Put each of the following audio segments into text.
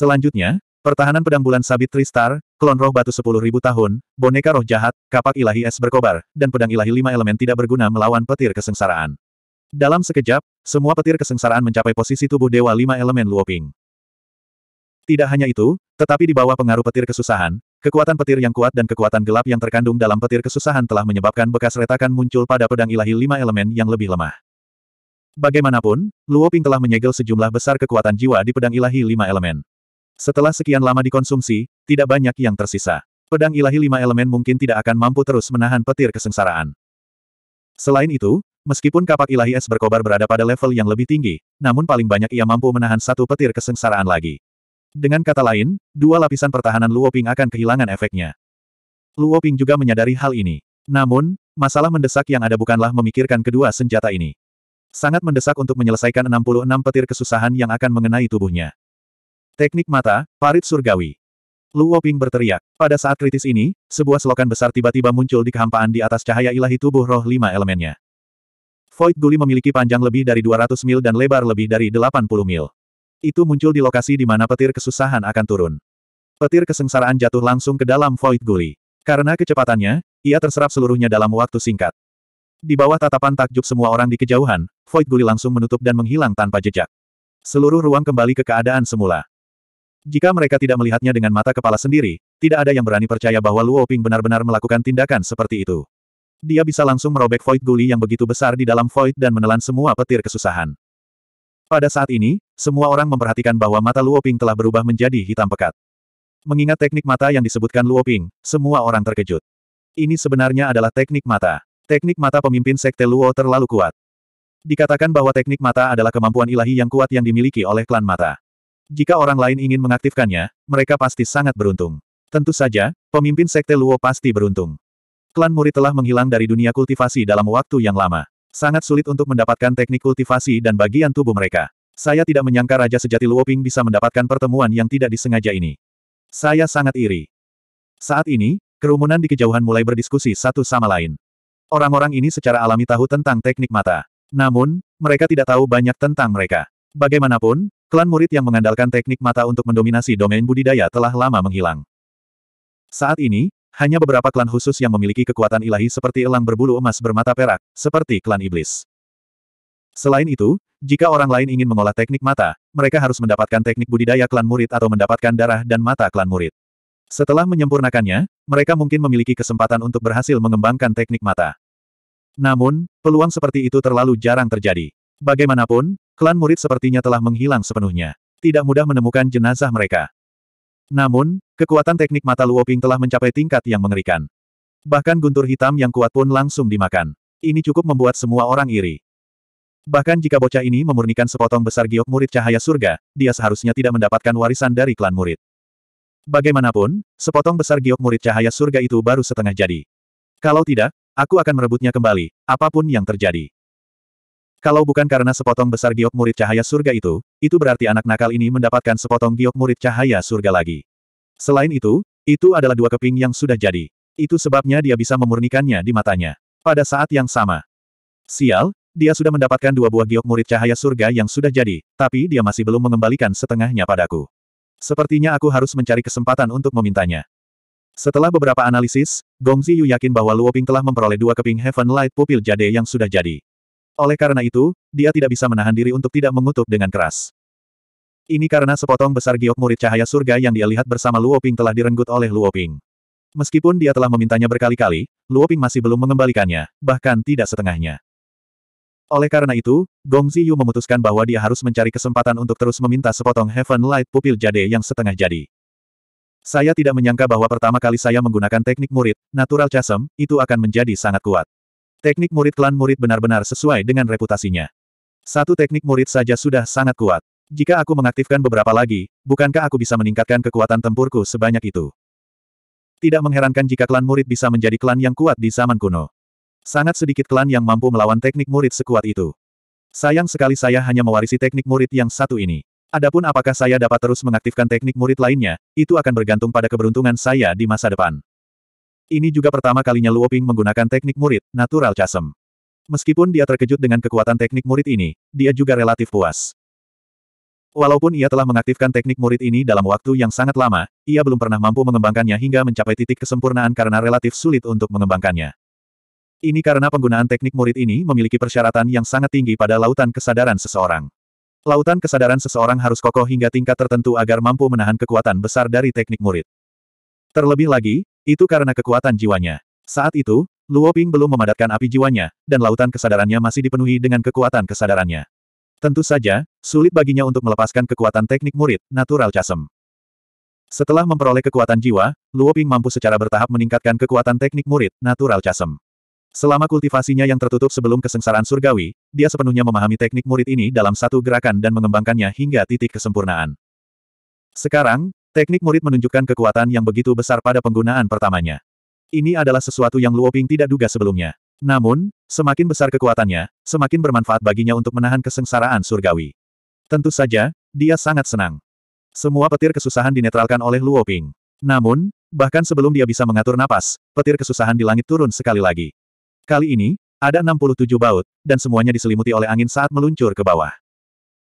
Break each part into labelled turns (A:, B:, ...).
A: Selanjutnya, pertahanan pedang bulan sabit Tristar, klon roh batu 10.000 tahun, boneka roh jahat, kapak ilahi es berkobar, dan pedang ilahi lima elemen tidak berguna melawan petir kesengsaraan. Dalam sekejap, semua petir kesengsaraan mencapai posisi tubuh dewa lima elemen Luoping. Tidak hanya itu, tetapi di bawah pengaruh petir kesusahan, kekuatan petir yang kuat dan kekuatan gelap yang terkandung dalam petir kesusahan telah menyebabkan bekas retakan muncul pada pedang ilahi lima elemen yang lebih lemah. Bagaimanapun, Luoping telah menyegel sejumlah besar kekuatan jiwa di pedang ilahi lima elemen. Setelah sekian lama dikonsumsi, tidak banyak yang tersisa. Pedang ilahi lima elemen mungkin tidak akan mampu terus menahan petir kesengsaraan. Selain itu, meskipun kapak ilahi es berkobar berada pada level yang lebih tinggi, namun paling banyak ia mampu menahan satu petir kesengsaraan lagi. Dengan kata lain, dua lapisan pertahanan Luoping akan kehilangan efeknya. Luoping juga menyadari hal ini. Namun, masalah mendesak yang ada bukanlah memikirkan kedua senjata ini. Sangat mendesak untuk menyelesaikan 66 petir kesusahan yang akan mengenai tubuhnya. Teknik mata, parit surgawi. Luo Ping berteriak. Pada saat kritis ini, sebuah selokan besar tiba-tiba muncul di kehampaan di atas cahaya ilahi tubuh roh lima elemennya. Void Guli memiliki panjang lebih dari 200 mil dan lebar lebih dari 80 mil. Itu muncul di lokasi di mana petir kesusahan akan turun. Petir kesengsaraan jatuh langsung ke dalam Void Guli. Karena kecepatannya, ia terserap seluruhnya dalam waktu singkat. Di bawah tatapan takjub semua orang di kejauhan, Void Guli langsung menutup dan menghilang tanpa jejak. Seluruh ruang kembali ke keadaan semula. Jika mereka tidak melihatnya dengan mata kepala sendiri, tidak ada yang berani percaya bahwa Luo Ping benar-benar melakukan tindakan seperti itu. Dia bisa langsung merobek Void Guli yang begitu besar di dalam Void dan menelan semua petir kesusahan. Pada saat ini, semua orang memperhatikan bahwa mata Luo Ping telah berubah menjadi hitam pekat. Mengingat teknik mata yang disebutkan Luo Ping, semua orang terkejut. Ini sebenarnya adalah teknik mata. Teknik mata pemimpin sekte Luo terlalu kuat. Dikatakan bahwa teknik mata adalah kemampuan ilahi yang kuat yang dimiliki oleh klan mata. Jika orang lain ingin mengaktifkannya, mereka pasti sangat beruntung. Tentu saja, pemimpin sekte Luo pasti beruntung. Klan murid telah menghilang dari dunia kultivasi dalam waktu yang lama. Sangat sulit untuk mendapatkan teknik kultivasi dan bagian tubuh mereka. Saya tidak menyangka Raja Sejati Luo Ping bisa mendapatkan pertemuan yang tidak disengaja ini. Saya sangat iri. Saat ini, kerumunan di kejauhan mulai berdiskusi satu sama lain. Orang-orang ini secara alami tahu tentang teknik mata. Namun, mereka tidak tahu banyak tentang mereka. Bagaimanapun, Klan murid yang mengandalkan teknik mata untuk mendominasi domain budidaya telah lama menghilang. Saat ini, hanya beberapa klan khusus yang memiliki kekuatan ilahi seperti elang berbulu emas bermata perak, seperti klan iblis. Selain itu, jika orang lain ingin mengolah teknik mata, mereka harus mendapatkan teknik budidaya klan murid atau mendapatkan darah dan mata klan murid. Setelah menyempurnakannya, mereka mungkin memiliki kesempatan untuk berhasil mengembangkan teknik mata. Namun, peluang seperti itu terlalu jarang terjadi. Bagaimanapun, klan murid sepertinya telah menghilang sepenuhnya. Tidak mudah menemukan jenazah mereka. Namun, kekuatan teknik mata Luoping telah mencapai tingkat yang mengerikan. Bahkan guntur hitam yang kuat pun langsung dimakan. Ini cukup membuat semua orang iri. Bahkan jika bocah ini memurnikan sepotong besar giok murid cahaya surga, dia seharusnya tidak mendapatkan warisan dari klan murid. Bagaimanapun, sepotong besar giok murid cahaya surga itu baru setengah jadi. Kalau tidak, aku akan merebutnya kembali, apapun yang terjadi. Kalau bukan karena sepotong besar giok murid cahaya surga itu, itu berarti anak nakal ini mendapatkan sepotong giok murid cahaya surga lagi. Selain itu, itu adalah dua keping yang sudah jadi. Itu sebabnya dia bisa memurnikannya di matanya. Pada saat yang sama. Sial, dia sudah mendapatkan dua buah giok murid cahaya surga yang sudah jadi, tapi dia masih belum mengembalikan setengahnya padaku. Sepertinya aku harus mencari kesempatan untuk memintanya. Setelah beberapa analisis, Gong Ziyu yakin bahwa Luoping telah memperoleh dua keping Heaven Light Pupil Jade yang sudah jadi. Oleh karena itu, dia tidak bisa menahan diri untuk tidak mengutuk dengan keras. Ini karena sepotong besar giok murid cahaya surga yang dia lihat bersama Luoping telah direnggut oleh Luoping. Meskipun dia telah memintanya berkali-kali, Luoping masih belum mengembalikannya, bahkan tidak setengahnya. Oleh karena itu, Gong Ziyu memutuskan bahwa dia harus mencari kesempatan untuk terus meminta sepotong Heaven Light pupil jade yang setengah jadi. Saya tidak menyangka bahwa pertama kali saya menggunakan teknik murid, natural chasm, itu akan menjadi sangat kuat. Teknik murid klan murid benar-benar sesuai dengan reputasinya. Satu teknik murid saja sudah sangat kuat. Jika aku mengaktifkan beberapa lagi, bukankah aku bisa meningkatkan kekuatan tempurku sebanyak itu? Tidak mengherankan jika klan murid bisa menjadi klan yang kuat di zaman kuno. Sangat sedikit klan yang mampu melawan teknik murid sekuat itu. Sayang sekali saya hanya mewarisi teknik murid yang satu ini. Adapun apakah saya dapat terus mengaktifkan teknik murid lainnya, itu akan bergantung pada keberuntungan saya di masa depan. Ini juga pertama kalinya Luoping menggunakan teknik murid, natural chasm. Meskipun dia terkejut dengan kekuatan teknik murid ini, dia juga relatif puas. Walaupun ia telah mengaktifkan teknik murid ini dalam waktu yang sangat lama, ia belum pernah mampu mengembangkannya hingga mencapai titik kesempurnaan karena relatif sulit untuk mengembangkannya. Ini karena penggunaan teknik murid ini memiliki persyaratan yang sangat tinggi pada lautan kesadaran seseorang. Lautan kesadaran seseorang harus kokoh hingga tingkat tertentu agar mampu menahan kekuatan besar dari teknik murid. Terlebih lagi, itu karena kekuatan jiwanya. Saat itu, Luo Ping belum memadatkan api jiwanya, dan lautan kesadarannya masih dipenuhi dengan kekuatan kesadarannya. Tentu saja, sulit baginya untuk melepaskan kekuatan teknik murid, natural chasm. Setelah memperoleh kekuatan jiwa, Luo Ping mampu secara bertahap meningkatkan kekuatan teknik murid, natural chasm. Selama kultivasinya yang tertutup sebelum kesengsaraan surgawi, dia sepenuhnya memahami teknik murid ini dalam satu gerakan dan mengembangkannya hingga titik kesempurnaan. Sekarang, Teknik murid menunjukkan kekuatan yang begitu besar pada penggunaan pertamanya. Ini adalah sesuatu yang Luoping tidak duga sebelumnya. Namun, semakin besar kekuatannya, semakin bermanfaat baginya untuk menahan kesengsaraan surgawi. Tentu saja, dia sangat senang. Semua petir kesusahan dinetralkan oleh Luoping. Namun, bahkan sebelum dia bisa mengatur napas, petir kesusahan di langit turun sekali lagi. Kali ini, ada 67 baut, dan semuanya diselimuti oleh angin saat meluncur ke bawah.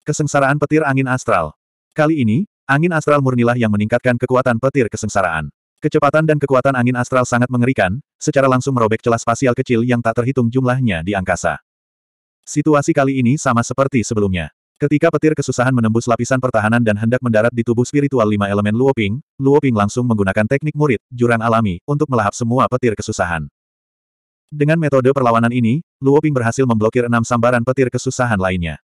A: Kesengsaraan petir angin astral. Kali ini, Angin astral murnilah yang meningkatkan kekuatan petir kesengsaraan. Kecepatan dan kekuatan angin astral sangat mengerikan, secara langsung merobek celah spasial kecil yang tak terhitung jumlahnya di angkasa. Situasi kali ini sama seperti sebelumnya. Ketika petir kesusahan menembus lapisan pertahanan dan hendak mendarat di tubuh spiritual lima elemen Luoping, Luoping langsung menggunakan teknik murid, jurang alami, untuk melahap semua petir kesusahan. Dengan metode perlawanan ini, Luoping berhasil memblokir enam sambaran petir kesusahan lainnya.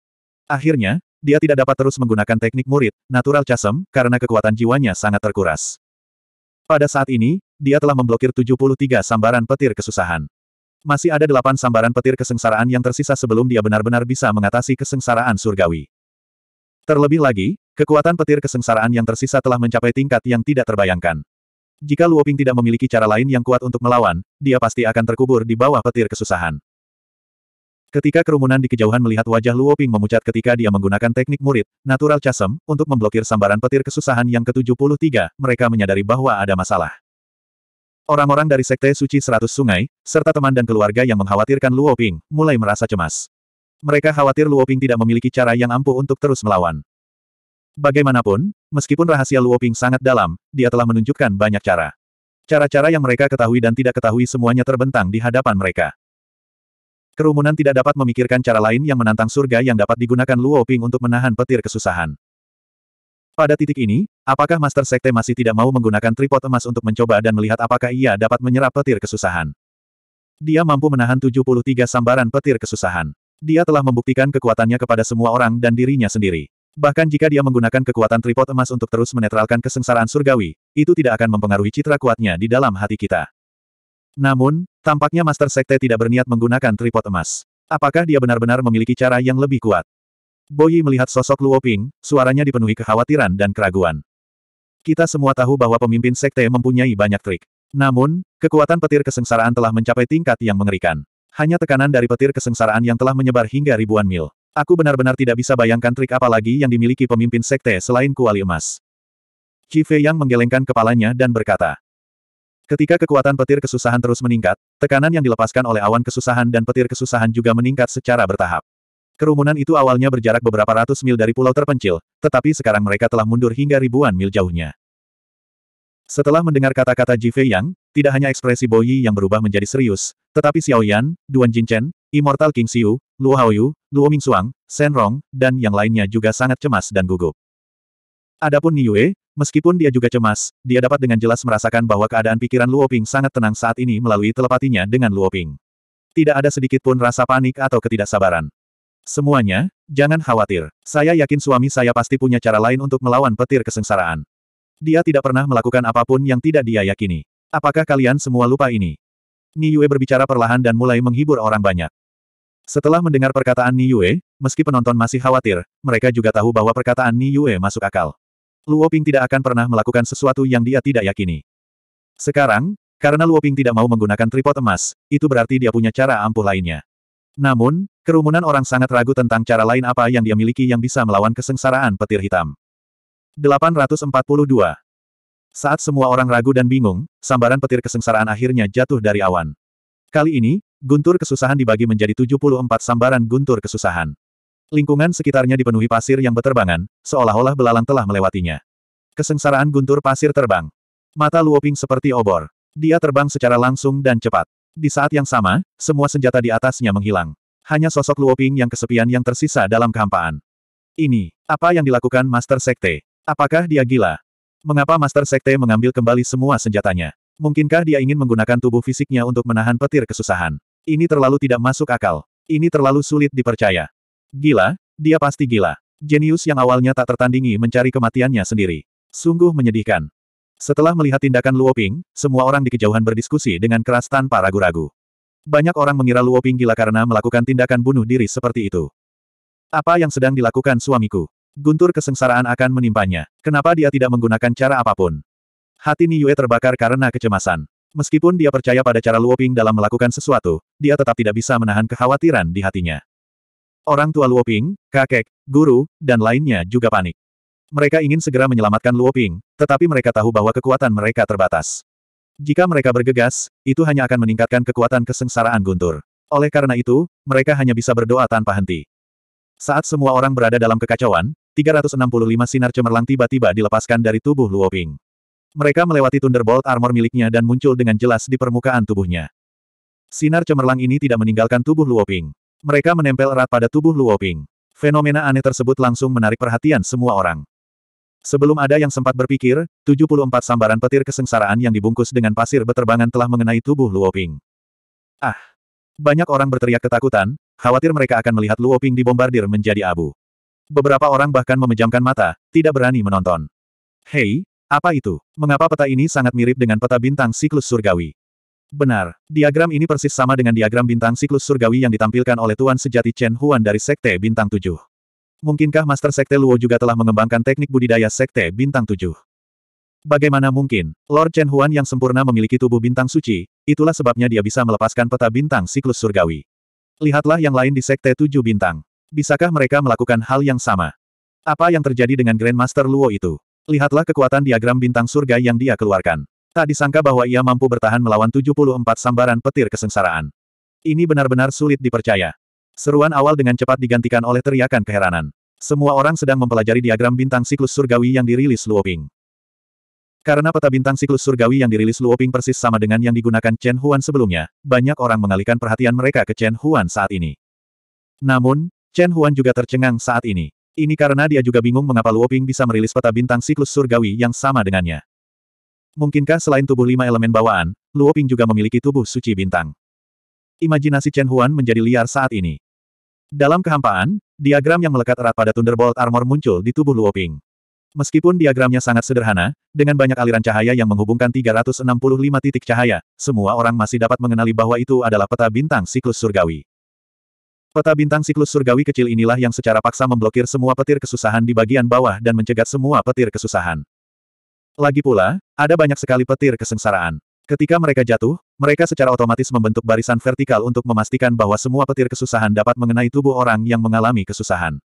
A: Akhirnya, dia tidak dapat terus menggunakan teknik murid, natural chasm, karena kekuatan jiwanya sangat terkuras. Pada saat ini, dia telah memblokir 73 sambaran petir kesusahan. Masih ada delapan sambaran petir kesengsaraan yang tersisa sebelum dia benar-benar bisa mengatasi kesengsaraan surgawi. Terlebih lagi, kekuatan petir kesengsaraan yang tersisa telah mencapai tingkat yang tidak terbayangkan. Jika Luoping tidak memiliki cara lain yang kuat untuk melawan, dia pasti akan terkubur di bawah petir kesusahan. Ketika kerumunan di kejauhan melihat wajah Luo Ping memucat ketika dia menggunakan teknik murid, natural chasm, untuk memblokir sambaran petir kesusahan yang ke-73, mereka menyadari bahwa ada masalah. Orang-orang dari Sekte Suci Seratus Sungai, serta teman dan keluarga yang mengkhawatirkan Luo Ping, mulai merasa cemas. Mereka khawatir Luo Ping tidak memiliki cara yang ampuh untuk terus melawan. Bagaimanapun, meskipun rahasia Luo Ping sangat dalam, dia telah menunjukkan banyak cara. Cara-cara yang mereka ketahui dan tidak ketahui semuanya terbentang di hadapan mereka. Kerumunan tidak dapat memikirkan cara lain yang menantang surga yang dapat digunakan Luo Ping untuk menahan petir kesusahan. Pada titik ini, apakah Master Sekte masih tidak mau menggunakan tripod emas untuk mencoba dan melihat apakah ia dapat menyerap petir kesusahan? Dia mampu menahan 73 sambaran petir kesusahan. Dia telah membuktikan kekuatannya kepada semua orang dan dirinya sendiri. Bahkan jika dia menggunakan kekuatan tripod emas untuk terus menetralkan kesengsaraan surgawi, itu tidak akan mempengaruhi citra kuatnya di dalam hati kita. Namun, tampaknya Master Sekte tidak berniat menggunakan tripod emas. Apakah dia benar-benar memiliki cara yang lebih kuat? Boyi melihat sosok Luo Ping, suaranya dipenuhi kekhawatiran dan keraguan. Kita semua tahu bahwa pemimpin sekte mempunyai banyak trik. Namun, kekuatan petir kesengsaraan telah mencapai tingkat yang mengerikan. Hanya tekanan dari petir kesengsaraan yang telah menyebar hingga ribuan mil. Aku benar-benar tidak bisa bayangkan trik apa lagi yang dimiliki pemimpin sekte selain kuali emas. Fei yang menggelengkan kepalanya dan berkata, Ketika kekuatan petir kesusahan terus meningkat, tekanan yang dilepaskan oleh awan kesusahan dan petir kesusahan juga meningkat secara bertahap. Kerumunan itu awalnya berjarak beberapa ratus mil dari pulau terpencil, tetapi sekarang mereka telah mundur hingga ribuan mil jauhnya. Setelah mendengar kata-kata Ji Fei Yang, tidak hanya ekspresi Boyi yang berubah menjadi serius, tetapi Xiao Yan, Duan Jinchen, Immortal King Xiu, Luo Haoyu, Luo Suang, Shen Rong, dan yang lainnya juga sangat cemas dan gugup. Adapun Niue, meskipun dia juga cemas, dia dapat dengan jelas merasakan bahwa keadaan pikiran Luoping sangat tenang saat ini melalui telepatinya dengan Luoping. Tidak ada sedikit pun rasa panik atau ketidaksabaran. Semuanya, jangan khawatir. Saya yakin suami saya pasti punya cara lain untuk melawan petir kesengsaraan. Dia tidak pernah melakukan apapun yang tidak dia yakini. Apakah kalian semua lupa ini? Niue berbicara perlahan dan mulai menghibur orang banyak. Setelah mendengar perkataan Niue, meski penonton masih khawatir, mereka juga tahu bahwa perkataan Niue masuk akal. Luoping tidak akan pernah melakukan sesuatu yang dia tidak yakini. Sekarang, karena Luoping tidak mau menggunakan tripod emas, itu berarti dia punya cara ampuh lainnya. Namun, kerumunan orang sangat ragu tentang cara lain apa yang dia miliki yang bisa melawan kesengsaraan petir hitam. 842. Saat semua orang ragu dan bingung, sambaran petir kesengsaraan akhirnya jatuh dari awan. Kali ini, guntur kesusahan dibagi menjadi 74 sambaran guntur kesusahan. Lingkungan sekitarnya dipenuhi pasir yang beterbangan, seolah-olah belalang telah melewatinya. Kesengsaraan guntur pasir terbang. Mata Luoping seperti obor. Dia terbang secara langsung dan cepat. Di saat yang sama, semua senjata di atasnya menghilang. Hanya sosok Luoping yang kesepian yang tersisa dalam kehampaan. Ini, apa yang dilakukan Master Sekte? Apakah dia gila? Mengapa Master Sekte mengambil kembali semua senjatanya? Mungkinkah dia ingin menggunakan tubuh fisiknya untuk menahan petir kesusahan? Ini terlalu tidak masuk akal. Ini terlalu sulit dipercaya. Gila, dia pasti gila. Jenius yang awalnya tak tertandingi mencari kematiannya sendiri. Sungguh menyedihkan. Setelah melihat tindakan Luo Ping, semua orang di kejauhan berdiskusi dengan keras tanpa ragu-ragu. Banyak orang mengira Luo Ping gila karena melakukan tindakan bunuh diri seperti itu. Apa yang sedang dilakukan suamiku? Guntur kesengsaraan akan menimpanya. Kenapa dia tidak menggunakan cara apapun? Hati Yue terbakar karena kecemasan. Meskipun dia percaya pada cara Luo Ping dalam melakukan sesuatu, dia tetap tidak bisa menahan kekhawatiran di hatinya. Orang tua Luoping, kakek, guru, dan lainnya juga panik. Mereka ingin segera menyelamatkan Luoping, tetapi mereka tahu bahwa kekuatan mereka terbatas. Jika mereka bergegas, itu hanya akan meningkatkan kekuatan kesengsaraan guntur. Oleh karena itu, mereka hanya bisa berdoa tanpa henti. Saat semua orang berada dalam kekacauan, 365 sinar cemerlang tiba-tiba dilepaskan dari tubuh Luoping. Mereka melewati Thunderbolt armor miliknya dan muncul dengan jelas di permukaan tubuhnya. Sinar cemerlang ini tidak meninggalkan tubuh Luoping. Mereka menempel erat pada tubuh Luo Ping. Fenomena aneh tersebut langsung menarik perhatian semua orang. Sebelum ada yang sempat berpikir, 74 sambaran petir kesengsaraan yang dibungkus dengan pasir beterbangan telah mengenai tubuh Luo Ping. Ah! Banyak orang berteriak ketakutan, khawatir mereka akan melihat Luo Ping dibombardir menjadi abu. Beberapa orang bahkan memejamkan mata, tidak berani menonton. Hei, apa itu? Mengapa peta ini sangat mirip dengan peta bintang siklus surgawi? Benar, diagram ini persis sama dengan diagram bintang siklus surgawi yang ditampilkan oleh Tuan Sejati Chen Huan dari Sekte Bintang 7. Mungkinkah Master Sekte Luo juga telah mengembangkan teknik budidaya Sekte Bintang 7? Bagaimana mungkin, Lord Chen Huan yang sempurna memiliki tubuh bintang suci, itulah sebabnya dia bisa melepaskan peta bintang siklus surgawi. Lihatlah yang lain di Sekte Tujuh Bintang. Bisakah mereka melakukan hal yang sama? Apa yang terjadi dengan Grandmaster Luo itu? Lihatlah kekuatan diagram bintang surga yang dia keluarkan. Tak disangka bahwa ia mampu bertahan melawan 74 sambaran petir kesengsaraan. Ini benar-benar sulit dipercaya. Seruan awal dengan cepat digantikan oleh teriakan keheranan. Semua orang sedang mempelajari diagram bintang siklus surgawi yang dirilis Luoping. Karena peta bintang siklus surgawi yang dirilis Luoping persis sama dengan yang digunakan Chen Huan sebelumnya, banyak orang mengalihkan perhatian mereka ke Chen Huan saat ini. Namun, Chen Huan juga tercengang saat ini. Ini karena dia juga bingung mengapa Luoping bisa merilis peta bintang siklus surgawi yang sama dengannya. Mungkinkah selain tubuh lima elemen bawaan, Luo Ping juga memiliki tubuh suci bintang? Imajinasi Chen Huan menjadi liar saat ini. Dalam kehampaan, diagram yang melekat erat pada Thunderbolt Armor muncul di tubuh Luo Ping. Meskipun diagramnya sangat sederhana, dengan banyak aliran cahaya yang menghubungkan 365 titik cahaya, semua orang masih dapat mengenali bahwa itu adalah peta bintang siklus surgawi. Peta bintang siklus surgawi kecil inilah yang secara paksa memblokir semua petir kesusahan di bagian bawah dan mencegat semua petir kesusahan. Lagi pula, ada banyak sekali petir kesengsaraan. Ketika mereka jatuh, mereka secara otomatis membentuk barisan vertikal untuk memastikan bahwa semua petir kesusahan dapat mengenai tubuh orang yang mengalami kesusahan.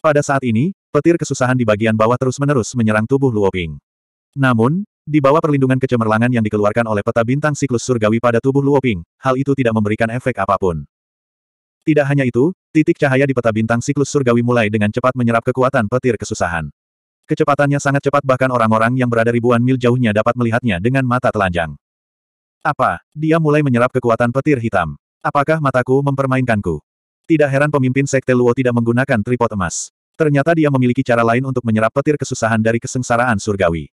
A: Pada saat ini, petir kesusahan di bagian bawah terus-menerus menyerang tubuh Luoping. Namun, di bawah perlindungan kecemerlangan yang dikeluarkan oleh peta bintang siklus surgawi pada tubuh Luoping, hal itu tidak memberikan efek apapun. Tidak hanya itu, titik cahaya di peta bintang siklus surgawi mulai dengan cepat menyerap kekuatan petir kesusahan. Kecepatannya sangat cepat bahkan orang-orang yang berada ribuan mil jauhnya dapat melihatnya dengan mata telanjang. Apa? Dia mulai menyerap kekuatan petir hitam. Apakah mataku mempermainkanku? Tidak heran pemimpin Sekte Luo tidak menggunakan tripod emas. Ternyata dia memiliki cara lain untuk menyerap petir kesusahan dari kesengsaraan surgawi.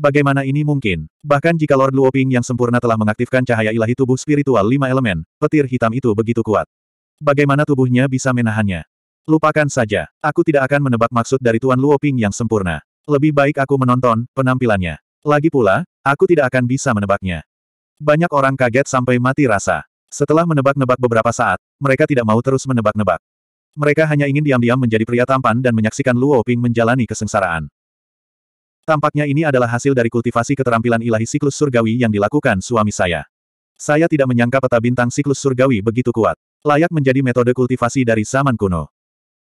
A: Bagaimana ini mungkin? Bahkan jika Lord Luoping yang sempurna telah mengaktifkan cahaya ilahi tubuh spiritual lima elemen, petir hitam itu begitu kuat. Bagaimana tubuhnya bisa menahannya? Lupakan saja, aku tidak akan menebak maksud dari Tuan Luo Ping yang sempurna. Lebih baik aku menonton penampilannya. Lagi pula, aku tidak akan bisa menebaknya. Banyak orang kaget sampai mati rasa. Setelah menebak-nebak beberapa saat, mereka tidak mau terus menebak-nebak. Mereka hanya ingin diam-diam menjadi pria tampan dan menyaksikan Luo Ping menjalani kesengsaraan. Tampaknya ini adalah hasil dari kultivasi keterampilan ilahi siklus surgawi yang dilakukan suami saya. Saya tidak menyangka peta bintang siklus surgawi begitu kuat. Layak menjadi metode kultivasi dari zaman kuno.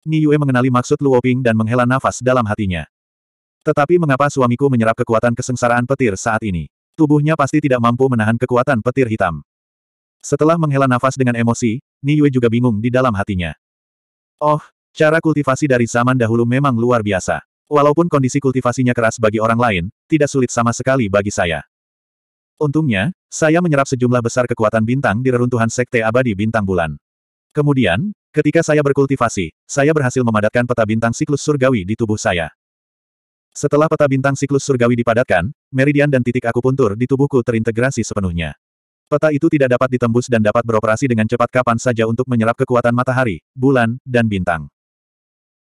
A: Niue mengenali maksud Luoping dan menghela nafas dalam hatinya. Tetapi mengapa suamiku menyerap kekuatan kesengsaraan petir saat ini? Tubuhnya pasti tidak mampu menahan kekuatan petir hitam. Setelah menghela nafas dengan emosi, Niue juga bingung di dalam hatinya. Oh, cara kultivasi dari zaman dahulu memang luar biasa. Walaupun kondisi kultivasinya keras bagi orang lain, tidak sulit sama sekali bagi saya. Untungnya, saya menyerap sejumlah besar kekuatan bintang di reruntuhan Sekte Abadi Bintang Bulan. Kemudian, Ketika saya berkultivasi, saya berhasil memadatkan peta bintang siklus surgawi di tubuh saya. Setelah peta bintang siklus surgawi dipadatkan, meridian dan titik akupuntur di tubuhku terintegrasi sepenuhnya. Peta itu tidak dapat ditembus dan dapat beroperasi dengan cepat kapan saja untuk menyerap kekuatan matahari, bulan, dan bintang.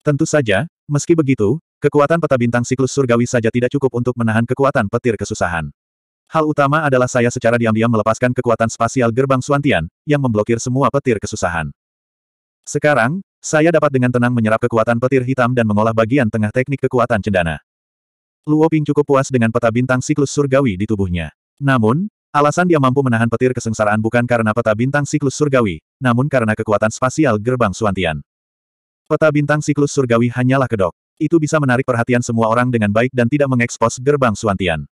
A: Tentu saja, meski begitu, kekuatan peta bintang siklus surgawi saja tidak cukup untuk menahan kekuatan petir kesusahan. Hal utama adalah saya secara diam-diam melepaskan kekuatan spasial gerbang Suantian, yang memblokir semua petir kesusahan. Sekarang, saya dapat dengan tenang menyerap kekuatan petir hitam dan mengolah bagian tengah teknik kekuatan cendana. Luo Ping cukup puas dengan peta bintang siklus surgawi di tubuhnya. Namun, alasan dia mampu menahan petir kesengsaraan bukan karena peta bintang siklus surgawi, namun karena kekuatan spasial gerbang Suantian. Peta bintang siklus surgawi hanyalah kedok. Itu bisa menarik perhatian semua orang dengan baik dan tidak mengekspos gerbang Suantian.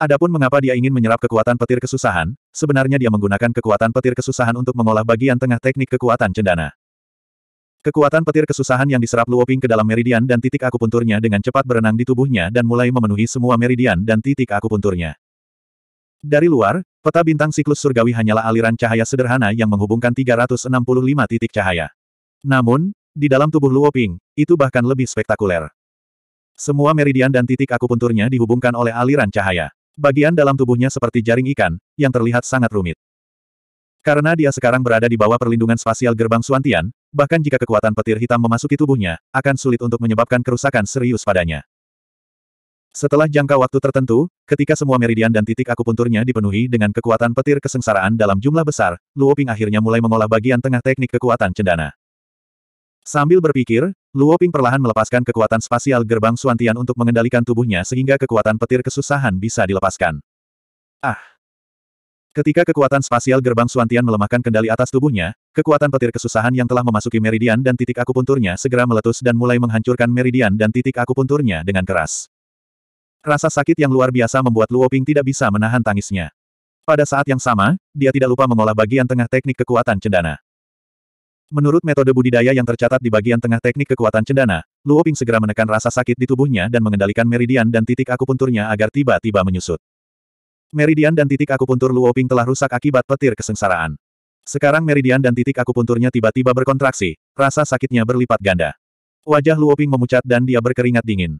A: Adapun mengapa dia ingin menyerap kekuatan petir kesusahan, sebenarnya dia menggunakan kekuatan petir kesusahan untuk mengolah bagian tengah teknik kekuatan cendana. Kekuatan petir kesusahan yang diserap Luoping ke dalam meridian dan titik akupunturnya dengan cepat berenang di tubuhnya dan mulai memenuhi semua meridian dan titik akupunturnya. Dari luar, peta bintang siklus surgawi hanyalah aliran cahaya sederhana yang menghubungkan 365 titik cahaya. Namun, di dalam tubuh Luoping, itu bahkan lebih spektakuler. Semua meridian dan titik akupunturnya dihubungkan oleh aliran cahaya. Bagian dalam tubuhnya seperti jaring ikan, yang terlihat sangat rumit. Karena dia sekarang berada di bawah perlindungan spasial gerbang Suantian, bahkan jika kekuatan petir hitam memasuki tubuhnya, akan sulit untuk menyebabkan kerusakan serius padanya. Setelah jangka waktu tertentu, ketika semua meridian dan titik akupunturnya dipenuhi dengan kekuatan petir kesengsaraan dalam jumlah besar, Luoping akhirnya mulai mengolah bagian tengah teknik kekuatan cendana. Sambil berpikir, Luo Ping perlahan melepaskan kekuatan spasial gerbang Suantian untuk mengendalikan tubuhnya sehingga kekuatan petir kesusahan bisa dilepaskan. Ah! Ketika kekuatan spasial gerbang Suantian melemahkan kendali atas tubuhnya, kekuatan petir kesusahan yang telah memasuki meridian dan titik akupunturnya segera meletus dan mulai menghancurkan meridian dan titik akupunturnya dengan keras. Rasa sakit yang luar biasa membuat Luo Ping tidak bisa menahan tangisnya. Pada saat yang sama, dia tidak lupa mengolah bagian tengah teknik kekuatan cendana. Menurut metode budidaya yang tercatat di bagian tengah teknik kekuatan cendana, Luo Ping segera menekan rasa sakit di tubuhnya dan mengendalikan meridian dan titik akupunturnya agar tiba-tiba menyusut. Meridian dan titik akupuntur Luo Ping telah rusak akibat petir kesengsaraan. Sekarang meridian dan titik akupunturnya tiba-tiba berkontraksi, rasa sakitnya berlipat ganda. Wajah Luo Ping memucat dan dia berkeringat dingin.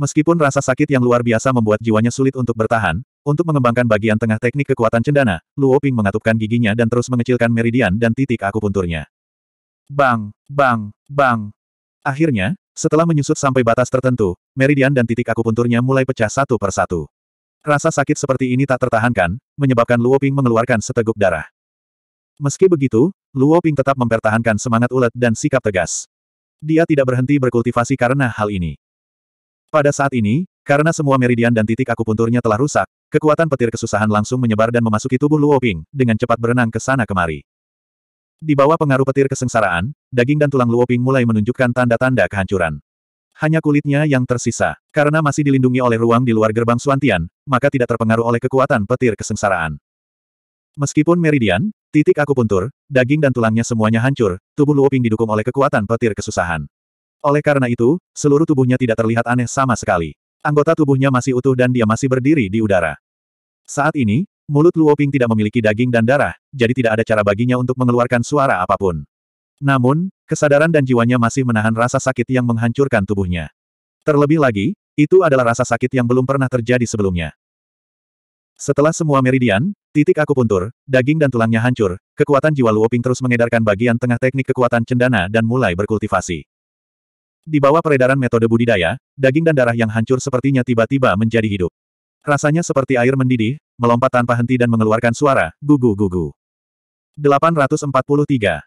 A: Meskipun rasa sakit yang luar biasa membuat jiwanya sulit untuk bertahan, untuk mengembangkan bagian tengah teknik kekuatan cendana, Luo Ping mengatupkan giginya dan terus mengecilkan meridian dan titik akupunturnya. Bang, bang, bang. Akhirnya, setelah menyusut sampai batas tertentu, meridian dan titik akupunturnya mulai pecah satu per satu. Rasa sakit seperti ini tak tertahankan, menyebabkan Luo Ping mengeluarkan seteguk darah. Meski begitu, Luo Ping tetap mempertahankan semangat ulet dan sikap tegas. Dia tidak berhenti berkultivasi karena hal ini. Pada saat ini, karena semua meridian dan titik akupunturnya telah rusak, Kekuatan petir kesusahan langsung menyebar dan memasuki tubuh Luo Ping, dengan cepat berenang ke sana kemari. Di bawah pengaruh petir kesengsaraan, daging dan tulang Luo Ping mulai menunjukkan tanda-tanda kehancuran. Hanya kulitnya yang tersisa. Karena masih dilindungi oleh ruang di luar gerbang Suantian, maka tidak terpengaruh oleh kekuatan petir kesengsaraan. Meskipun meridian, titik aku puntur, daging dan tulangnya semuanya hancur, tubuh Luo Ping didukung oleh kekuatan petir kesusahan. Oleh karena itu, seluruh tubuhnya tidak terlihat aneh sama sekali. Anggota tubuhnya masih utuh dan dia masih berdiri di udara. Saat ini, mulut Luo Ping tidak memiliki daging dan darah, jadi tidak ada cara baginya untuk mengeluarkan suara apapun. Namun, kesadaran dan jiwanya masih menahan rasa sakit yang menghancurkan tubuhnya. Terlebih lagi, itu adalah rasa sakit yang belum pernah terjadi sebelumnya. Setelah semua meridian, titik aku puntur, daging dan tulangnya hancur, kekuatan jiwa Luoping terus mengedarkan bagian tengah teknik kekuatan cendana dan mulai berkultivasi. Di bawah peredaran metode budidaya, daging dan darah yang hancur sepertinya tiba-tiba menjadi hidup. Rasanya seperti air mendidih, melompat tanpa henti dan mengeluarkan suara, gugu-gugu. 843.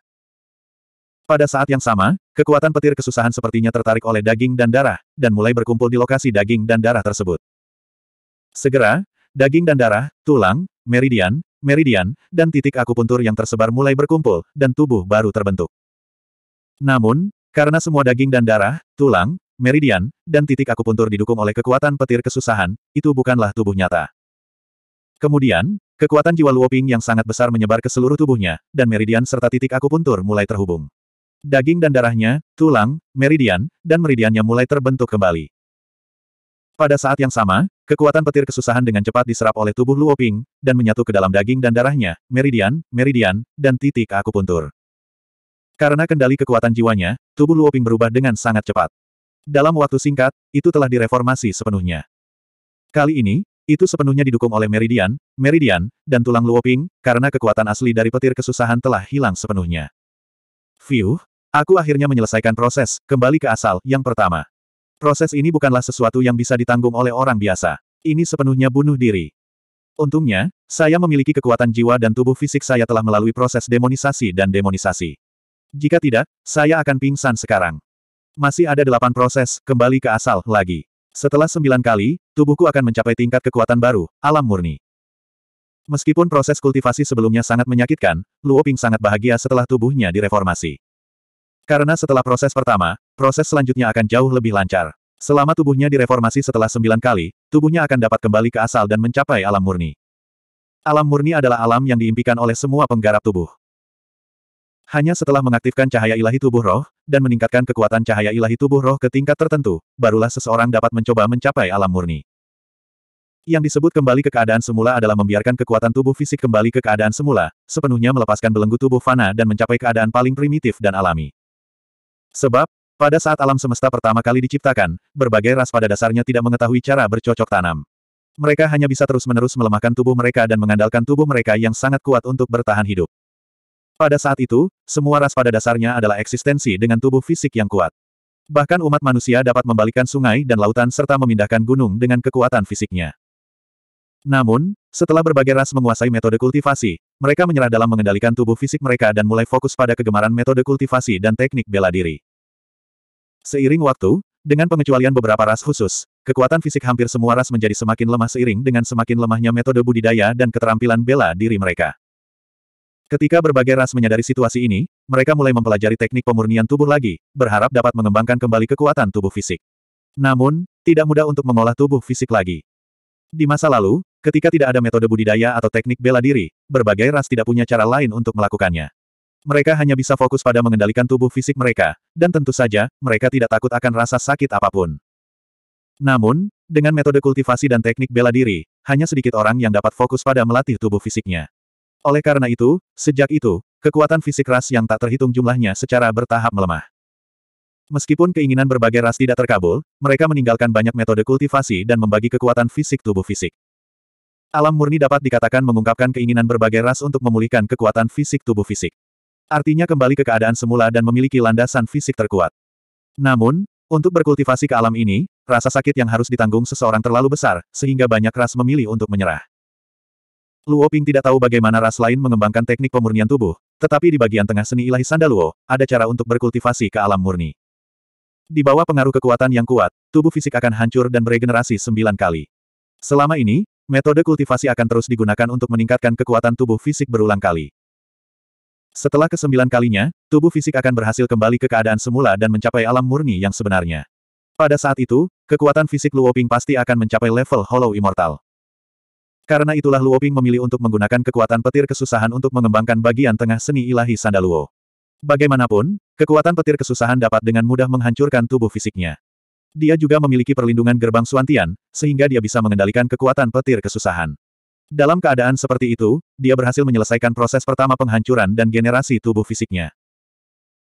A: Pada saat yang sama, kekuatan petir kesusahan sepertinya tertarik oleh daging dan darah, dan mulai berkumpul di lokasi daging dan darah tersebut. Segera, daging dan darah, tulang, meridian, meridian, dan titik akupuntur yang tersebar mulai berkumpul, dan tubuh baru terbentuk. Namun, karena semua daging dan darah, tulang, meridian, dan titik akupuntur didukung oleh kekuatan petir kesusahan, itu bukanlah tubuh nyata. Kemudian, kekuatan jiwa Luoping yang sangat besar menyebar ke seluruh tubuhnya, dan meridian serta titik akupuntur mulai terhubung. Daging dan darahnya, tulang, meridian, dan meridiannya mulai terbentuk kembali. Pada saat yang sama, kekuatan petir kesusahan dengan cepat diserap oleh tubuh Luoping, dan menyatu ke dalam daging dan darahnya, meridian, meridian, dan titik akupuntur. Karena kendali kekuatan jiwanya, tubuh Luoping berubah dengan sangat cepat. Dalam waktu singkat, itu telah direformasi sepenuhnya. Kali ini, itu sepenuhnya didukung oleh Meridian, Meridian, dan tulang Luoping, karena kekuatan asli dari petir kesusahan telah hilang sepenuhnya. View, aku akhirnya menyelesaikan proses, kembali ke asal, yang pertama. Proses ini bukanlah sesuatu yang bisa ditanggung oleh orang biasa. Ini sepenuhnya bunuh diri. Untungnya, saya memiliki kekuatan jiwa dan tubuh fisik saya telah melalui proses demonisasi dan demonisasi. Jika tidak, saya akan pingsan sekarang. Masih ada delapan proses, kembali ke asal, lagi. Setelah sembilan kali, tubuhku akan mencapai tingkat kekuatan baru, alam murni. Meskipun proses kultivasi sebelumnya sangat menyakitkan, Luo Ping sangat bahagia setelah tubuhnya direformasi. Karena setelah proses pertama, proses selanjutnya akan jauh lebih lancar. Selama tubuhnya direformasi setelah sembilan kali, tubuhnya akan dapat kembali ke asal dan mencapai alam murni. Alam murni adalah alam yang diimpikan oleh semua penggarap tubuh. Hanya setelah mengaktifkan cahaya ilahi tubuh roh, dan meningkatkan kekuatan cahaya ilahi tubuh roh ke tingkat tertentu, barulah seseorang dapat mencoba mencapai alam murni. Yang disebut kembali ke keadaan semula adalah membiarkan kekuatan tubuh fisik kembali ke keadaan semula, sepenuhnya melepaskan belenggu tubuh fana dan mencapai keadaan paling primitif dan alami. Sebab, pada saat alam semesta pertama kali diciptakan, berbagai ras pada dasarnya tidak mengetahui cara bercocok tanam. Mereka hanya bisa terus-menerus melemahkan tubuh mereka dan mengandalkan tubuh mereka yang sangat kuat untuk bertahan hidup. Pada saat itu, semua ras pada dasarnya adalah eksistensi dengan tubuh fisik yang kuat. Bahkan umat manusia dapat membalikan sungai dan lautan serta memindahkan gunung dengan kekuatan fisiknya. Namun, setelah berbagai ras menguasai metode kultivasi, mereka menyerah dalam mengendalikan tubuh fisik mereka dan mulai fokus pada kegemaran metode kultivasi dan teknik bela diri. Seiring waktu, dengan pengecualian beberapa ras khusus, kekuatan fisik hampir semua ras menjadi semakin lemah seiring dengan semakin lemahnya metode budidaya dan keterampilan bela diri mereka. Ketika berbagai ras menyadari situasi ini, mereka mulai mempelajari teknik pemurnian tubuh lagi, berharap dapat mengembangkan kembali kekuatan tubuh fisik. Namun, tidak mudah untuk mengolah tubuh fisik lagi. Di masa lalu, ketika tidak ada metode budidaya atau teknik bela diri, berbagai ras tidak punya cara lain untuk melakukannya. Mereka hanya bisa fokus pada mengendalikan tubuh fisik mereka, dan tentu saja, mereka tidak takut akan rasa sakit apapun. Namun, dengan metode kultivasi dan teknik bela diri, hanya sedikit orang yang dapat fokus pada melatih tubuh fisiknya. Oleh karena itu, sejak itu, kekuatan fisik ras yang tak terhitung jumlahnya secara bertahap melemah. Meskipun keinginan berbagai ras tidak terkabul, mereka meninggalkan banyak metode kultivasi dan membagi kekuatan fisik tubuh fisik. Alam murni dapat dikatakan mengungkapkan keinginan berbagai ras untuk memulihkan kekuatan fisik tubuh fisik. Artinya kembali ke keadaan semula dan memiliki landasan fisik terkuat. Namun, untuk berkultivasi ke alam ini, rasa sakit yang harus ditanggung seseorang terlalu besar, sehingga banyak ras memilih untuk menyerah. Luo Ping tidak tahu bagaimana ras lain mengembangkan teknik pemurnian tubuh, tetapi di bagian tengah seni ilahi Sandaluo, ada cara untuk berkultivasi ke alam murni. Di bawah pengaruh kekuatan yang kuat, tubuh fisik akan hancur dan beregenerasi sembilan kali. Selama ini, metode kultivasi akan terus digunakan untuk meningkatkan kekuatan tubuh fisik berulang kali. Setelah kesembilan kalinya, tubuh fisik akan berhasil kembali ke keadaan semula dan mencapai alam murni yang sebenarnya. Pada saat itu, kekuatan fisik Luo Ping pasti akan mencapai level Hollow Immortal. Karena itulah Luoping memilih untuk menggunakan kekuatan petir kesusahan untuk mengembangkan bagian tengah seni ilahi Sandaluo. Bagaimanapun, kekuatan petir kesusahan dapat dengan mudah menghancurkan tubuh fisiknya. Dia juga memiliki perlindungan gerbang Suantian, sehingga dia bisa mengendalikan kekuatan petir kesusahan. Dalam keadaan seperti itu, dia berhasil menyelesaikan proses pertama penghancuran dan generasi tubuh fisiknya.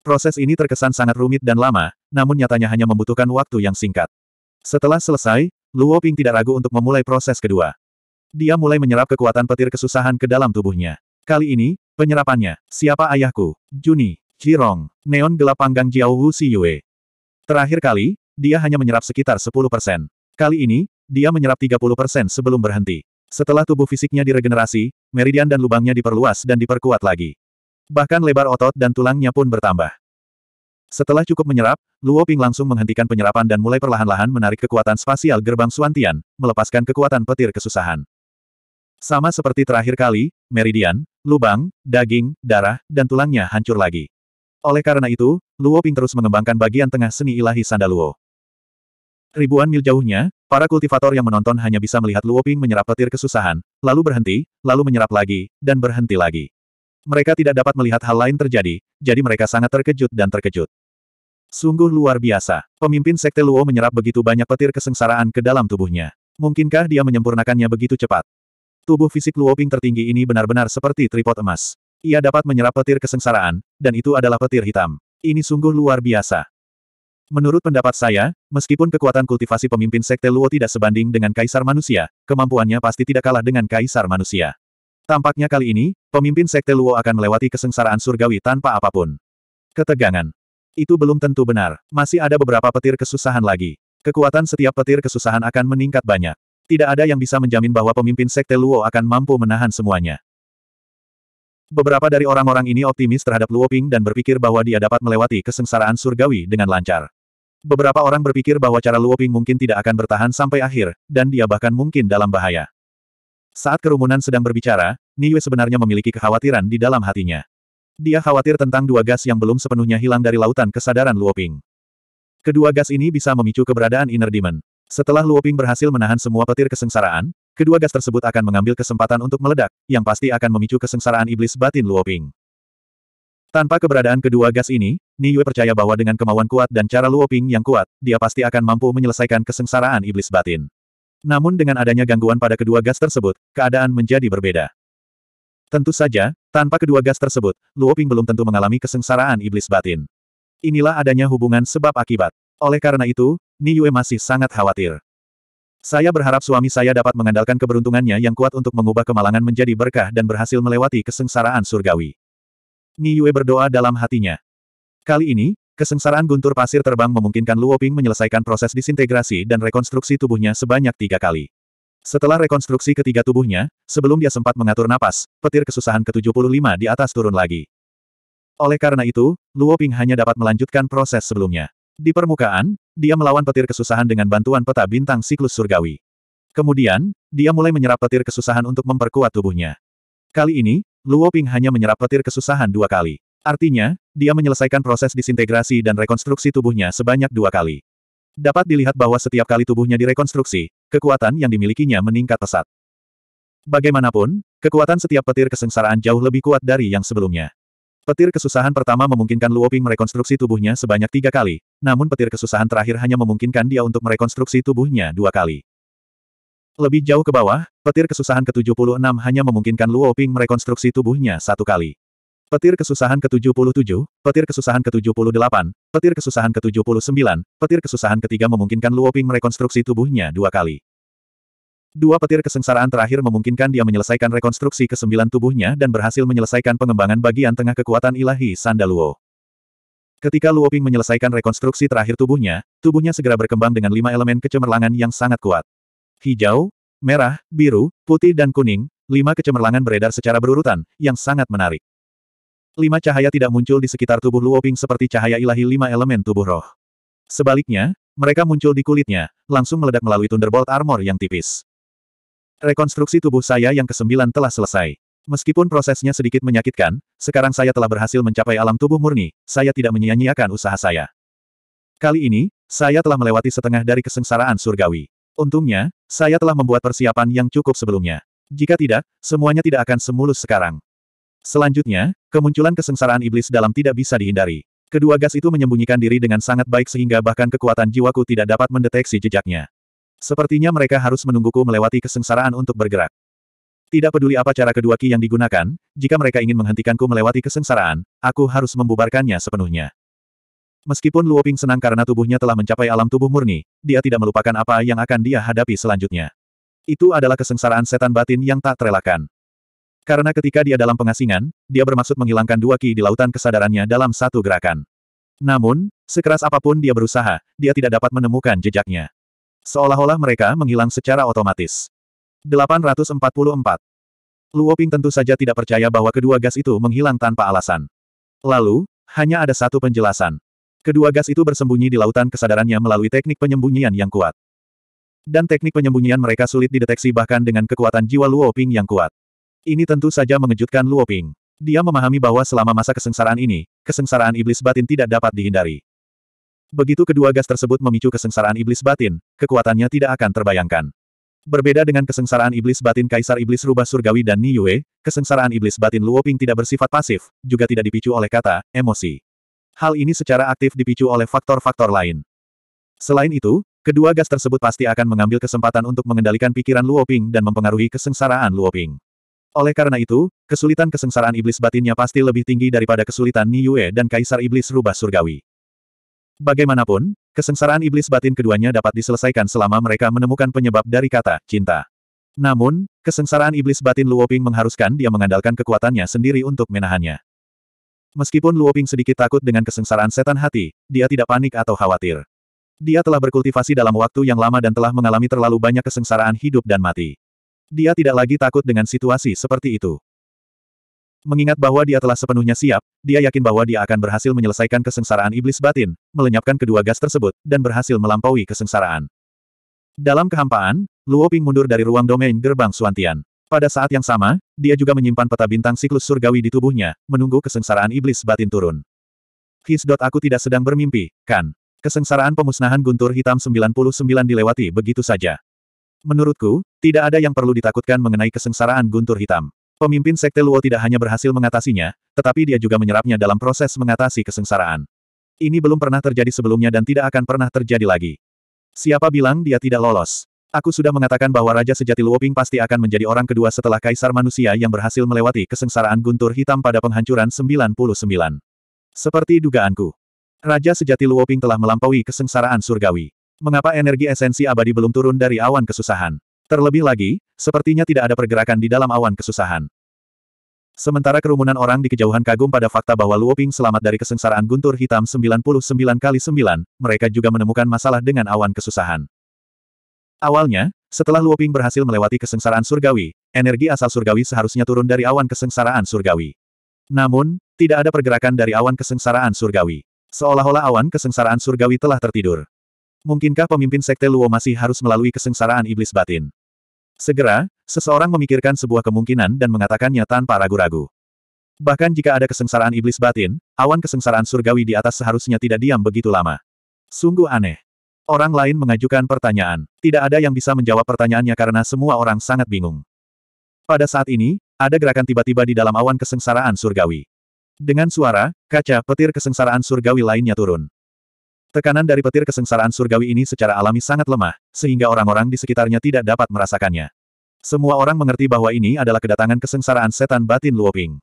A: Proses ini terkesan sangat rumit dan lama, namun nyatanya hanya membutuhkan waktu yang singkat. Setelah selesai, Luo Ping tidak ragu untuk memulai proses kedua. Dia mulai menyerap kekuatan petir kesusahan ke dalam tubuhnya. Kali ini, penyerapannya, siapa ayahku? Juni, Jirong, neon gelap panggang Jiao Wu Yue. Terakhir kali, dia hanya menyerap sekitar 10 persen. Kali ini, dia menyerap 30 persen sebelum berhenti. Setelah tubuh fisiknya diregenerasi, meridian dan lubangnya diperluas dan diperkuat lagi. Bahkan lebar otot dan tulangnya pun bertambah. Setelah cukup menyerap, Luo Ping langsung menghentikan penyerapan dan mulai perlahan-lahan menarik kekuatan spasial gerbang Suantian, melepaskan kekuatan petir kesusahan. Sama seperti terakhir kali, meridian, lubang, daging, darah, dan tulangnya hancur lagi. Oleh karena itu, Luo Ping terus mengembangkan bagian tengah seni ilahi Sandaluo. Ribuan mil jauhnya, para kultivator yang menonton hanya bisa melihat Luo Ping menyerap petir kesusahan, lalu berhenti, lalu menyerap lagi, dan berhenti lagi. Mereka tidak dapat melihat hal lain terjadi, jadi mereka sangat terkejut dan terkejut. Sungguh luar biasa, pemimpin sekte Luo menyerap begitu banyak petir kesengsaraan ke dalam tubuhnya. Mungkinkah dia menyempurnakannya begitu cepat? Tubuh fisik Luoping tertinggi ini benar-benar seperti tripod emas. Ia dapat menyerap petir kesengsaraan, dan itu adalah petir hitam. Ini sungguh luar biasa. Menurut pendapat saya, meskipun kekuatan kultivasi pemimpin Sekte Luo tidak sebanding dengan Kaisar Manusia, kemampuannya pasti tidak kalah dengan Kaisar Manusia. Tampaknya kali ini, pemimpin Sekte Luo akan melewati kesengsaraan surgawi tanpa apapun. Ketegangan. Itu belum tentu benar. Masih ada beberapa petir kesusahan lagi. Kekuatan setiap petir kesusahan akan meningkat banyak. Tidak ada yang bisa menjamin bahwa pemimpin Sekte Luo akan mampu menahan semuanya. Beberapa dari orang-orang ini optimis terhadap Luo Ping dan berpikir bahwa dia dapat melewati kesengsaraan surgawi dengan lancar. Beberapa orang berpikir bahwa cara Luo Ping mungkin tidak akan bertahan sampai akhir, dan dia bahkan mungkin dalam bahaya. Saat kerumunan sedang berbicara, Niue sebenarnya memiliki kekhawatiran di dalam hatinya. Dia khawatir tentang dua gas yang belum sepenuhnya hilang dari lautan kesadaran Luo Ping. Kedua gas ini bisa memicu keberadaan Inner Demon. Setelah Luoping berhasil menahan semua petir kesengsaraan, kedua gas tersebut akan mengambil kesempatan untuk meledak, yang pasti akan memicu kesengsaraan iblis batin Luoping. Tanpa keberadaan kedua gas ini, Ni Yue percaya bahwa dengan kemauan kuat dan cara Luoping yang kuat, dia pasti akan mampu menyelesaikan kesengsaraan iblis batin. Namun dengan adanya gangguan pada kedua gas tersebut, keadaan menjadi berbeda. Tentu saja, tanpa kedua gas tersebut, Luoping belum tentu mengalami kesengsaraan iblis batin. Inilah adanya hubungan sebab-akibat. Oleh karena itu, Ni Yue masih sangat khawatir. Saya berharap suami saya dapat mengandalkan keberuntungannya yang kuat untuk mengubah kemalangan menjadi berkah dan berhasil melewati kesengsaraan surgawi. Ni Yue berdoa dalam hatinya. Kali ini, kesengsaraan guntur pasir terbang memungkinkan Luo Ping menyelesaikan proses disintegrasi dan rekonstruksi tubuhnya sebanyak tiga kali. Setelah rekonstruksi ketiga tubuhnya, sebelum dia sempat mengatur napas, petir kesusahan ke-75 di atas turun lagi. Oleh karena itu, Luo Ping hanya dapat melanjutkan proses sebelumnya. Di permukaan, dia melawan petir kesusahan dengan bantuan peta bintang siklus surgawi. Kemudian, dia mulai menyerap petir kesusahan untuk memperkuat tubuhnya. Kali ini, Luo Ping hanya menyerap petir kesusahan dua kali. Artinya, dia menyelesaikan proses disintegrasi dan rekonstruksi tubuhnya sebanyak dua kali. Dapat dilihat bahwa setiap kali tubuhnya direkonstruksi, kekuatan yang dimilikinya meningkat pesat. Bagaimanapun, kekuatan setiap petir kesengsaraan jauh lebih kuat dari yang sebelumnya. Petir kesusahan pertama memungkinkan Luo Ping merekonstruksi tubuhnya sebanyak tiga kali, namun petir kesusahan terakhir hanya memungkinkan dia untuk merekonstruksi tubuhnya dua kali. Lebih jauh ke bawah, petir kesusahan ke-76 hanya memungkinkan Luo Ping merekonstruksi tubuhnya satu kali. Petir kesusahan ke-77, petir kesusahan ke-78, petir kesusahan ke-79, petir kesusahan ketiga memungkinkan Luo Ping merekonstruksi tubuhnya dua kali. Dua petir kesengsaraan terakhir memungkinkan dia menyelesaikan rekonstruksi ke-9 tubuhnya dan berhasil menyelesaikan pengembangan bagian tengah kekuatan ilahi Sandaluo. Ketika Luoping menyelesaikan rekonstruksi terakhir tubuhnya, tubuhnya segera berkembang dengan lima elemen kecemerlangan yang sangat kuat. Hijau, merah, biru, putih dan kuning, lima kecemerlangan beredar secara berurutan, yang sangat menarik. Lima cahaya tidak muncul di sekitar tubuh Luoping seperti cahaya ilahi lima elemen tubuh roh. Sebaliknya, mereka muncul di kulitnya, langsung meledak melalui Thunderbolt Armor yang tipis. Rekonstruksi tubuh saya yang kesembilan telah selesai. Meskipun prosesnya sedikit menyakitkan, sekarang saya telah berhasil mencapai alam tubuh murni, saya tidak menyia-nyiakan usaha saya. Kali ini, saya telah melewati setengah dari kesengsaraan surgawi. Untungnya, saya telah membuat persiapan yang cukup sebelumnya. Jika tidak, semuanya tidak akan semulus sekarang. Selanjutnya, kemunculan kesengsaraan iblis dalam tidak bisa dihindari. Kedua gas itu menyembunyikan diri dengan sangat baik sehingga bahkan kekuatan jiwaku tidak dapat mendeteksi jejaknya. Sepertinya mereka harus menungguku melewati kesengsaraan untuk bergerak. Tidak peduli apa cara kedua ki yang digunakan, jika mereka ingin menghentikanku melewati kesengsaraan, aku harus membubarkannya sepenuhnya. Meskipun Luo Ping senang karena tubuhnya telah mencapai alam tubuh murni, dia tidak melupakan apa yang akan dia hadapi selanjutnya. Itu adalah kesengsaraan setan batin yang tak terelakkan. Karena ketika dia dalam pengasingan, dia bermaksud menghilangkan dua ki di lautan kesadarannya dalam satu gerakan. Namun, sekeras apapun dia berusaha, dia tidak dapat menemukan jejaknya. Seolah-olah mereka menghilang secara otomatis. 844. Luo Ping tentu saja tidak percaya bahwa kedua gas itu menghilang tanpa alasan. Lalu, hanya ada satu penjelasan. Kedua gas itu bersembunyi di lautan kesadarannya melalui teknik penyembunyian yang kuat. Dan teknik penyembunyian mereka sulit dideteksi bahkan dengan kekuatan jiwa Luo Ping yang kuat. Ini tentu saja mengejutkan Luo Ping. Dia memahami bahwa selama masa kesengsaraan ini, kesengsaraan iblis batin tidak dapat dihindari. Begitu kedua gas tersebut memicu kesengsaraan iblis batin, kekuatannya tidak akan terbayangkan. Berbeda dengan kesengsaraan iblis batin Kaisar Iblis Rubah Surgawi dan Ni Yue, kesengsaraan iblis batin Luoping tidak bersifat pasif, juga tidak dipicu oleh kata, emosi. Hal ini secara aktif dipicu oleh faktor-faktor lain. Selain itu, kedua gas tersebut pasti akan mengambil kesempatan untuk mengendalikan pikiran Luoping dan mempengaruhi kesengsaraan Luoping. Oleh karena itu, kesulitan kesengsaraan iblis batinnya pasti lebih tinggi daripada kesulitan Ni Yue dan Kaisar Iblis Rubah Surgawi. Bagaimanapun, Kesengsaraan iblis batin keduanya dapat diselesaikan selama mereka menemukan penyebab dari kata cinta. Namun, kesengsaraan iblis batin Luoping mengharuskan dia mengandalkan kekuatannya sendiri untuk menahannya. Meskipun Luoping sedikit takut dengan kesengsaraan setan hati, dia tidak panik atau khawatir. Dia telah berkultivasi dalam waktu yang lama dan telah mengalami terlalu banyak kesengsaraan hidup dan mati. Dia tidak lagi takut dengan situasi seperti itu. Mengingat bahwa dia telah sepenuhnya siap, dia yakin bahwa dia akan berhasil menyelesaikan kesengsaraan iblis batin, melenyapkan kedua gas tersebut, dan berhasil melampaui kesengsaraan. Dalam kehampaan, Luo Ping mundur dari ruang domain gerbang Suantian. Pada saat yang sama, dia juga menyimpan peta bintang siklus surgawi di tubuhnya, menunggu kesengsaraan iblis batin turun. His. Aku tidak sedang bermimpi, kan? Kesengsaraan pemusnahan guntur hitam 99 dilewati begitu saja. Menurutku, tidak ada yang perlu ditakutkan mengenai kesengsaraan guntur hitam. Pemimpin Sekte Luo tidak hanya berhasil mengatasinya, tetapi dia juga menyerapnya dalam proses mengatasi kesengsaraan. Ini belum pernah terjadi sebelumnya dan tidak akan pernah terjadi lagi. Siapa bilang dia tidak lolos? Aku sudah mengatakan bahwa Raja Sejati Luoping pasti akan menjadi orang kedua setelah Kaisar Manusia yang berhasil melewati kesengsaraan guntur hitam pada penghancuran 99. Seperti dugaanku, Raja Sejati Luoping telah melampaui kesengsaraan surgawi. Mengapa energi esensi abadi belum turun dari awan kesusahan? Terlebih lagi, Sepertinya tidak ada pergerakan di dalam awan kesusahan. Sementara kerumunan orang di kejauhan kagum pada fakta bahwa Luoping selamat dari kesengsaraan guntur hitam 99 kali 9, mereka juga menemukan masalah dengan awan kesusahan. Awalnya, setelah Luoping berhasil melewati kesengsaraan surgawi, energi asal surgawi seharusnya turun dari awan kesengsaraan surgawi. Namun, tidak ada pergerakan dari awan kesengsaraan surgawi. Seolah-olah awan kesengsaraan surgawi telah tertidur. Mungkinkah pemimpin sekte Luo masih harus melalui kesengsaraan iblis batin? Segera, seseorang memikirkan sebuah kemungkinan dan mengatakannya tanpa ragu-ragu. Bahkan jika ada kesengsaraan iblis batin, awan kesengsaraan surgawi di atas seharusnya tidak diam begitu lama. Sungguh aneh. Orang lain mengajukan pertanyaan. Tidak ada yang bisa menjawab pertanyaannya karena semua orang sangat bingung. Pada saat ini, ada gerakan tiba-tiba di dalam awan kesengsaraan surgawi. Dengan suara, kaca petir kesengsaraan surgawi lainnya turun. Tekanan dari petir kesengsaraan surgawi ini secara alami sangat lemah, sehingga orang-orang di sekitarnya tidak dapat merasakannya. Semua orang mengerti bahwa ini adalah kedatangan kesengsaraan setan batin Luoping.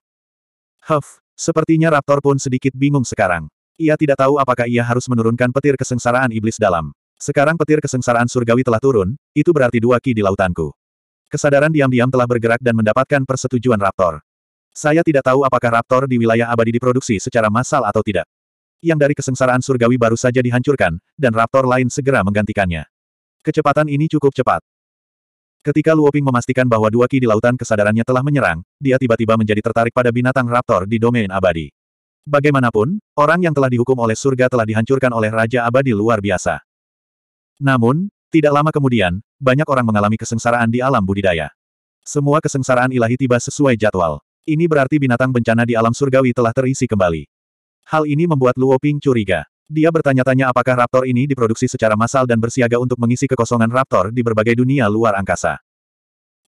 A: Huff, sepertinya Raptor pun sedikit bingung sekarang. Ia tidak tahu apakah ia harus menurunkan petir kesengsaraan iblis dalam. Sekarang petir kesengsaraan surgawi telah turun, itu berarti dua ki di lautanku. Kesadaran diam-diam telah bergerak dan mendapatkan persetujuan Raptor. Saya tidak tahu apakah Raptor di wilayah abadi diproduksi secara massal atau tidak yang dari kesengsaraan surgawi baru saja dihancurkan, dan raptor lain segera menggantikannya. Kecepatan ini cukup cepat. Ketika Luoping memastikan bahwa dua ki di lautan kesadarannya telah menyerang, dia tiba-tiba menjadi tertarik pada binatang raptor di domain abadi. Bagaimanapun, orang yang telah dihukum oleh surga telah dihancurkan oleh Raja Abadi luar biasa. Namun, tidak lama kemudian, banyak orang mengalami kesengsaraan di alam budidaya. Semua kesengsaraan ilahi tiba sesuai jadwal. Ini berarti binatang bencana di alam surgawi telah terisi kembali. Hal ini membuat Luo Ping curiga. Dia bertanya-tanya apakah raptor ini diproduksi secara massal dan bersiaga untuk mengisi kekosongan raptor di berbagai dunia luar angkasa.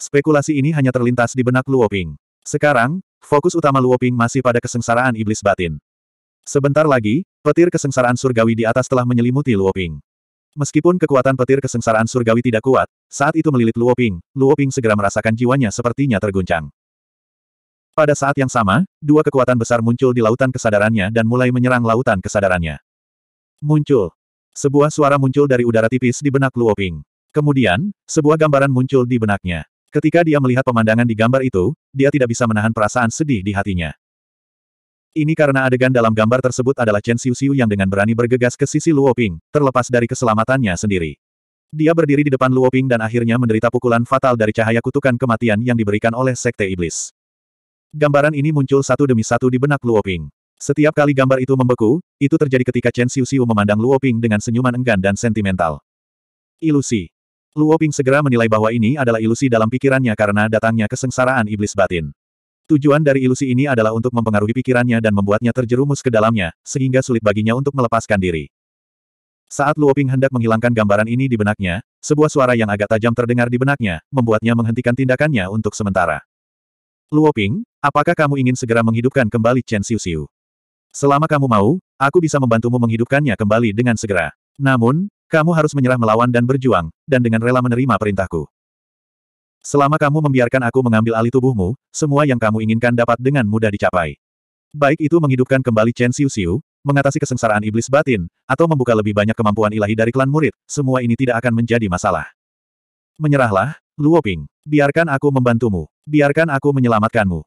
A: Spekulasi ini hanya terlintas di benak Luo Ping. Sekarang, fokus utama Luo Ping masih pada kesengsaraan iblis batin. Sebentar lagi, petir kesengsaraan surgawi di atas telah menyelimuti Luo Ping. Meskipun kekuatan petir kesengsaraan surgawi tidak kuat, saat itu melilit Luo Ping, Luo Ping segera merasakan jiwanya sepertinya terguncang. Pada saat yang sama, dua kekuatan besar muncul di lautan kesadarannya dan mulai menyerang lautan kesadarannya. Muncul. Sebuah suara muncul dari udara tipis di benak Luo Ping. Kemudian, sebuah gambaran muncul di benaknya. Ketika dia melihat pemandangan di gambar itu, dia tidak bisa menahan perasaan sedih di hatinya. Ini karena adegan dalam gambar tersebut adalah Chen Xiu Xiu yang dengan berani bergegas ke sisi Luo Ping, terlepas dari keselamatannya sendiri. Dia berdiri di depan Luo Ping dan akhirnya menderita pukulan fatal dari cahaya kutukan kematian yang diberikan oleh Sekte Iblis. Gambaran ini muncul satu demi satu di benak Luoping. Setiap kali gambar itu membeku, itu terjadi ketika Chen Xiuxiu memandang Luoping dengan senyuman enggan dan sentimental. Ilusi. Luoping segera menilai bahwa ini adalah ilusi dalam pikirannya karena datangnya kesengsaraan iblis batin. Tujuan dari ilusi ini adalah untuk mempengaruhi pikirannya dan membuatnya terjerumus ke dalamnya, sehingga sulit baginya untuk melepaskan diri. Saat Luoping hendak menghilangkan gambaran ini di benaknya, sebuah suara yang agak tajam terdengar di benaknya, membuatnya menghentikan tindakannya untuk sementara. Luo Ping, apakah kamu ingin segera menghidupkan kembali Chen Xiu Xiu? Selama kamu mau, aku bisa membantumu menghidupkannya kembali dengan segera. Namun, kamu harus menyerah melawan dan berjuang, dan dengan rela menerima perintahku. Selama kamu membiarkan aku mengambil alih tubuhmu, semua yang kamu inginkan dapat dengan mudah dicapai. Baik itu menghidupkan kembali Chen Xiu Xiu, mengatasi kesengsaraan iblis batin, atau membuka lebih banyak kemampuan ilahi dari klan murid, semua ini tidak akan menjadi masalah. Menyerahlah, Luoping, biarkan aku membantumu. Biarkan aku menyelamatkanmu.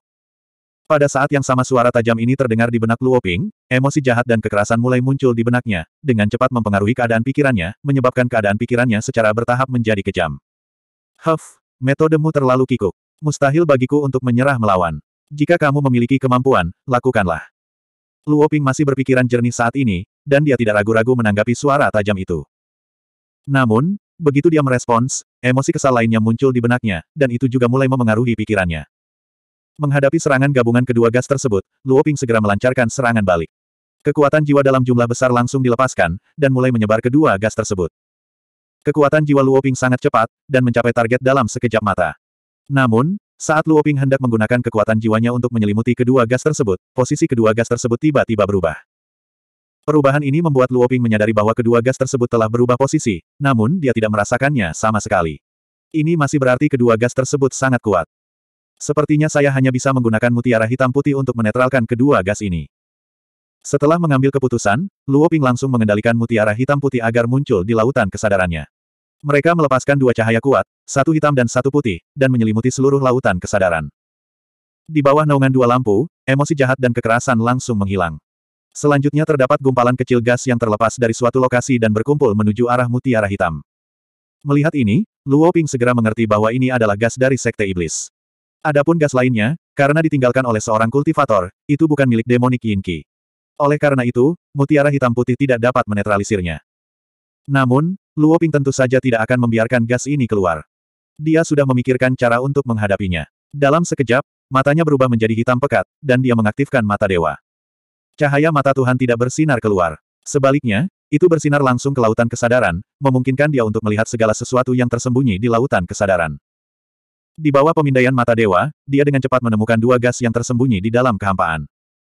A: Pada saat yang sama suara tajam ini terdengar di benak Luoping, emosi jahat dan kekerasan mulai muncul di benaknya, dengan cepat mempengaruhi keadaan pikirannya, menyebabkan keadaan pikirannya secara bertahap menjadi kejam. Huff, metodemu terlalu kikuk. Mustahil bagiku untuk menyerah melawan. Jika kamu memiliki kemampuan, lakukanlah. Luoping masih berpikiran jernih saat ini, dan dia tidak ragu-ragu menanggapi suara tajam itu. Namun, Begitu dia merespons, emosi kesal lainnya muncul di benaknya, dan itu juga mulai memengaruhi pikirannya. Menghadapi serangan gabungan kedua gas tersebut, Luo Ping segera melancarkan serangan balik. Kekuatan jiwa dalam jumlah besar langsung dilepaskan, dan mulai menyebar kedua gas tersebut. Kekuatan jiwa Luo Ping sangat cepat, dan mencapai target dalam sekejap mata. Namun, saat Luo Ping hendak menggunakan kekuatan jiwanya untuk menyelimuti kedua gas tersebut, posisi kedua gas tersebut tiba-tiba berubah. Perubahan ini membuat Luoping menyadari bahwa kedua gas tersebut telah berubah posisi, namun dia tidak merasakannya sama sekali. Ini masih berarti kedua gas tersebut sangat kuat. Sepertinya saya hanya bisa menggunakan mutiara hitam putih untuk menetralkan kedua gas ini. Setelah mengambil keputusan, Luoping langsung mengendalikan mutiara hitam putih agar muncul di lautan kesadarannya. Mereka melepaskan dua cahaya kuat, satu hitam dan satu putih, dan menyelimuti seluruh lautan kesadaran. Di bawah naungan dua lampu, emosi jahat dan kekerasan langsung menghilang. Selanjutnya terdapat gumpalan kecil gas yang terlepas dari suatu lokasi dan berkumpul menuju arah mutiara hitam. Melihat ini, Luo Ping segera mengerti bahwa ini adalah gas dari Sekte Iblis. Adapun gas lainnya, karena ditinggalkan oleh seorang kultivator, itu bukan milik demonik Yinki. Oleh karena itu, mutiara hitam putih tidak dapat menetralisirnya. Namun, Luo Ping tentu saja tidak akan membiarkan gas ini keluar. Dia sudah memikirkan cara untuk menghadapinya. Dalam sekejap, matanya berubah menjadi hitam pekat, dan dia mengaktifkan mata dewa. Cahaya mata Tuhan tidak bersinar keluar. Sebaliknya, itu bersinar langsung ke lautan kesadaran, memungkinkan dia untuk melihat segala sesuatu yang tersembunyi di lautan kesadaran. Di bawah pemindaian mata dewa, dia dengan cepat menemukan dua gas yang tersembunyi di dalam kehampaan.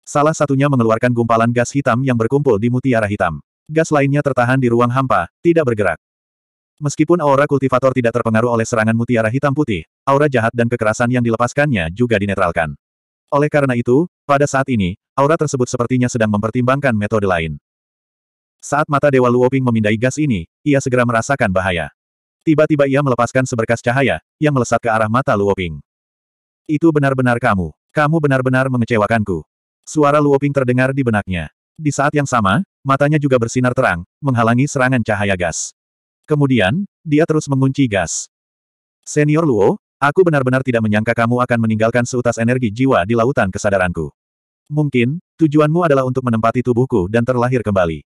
A: Salah satunya mengeluarkan gumpalan gas hitam yang berkumpul di mutiara hitam. Gas lainnya tertahan di ruang hampa, tidak bergerak. Meskipun aura kultivator tidak terpengaruh oleh serangan mutiara hitam putih, aura jahat dan kekerasan yang dilepaskannya juga dinetralkan. Oleh karena itu, pada saat ini, aura tersebut sepertinya sedang mempertimbangkan metode lain. Saat mata Dewa Luoping memindai gas ini, ia segera merasakan bahaya. Tiba-tiba ia melepaskan seberkas cahaya, yang melesat ke arah mata Luoping. Itu benar-benar kamu. Kamu benar-benar mengecewakanku. Suara Luoping terdengar di benaknya. Di saat yang sama, matanya juga bersinar terang, menghalangi serangan cahaya gas. Kemudian, dia terus mengunci gas. Senior Luo, Aku benar-benar tidak menyangka kamu akan meninggalkan seutas energi jiwa di lautan kesadaranku. Mungkin, tujuanmu adalah untuk menempati tubuhku dan terlahir kembali.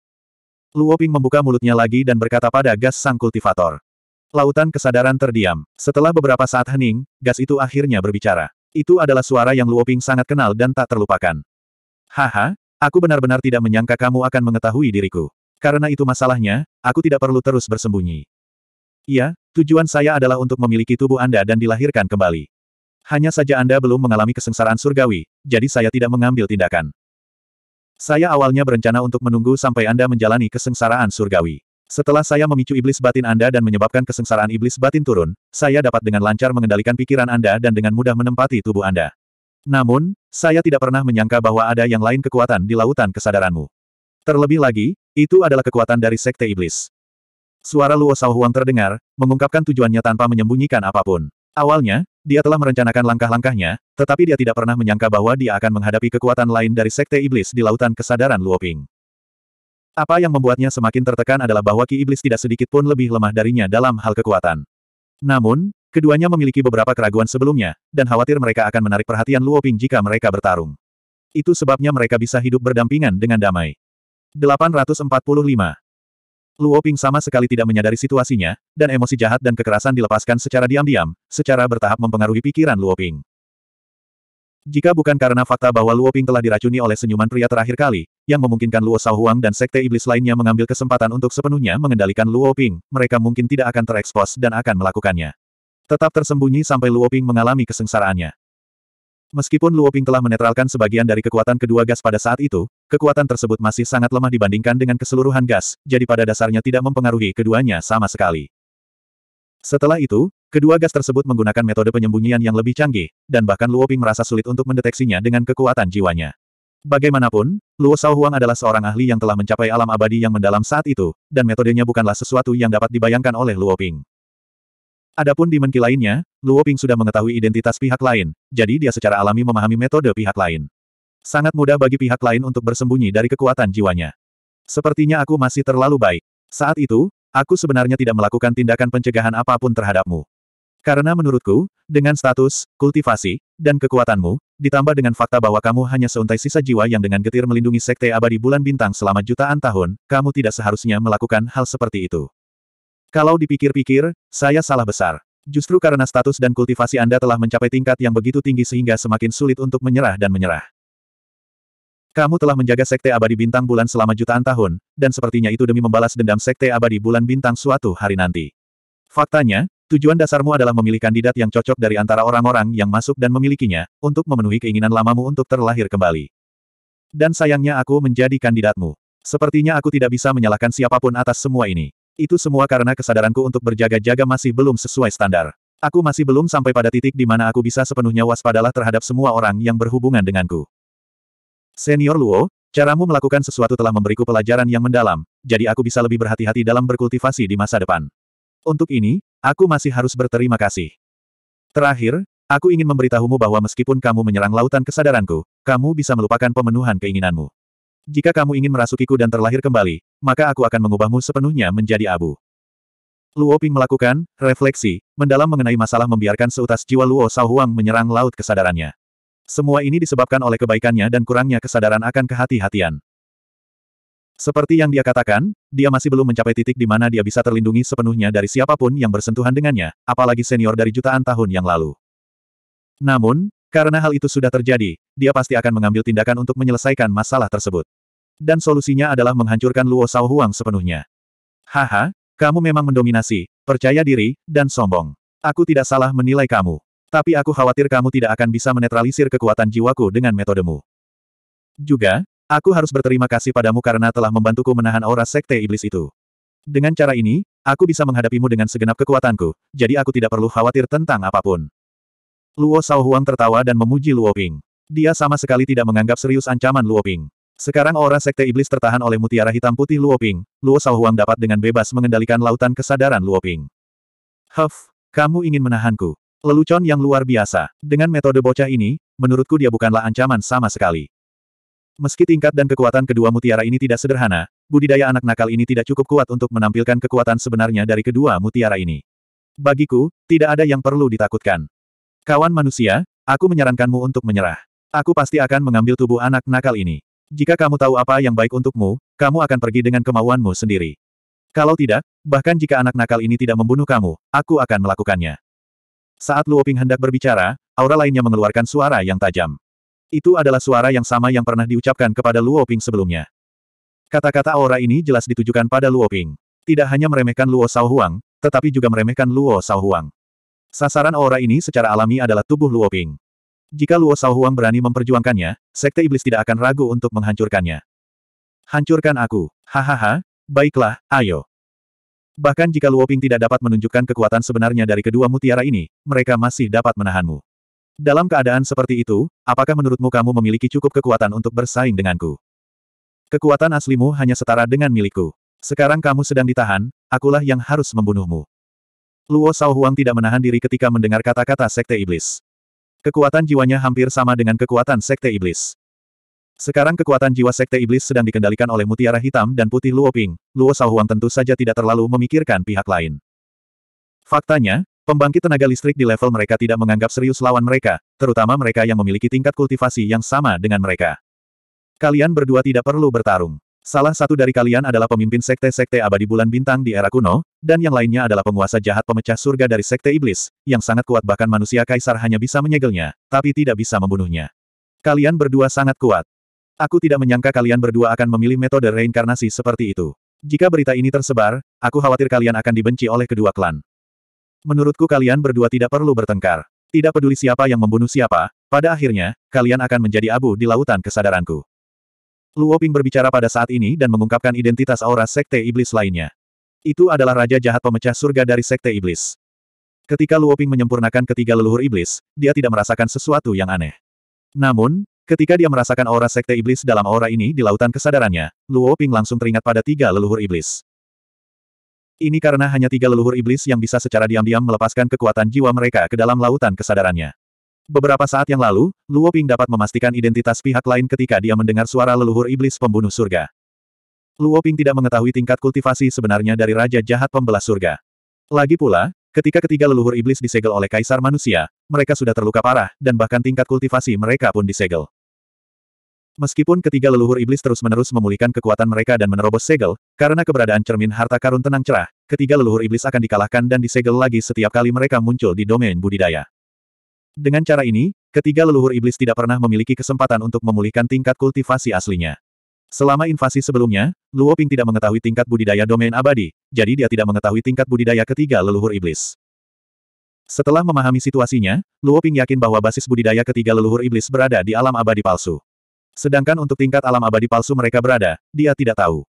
A: Luoping membuka mulutnya lagi dan berkata pada gas sang kultivator. Lautan kesadaran terdiam. Setelah beberapa saat hening, gas itu akhirnya berbicara. Itu adalah suara yang Luoping sangat kenal dan tak terlupakan. Haha, aku benar-benar tidak menyangka kamu akan mengetahui diriku. Karena itu masalahnya, aku tidak perlu terus bersembunyi. Iya, Tujuan saya adalah untuk memiliki tubuh Anda dan dilahirkan kembali. Hanya saja Anda belum mengalami kesengsaraan surgawi, jadi saya tidak mengambil tindakan. Saya awalnya berencana untuk menunggu sampai Anda menjalani kesengsaraan surgawi. Setelah saya memicu iblis batin Anda dan menyebabkan kesengsaraan iblis batin turun, saya dapat dengan lancar mengendalikan pikiran Anda dan dengan mudah menempati tubuh Anda. Namun, saya tidak pernah menyangka bahwa ada yang lain kekuatan di lautan kesadaranmu. Terlebih lagi, itu adalah kekuatan dari Sekte Iblis. Suara Luo Huang terdengar, mengungkapkan tujuannya tanpa menyembunyikan apapun. Awalnya, dia telah merencanakan langkah-langkahnya, tetapi dia tidak pernah menyangka bahwa dia akan menghadapi kekuatan lain dari Sekte Iblis di Lautan Kesadaran Luo Ping. Apa yang membuatnya semakin tertekan adalah bahwa Ki Iblis tidak sedikit pun lebih lemah darinya dalam hal kekuatan. Namun, keduanya memiliki beberapa keraguan sebelumnya, dan khawatir mereka akan menarik perhatian Luo Ping jika mereka bertarung. Itu sebabnya mereka bisa hidup berdampingan dengan damai. 845 Luo Ping sama sekali tidak menyadari situasinya, dan emosi jahat dan kekerasan dilepaskan secara diam-diam, secara bertahap mempengaruhi pikiran Luo Ping. Jika bukan karena fakta bahwa Luo Ping telah diracuni oleh senyuman pria terakhir kali, yang memungkinkan Luo Huang dan sekte iblis lainnya mengambil kesempatan untuk sepenuhnya mengendalikan Luo Ping, mereka mungkin tidak akan terekspos dan akan melakukannya. Tetap tersembunyi sampai Luo Ping mengalami kesengsaraannya. Meskipun Luo Ping telah menetralkan sebagian dari kekuatan kedua gas pada saat itu, Kekuatan tersebut masih sangat lemah dibandingkan dengan keseluruhan gas, jadi pada dasarnya tidak mempengaruhi keduanya sama sekali. Setelah itu, kedua gas tersebut menggunakan metode penyembunyian yang lebih canggih, dan bahkan Luo Ping merasa sulit untuk mendeteksinya dengan kekuatan jiwanya. Bagaimanapun, Luo Huang adalah seorang ahli yang telah mencapai alam abadi yang mendalam saat itu, dan metodenya bukanlah sesuatu yang dapat dibayangkan oleh Luo Ping. Adapun di menki lainnya, Luo Ping sudah mengetahui identitas pihak lain, jadi dia secara alami memahami metode pihak lain. Sangat mudah bagi pihak lain untuk bersembunyi dari kekuatan jiwanya. Sepertinya aku masih terlalu baik. Saat itu, aku sebenarnya tidak melakukan tindakan pencegahan apapun terhadapmu. Karena menurutku, dengan status, kultivasi, dan kekuatanmu, ditambah dengan fakta bahwa kamu hanya seuntai sisa jiwa yang dengan getir melindungi sekte abadi bulan bintang selama jutaan tahun, kamu tidak seharusnya melakukan hal seperti itu. Kalau dipikir-pikir, saya salah besar. Justru karena status dan kultivasi Anda telah mencapai tingkat yang begitu tinggi sehingga semakin sulit untuk menyerah dan menyerah. Kamu telah menjaga Sekte Abadi Bintang Bulan selama jutaan tahun, dan sepertinya itu demi membalas dendam Sekte Abadi Bulan Bintang suatu hari nanti. Faktanya, tujuan dasarmu adalah memilih kandidat yang cocok dari antara orang-orang yang masuk dan memilikinya, untuk memenuhi keinginan lamamu untuk terlahir kembali. Dan sayangnya aku menjadi kandidatmu. Sepertinya aku tidak bisa menyalahkan siapapun atas semua ini. Itu semua karena kesadaranku untuk berjaga-jaga masih belum sesuai standar. Aku masih belum sampai pada titik di mana aku bisa sepenuhnya waspadalah terhadap semua orang yang berhubungan denganku. Senior Luo, caramu melakukan sesuatu telah memberiku pelajaran yang mendalam, jadi aku bisa lebih berhati-hati dalam berkultivasi di masa depan. Untuk ini, aku masih harus berterima kasih. Terakhir, aku ingin memberitahumu bahwa meskipun kamu menyerang lautan kesadaranku, kamu bisa melupakan pemenuhan keinginanmu. Jika kamu ingin merasukiku dan terlahir kembali, maka aku akan mengubahmu sepenuhnya menjadi abu. Luo Ping melakukan refleksi mendalam mengenai masalah membiarkan seutas jiwa Luo Sao Huang menyerang laut kesadarannya. Semua ini disebabkan oleh kebaikannya dan kurangnya kesadaran akan kehati-hatian. Seperti yang dia katakan, dia masih belum mencapai titik di mana dia bisa terlindungi sepenuhnya dari siapapun yang bersentuhan dengannya, apalagi senior dari jutaan tahun yang lalu. Namun, karena hal itu sudah terjadi, dia pasti akan mengambil tindakan untuk menyelesaikan masalah tersebut. Dan solusinya adalah menghancurkan Luo Sao Huang sepenuhnya. Haha, kamu memang mendominasi, percaya diri, dan sombong. Aku tidak salah menilai kamu. Tapi aku khawatir kamu tidak akan bisa menetralisir kekuatan jiwaku dengan metodemu. Juga, aku harus berterima kasih padamu karena telah membantuku menahan aura sekte iblis itu. Dengan cara ini, aku bisa menghadapimu dengan segenap kekuatanku, jadi aku tidak perlu khawatir tentang apapun. Luo Sao Huang tertawa dan memuji Luo Ping. Dia sama sekali tidak menganggap serius ancaman Luo Ping. Sekarang aura sekte iblis tertahan oleh mutiara hitam putih Luo Ping, Luo Sao Huang dapat dengan bebas mengendalikan lautan kesadaran Luo Ping. Huff, kamu ingin menahanku. Lelucon yang luar biasa. Dengan metode bocah ini, menurutku dia bukanlah ancaman sama sekali. Meski tingkat dan kekuatan kedua mutiara ini tidak sederhana, budidaya anak nakal ini tidak cukup kuat untuk menampilkan kekuatan sebenarnya dari kedua mutiara ini. Bagiku, tidak ada yang perlu ditakutkan. Kawan manusia, aku menyarankanmu untuk menyerah. Aku pasti akan mengambil tubuh anak nakal ini. Jika kamu tahu apa yang baik untukmu, kamu akan pergi dengan kemauanmu sendiri. Kalau tidak, bahkan jika anak nakal ini tidak membunuh kamu, aku akan melakukannya. Saat Luoping hendak berbicara, aura lainnya mengeluarkan suara yang tajam. Itu adalah suara yang sama yang pernah diucapkan kepada Luoping sebelumnya. Kata-kata aura ini jelas ditujukan pada Luoping. Tidak hanya meremehkan Luo Huang, tetapi juga meremehkan Luo Huang. Sasaran aura ini secara alami adalah tubuh Luoping. Jika Luo Huang berani memperjuangkannya, Sekte Iblis tidak akan ragu untuk menghancurkannya. Hancurkan aku. Hahaha, baiklah, ayo. Bahkan jika Luoping tidak dapat menunjukkan kekuatan sebenarnya dari kedua mutiara ini, mereka masih dapat menahanmu. Dalam keadaan seperti itu, apakah menurutmu kamu memiliki cukup kekuatan untuk bersaing denganku? Kekuatan aslimu hanya setara dengan milikku. Sekarang kamu sedang ditahan, akulah yang harus membunuhmu. Luo Sao Huang tidak menahan diri ketika mendengar kata-kata Sekte Iblis. Kekuatan jiwanya hampir sama dengan kekuatan Sekte Iblis. Sekarang kekuatan jiwa Sekte Iblis sedang dikendalikan oleh Mutiara Hitam dan Putih Luo Ping, Luo tentu saja tidak terlalu memikirkan pihak lain. Faktanya, pembangkit tenaga listrik di level mereka tidak menganggap serius lawan mereka, terutama mereka yang memiliki tingkat kultivasi yang sama dengan mereka. Kalian berdua tidak perlu bertarung. Salah satu dari kalian adalah pemimpin sekte-sekte abadi bulan bintang di era kuno, dan yang lainnya adalah penguasa jahat pemecah surga dari sekte iblis, yang sangat kuat bahkan manusia kaisar hanya bisa menyegelnya, tapi tidak bisa membunuhnya. Kalian berdua sangat kuat. Aku tidak menyangka kalian berdua akan memilih metode reinkarnasi seperti itu. Jika berita ini tersebar, aku khawatir kalian akan dibenci oleh kedua klan. Menurutku kalian berdua tidak perlu bertengkar. Tidak peduli siapa yang membunuh siapa, pada akhirnya, kalian akan menjadi abu di lautan kesadaranku. Luo Ping berbicara pada saat ini dan mengungkapkan identitas aura sekte iblis lainnya. Itu adalah raja jahat pemecah surga dari sekte iblis. Ketika Luo Ping menyempurnakan ketiga leluhur iblis, dia tidak merasakan sesuatu yang aneh. Namun, Ketika dia merasakan aura sekte iblis dalam aura ini di lautan kesadarannya, Luo Ping langsung teringat pada tiga leluhur iblis. Ini karena hanya tiga leluhur iblis yang bisa secara diam-diam melepaskan kekuatan jiwa mereka ke dalam lautan kesadarannya. Beberapa saat yang lalu, Luo Ping dapat memastikan identitas pihak lain ketika dia mendengar suara leluhur iblis pembunuh surga. Luo Ping tidak mengetahui tingkat kultivasi sebenarnya dari Raja Jahat Pembelah Surga. Lagi pula, Ketika ketiga leluhur iblis disegel oleh kaisar manusia, mereka sudah terluka parah, dan bahkan tingkat kultivasi mereka pun disegel. Meskipun ketiga leluhur iblis terus-menerus memulihkan kekuatan mereka dan menerobos segel, karena keberadaan cermin harta karun tenang cerah, ketiga leluhur iblis akan dikalahkan dan disegel lagi setiap kali mereka muncul di domain budidaya. Dengan cara ini, ketiga leluhur iblis tidak pernah memiliki kesempatan untuk memulihkan tingkat kultivasi aslinya. Selama invasi sebelumnya, Luo Ping tidak mengetahui tingkat budidaya domain abadi, jadi dia tidak mengetahui tingkat budidaya ketiga leluhur iblis. Setelah memahami situasinya, Luo Ping yakin bahwa basis budidaya ketiga leluhur iblis berada di alam abadi palsu. Sedangkan untuk tingkat alam abadi palsu mereka berada, dia tidak tahu.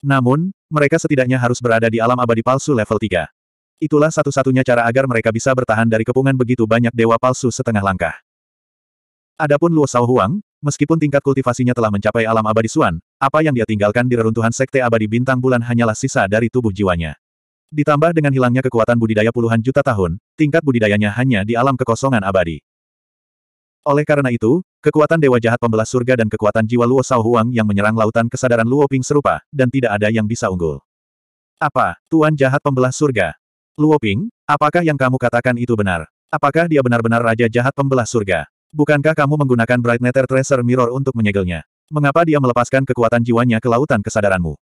A: Namun, mereka setidaknya harus berada di alam abadi palsu level 3. Itulah satu-satunya cara agar mereka bisa bertahan dari kepungan begitu banyak dewa palsu setengah langkah. Adapun Luo Sao Huang, Meskipun tingkat kultivasinya telah mencapai alam abadi Suan, apa yang dia tinggalkan di reruntuhan Sekte Abadi Bintang Bulan hanyalah sisa dari tubuh jiwanya. Ditambah dengan hilangnya kekuatan budidaya puluhan juta tahun, tingkat budidayanya hanya di alam kekosongan abadi. Oleh karena itu, kekuatan Dewa Jahat Pembelah Surga dan kekuatan jiwa Luo Sao Huang yang menyerang lautan kesadaran Luo Ping serupa, dan tidak ada yang bisa unggul. Apa, Tuan Jahat Pembelah Surga? Luo Ping, apakah yang kamu katakan itu benar? Apakah dia benar-benar Raja Jahat Pembelah Surga? Bukankah kamu menggunakan Bright Nether Tracer Mirror untuk menyegelnya? Mengapa dia melepaskan kekuatan jiwanya ke lautan kesadaranmu?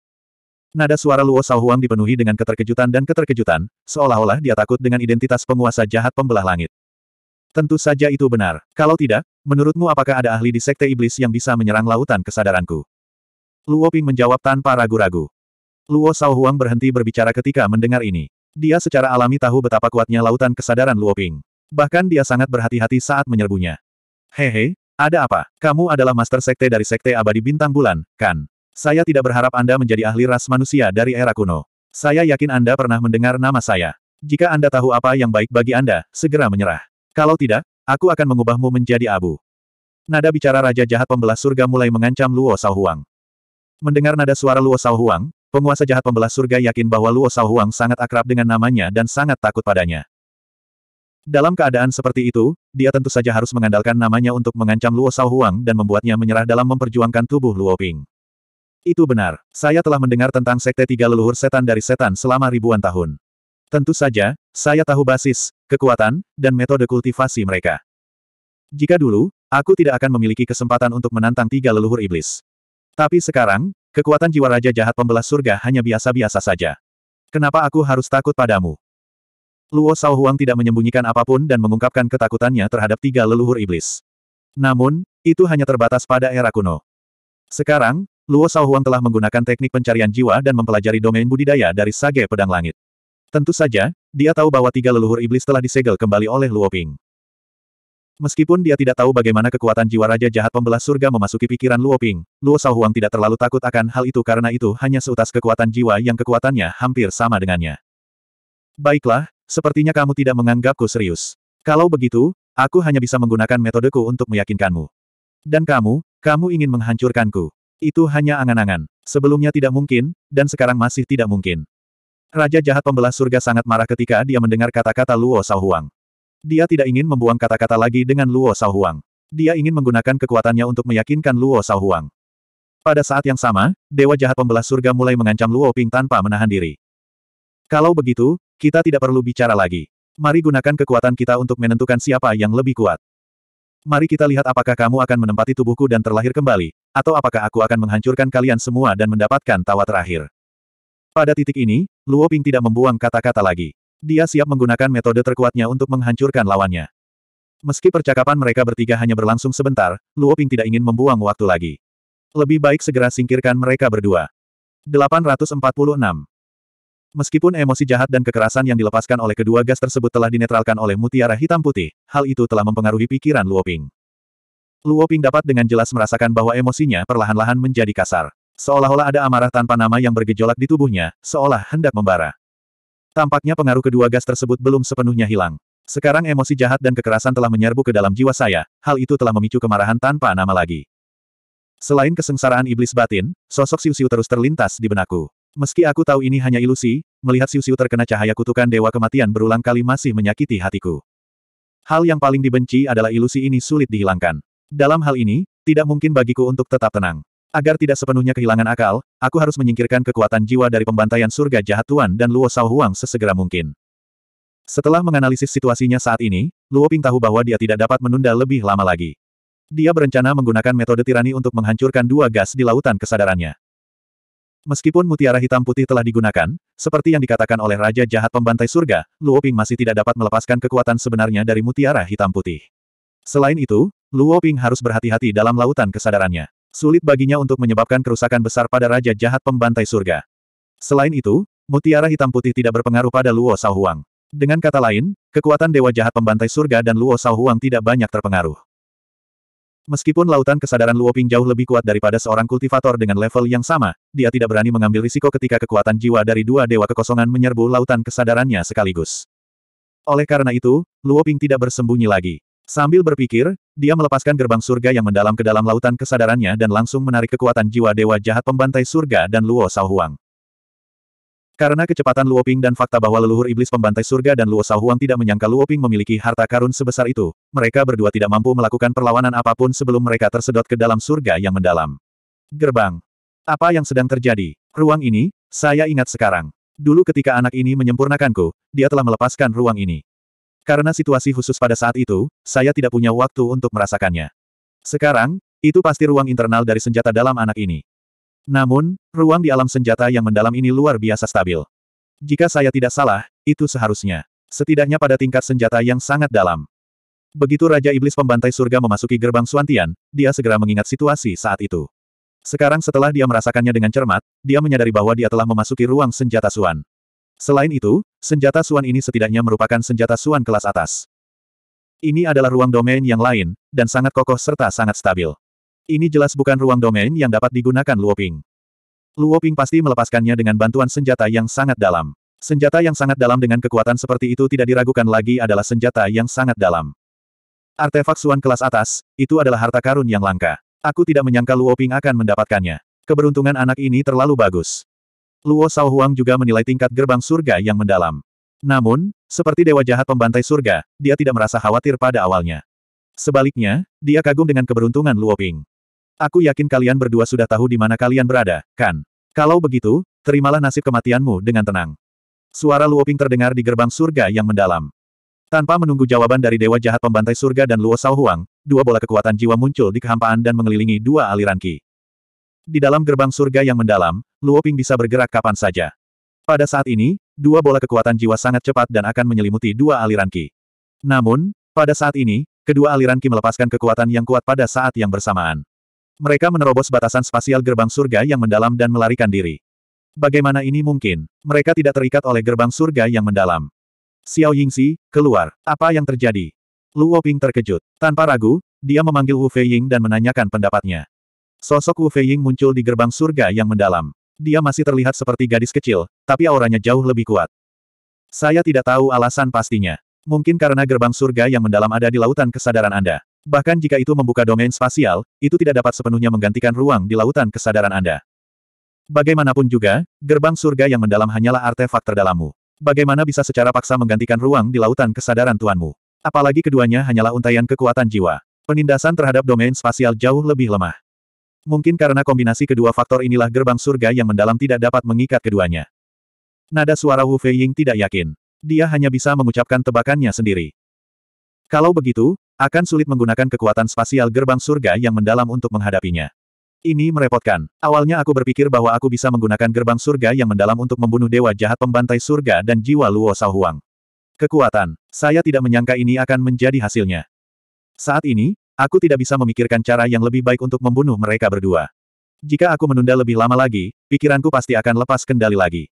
A: Nada suara Luo Huang dipenuhi dengan keterkejutan dan keterkejutan, seolah-olah dia takut dengan identitas penguasa jahat pembelah langit. Tentu saja itu benar. Kalau tidak, menurutmu apakah ada ahli di Sekte Iblis yang bisa menyerang lautan kesadaranku? Luo Ping menjawab tanpa ragu-ragu. Luo Huang berhenti berbicara ketika mendengar ini. Dia secara alami tahu betapa kuatnya lautan kesadaran Luo Ping. Bahkan dia sangat berhati-hati saat menyerbunya. Hehe, ada apa? Kamu adalah master sekte dari sekte abadi bintang bulan, kan? Saya tidak berharap Anda menjadi ahli ras manusia dari era kuno. Saya yakin Anda pernah mendengar nama saya. Jika Anda tahu apa yang baik bagi Anda, segera menyerah. Kalau tidak, aku akan mengubahmu menjadi abu. Nada bicara Raja Jahat Pembelah Surga mulai mengancam Luo Huang. Mendengar nada suara Luo Huang, penguasa jahat pembelah surga yakin bahwa Luo Huang sangat akrab dengan namanya dan sangat takut padanya. Dalam keadaan seperti itu, dia tentu saja harus mengandalkan namanya untuk mengancam Luo Sao Huang dan membuatnya menyerah dalam memperjuangkan tubuh Luo Ping. Itu benar, saya telah mendengar tentang Sekte Tiga Leluhur Setan dari Setan selama ribuan tahun. Tentu saja, saya tahu basis, kekuatan, dan metode kultivasi mereka. Jika dulu, aku tidak akan memiliki kesempatan untuk menantang Tiga Leluhur Iblis. Tapi sekarang, kekuatan jiwa Raja Jahat Pembelah Surga hanya biasa-biasa saja. Kenapa aku harus takut padamu? Luo Huang tidak menyembunyikan apapun dan mengungkapkan ketakutannya terhadap tiga leluhur iblis. Namun, itu hanya terbatas pada era kuno. Sekarang, Luo Huang telah menggunakan teknik pencarian jiwa dan mempelajari domain budidaya dari Sage Pedang Langit. Tentu saja, dia tahu bahwa tiga leluhur iblis telah disegel kembali oleh Luo Ping. Meskipun dia tidak tahu bagaimana kekuatan jiwa Raja Jahat Pembelah Surga memasuki pikiran Luo Ping, Luo Huang tidak terlalu takut akan hal itu karena itu hanya seutas kekuatan jiwa yang kekuatannya hampir sama dengannya. Baiklah, Sepertinya kamu tidak menganggapku serius. Kalau begitu, aku hanya bisa menggunakan metodeku untuk meyakinkanmu. Dan kamu, kamu ingin menghancurkanku. Itu hanya angan-angan. Sebelumnya tidak mungkin, dan sekarang masih tidak mungkin. Raja jahat pembelah surga sangat marah ketika dia mendengar kata-kata Luo Shaohuang. Dia tidak ingin membuang kata-kata lagi dengan Luo Shaohuang. Dia ingin menggunakan kekuatannya untuk meyakinkan Luo Shaohuang. Pada saat yang sama, Dewa Jahat Pembelah Surga mulai mengancam Luo Ping tanpa menahan diri. Kalau begitu, kita tidak perlu bicara lagi. Mari gunakan kekuatan kita untuk menentukan siapa yang lebih kuat. Mari kita lihat apakah kamu akan menempati tubuhku dan terlahir kembali, atau apakah aku akan menghancurkan kalian semua dan mendapatkan tawa terakhir. Pada titik ini, Luo Ping tidak membuang kata-kata lagi. Dia siap menggunakan metode terkuatnya untuk menghancurkan lawannya. Meski percakapan mereka bertiga hanya berlangsung sebentar, Luo Ping tidak ingin membuang waktu lagi. Lebih baik segera singkirkan mereka berdua. 846 Meskipun emosi jahat dan kekerasan yang dilepaskan oleh kedua gas tersebut telah dinetralkan oleh mutiara hitam putih, hal itu telah mempengaruhi pikiran Luoping. Luoping dapat dengan jelas merasakan bahwa emosinya perlahan-lahan menjadi kasar. Seolah-olah ada amarah tanpa nama yang bergejolak di tubuhnya, seolah hendak membara. Tampaknya pengaruh kedua gas tersebut belum sepenuhnya hilang. Sekarang emosi jahat dan kekerasan telah menyerbu ke dalam jiwa saya, hal itu telah memicu kemarahan tanpa nama lagi. Selain kesengsaraan iblis batin, sosok Siu Siu terus terlintas di benakku. Meski aku tahu ini hanya ilusi, melihat Siu Siu terkena cahaya kutukan Dewa Kematian berulang kali masih menyakiti hatiku. Hal yang paling dibenci adalah ilusi ini sulit dihilangkan. Dalam hal ini, tidak mungkin bagiku untuk tetap tenang. Agar tidak sepenuhnya kehilangan akal, aku harus menyingkirkan kekuatan jiwa dari pembantaian surga jahat Tuan dan Luo Sao Huang sesegera mungkin. Setelah menganalisis situasinya saat ini, Luo Ping tahu bahwa dia tidak dapat menunda lebih lama lagi. Dia berencana menggunakan metode tirani untuk menghancurkan dua gas di lautan kesadarannya. Meskipun mutiara hitam putih telah digunakan, seperti yang dikatakan oleh Raja Jahat Pembantai Surga, Luo Ping masih tidak dapat melepaskan kekuatan sebenarnya dari mutiara hitam putih. Selain itu, Luo Ping harus berhati-hati dalam lautan kesadarannya. Sulit baginya untuk menyebabkan kerusakan besar pada Raja Jahat Pembantai Surga. Selain itu, mutiara hitam putih tidak berpengaruh pada Luo Huang. Dengan kata lain, kekuatan Dewa Jahat Pembantai Surga dan Luo Huang tidak banyak terpengaruh. Meskipun lautan kesadaran Luoping jauh lebih kuat daripada seorang kultivator dengan level yang sama, dia tidak berani mengambil risiko ketika kekuatan jiwa dari dua dewa kekosongan menyerbu lautan kesadarannya sekaligus. Oleh karena itu, Luoping tidak bersembunyi lagi. Sambil berpikir, dia melepaskan gerbang surga yang mendalam ke dalam lautan kesadarannya dan langsung menarik kekuatan jiwa dewa jahat pembantai surga dan Luo Huang. Karena kecepatan Luoping dan fakta bahwa leluhur iblis pembantai surga dan Luo Huang tidak menyangka Luoping memiliki harta karun sebesar itu, mereka berdua tidak mampu melakukan perlawanan apapun sebelum mereka tersedot ke dalam surga yang mendalam. Gerbang. Apa yang sedang terjadi? Ruang ini, saya ingat sekarang. Dulu ketika anak ini menyempurnakanku, dia telah melepaskan ruang ini. Karena situasi khusus pada saat itu, saya tidak punya waktu untuk merasakannya. Sekarang, itu pasti ruang internal dari senjata dalam anak ini. Namun, ruang di alam senjata yang mendalam ini luar biasa stabil. Jika saya tidak salah, itu seharusnya. Setidaknya pada tingkat senjata yang sangat dalam. Begitu Raja Iblis Pembantai Surga memasuki gerbang Suantian, dia segera mengingat situasi saat itu. Sekarang setelah dia merasakannya dengan cermat, dia menyadari bahwa dia telah memasuki ruang senjata Suan. Selain itu, senjata Suan ini setidaknya merupakan senjata Suan kelas atas. Ini adalah ruang domain yang lain, dan sangat kokoh serta sangat stabil. Ini jelas bukan ruang domain yang dapat digunakan Luoping. Luoping pasti melepaskannya dengan bantuan senjata yang sangat dalam. Senjata yang sangat dalam dengan kekuatan seperti itu tidak diragukan lagi adalah senjata yang sangat dalam. Artefak Suan kelas atas, itu adalah harta karun yang langka. Aku tidak menyangka Luoping akan mendapatkannya. Keberuntungan anak ini terlalu bagus. Luo Huang juga menilai tingkat gerbang surga yang mendalam. Namun, seperti dewa jahat pembantai surga, dia tidak merasa khawatir pada awalnya. Sebaliknya, dia kagum dengan keberuntungan Luoping. Aku yakin kalian berdua sudah tahu di mana kalian berada, kan? Kalau begitu, terimalah nasib kematianmu dengan tenang. Suara Luoping terdengar di gerbang surga yang mendalam. Tanpa menunggu jawaban dari Dewa Jahat Pembantai Surga dan Luo Sao Huang, dua bola kekuatan jiwa muncul di kehampaan dan mengelilingi dua aliran Ki. Di dalam gerbang surga yang mendalam, Luoping bisa bergerak kapan saja. Pada saat ini, dua bola kekuatan jiwa sangat cepat dan akan menyelimuti dua aliran Ki. Namun, pada saat ini, kedua aliran Ki melepaskan kekuatan yang kuat pada saat yang bersamaan. Mereka menerobos batasan spasial gerbang surga yang mendalam dan melarikan diri. Bagaimana ini mungkin? Mereka tidak terikat oleh gerbang surga yang mendalam. Xiao Yingxi, keluar. Apa yang terjadi? Luo Ping terkejut. Tanpa ragu, dia memanggil Wu Feiying dan menanyakan pendapatnya. Sosok Wu Feiying muncul di gerbang surga yang mendalam. Dia masih terlihat seperti gadis kecil, tapi auranya jauh lebih kuat. Saya tidak tahu alasan pastinya. Mungkin karena gerbang surga yang mendalam ada di lautan kesadaran Anda. Bahkan jika itu membuka domain spasial, itu tidak dapat sepenuhnya menggantikan ruang di lautan kesadaran Anda. Bagaimanapun juga, gerbang surga yang mendalam hanyalah artefak terdalammu. Bagaimana bisa secara paksa menggantikan ruang di lautan kesadaran Tuanmu? Apalagi keduanya hanyalah untaian kekuatan jiwa. Penindasan terhadap domain spasial jauh lebih lemah. Mungkin karena kombinasi kedua faktor inilah gerbang surga yang mendalam tidak dapat mengikat keduanya. Nada suara Wu Ying tidak yakin. Dia hanya bisa mengucapkan tebakannya sendiri. Kalau begitu, akan sulit menggunakan kekuatan spasial gerbang surga yang mendalam untuk menghadapinya. Ini merepotkan. Awalnya aku berpikir bahwa aku bisa menggunakan gerbang surga yang mendalam untuk membunuh dewa jahat pembantai surga dan jiwa Luo Huang. Kekuatan. Saya tidak menyangka ini akan menjadi hasilnya. Saat ini, aku tidak bisa memikirkan cara yang lebih baik untuk membunuh mereka berdua. Jika aku menunda lebih lama lagi, pikiranku pasti akan lepas kendali lagi.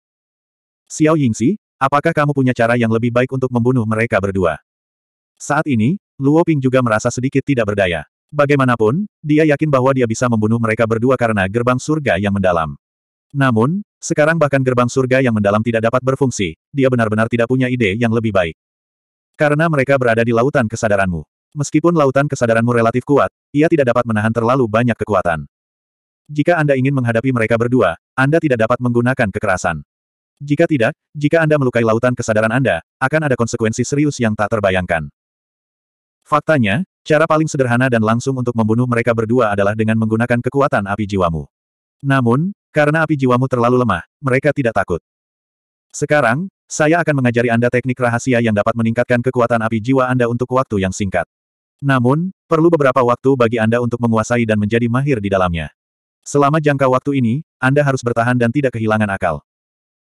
A: Xiao Yingxi, apakah kamu punya cara yang lebih baik untuk membunuh mereka berdua? Saat ini, Luo Ping juga merasa sedikit tidak berdaya. Bagaimanapun, dia yakin bahwa dia bisa membunuh mereka berdua karena gerbang surga yang mendalam. Namun, sekarang bahkan gerbang surga yang mendalam tidak dapat berfungsi, dia benar-benar tidak punya ide yang lebih baik. Karena mereka berada di lautan kesadaranmu. Meskipun lautan kesadaranmu relatif kuat, ia tidak dapat menahan terlalu banyak kekuatan. Jika Anda ingin menghadapi mereka berdua, Anda tidak dapat menggunakan kekerasan. Jika tidak, jika Anda melukai lautan kesadaran Anda, akan ada konsekuensi serius yang tak terbayangkan. Faktanya, cara paling sederhana dan langsung untuk membunuh mereka berdua adalah dengan menggunakan kekuatan api jiwamu. Namun, karena api jiwamu terlalu lemah, mereka tidak takut. Sekarang, saya akan mengajari Anda teknik rahasia yang dapat meningkatkan kekuatan api jiwa Anda untuk waktu yang singkat. Namun, perlu beberapa waktu bagi Anda untuk menguasai dan menjadi mahir di dalamnya. Selama jangka waktu ini, Anda harus bertahan dan tidak kehilangan akal.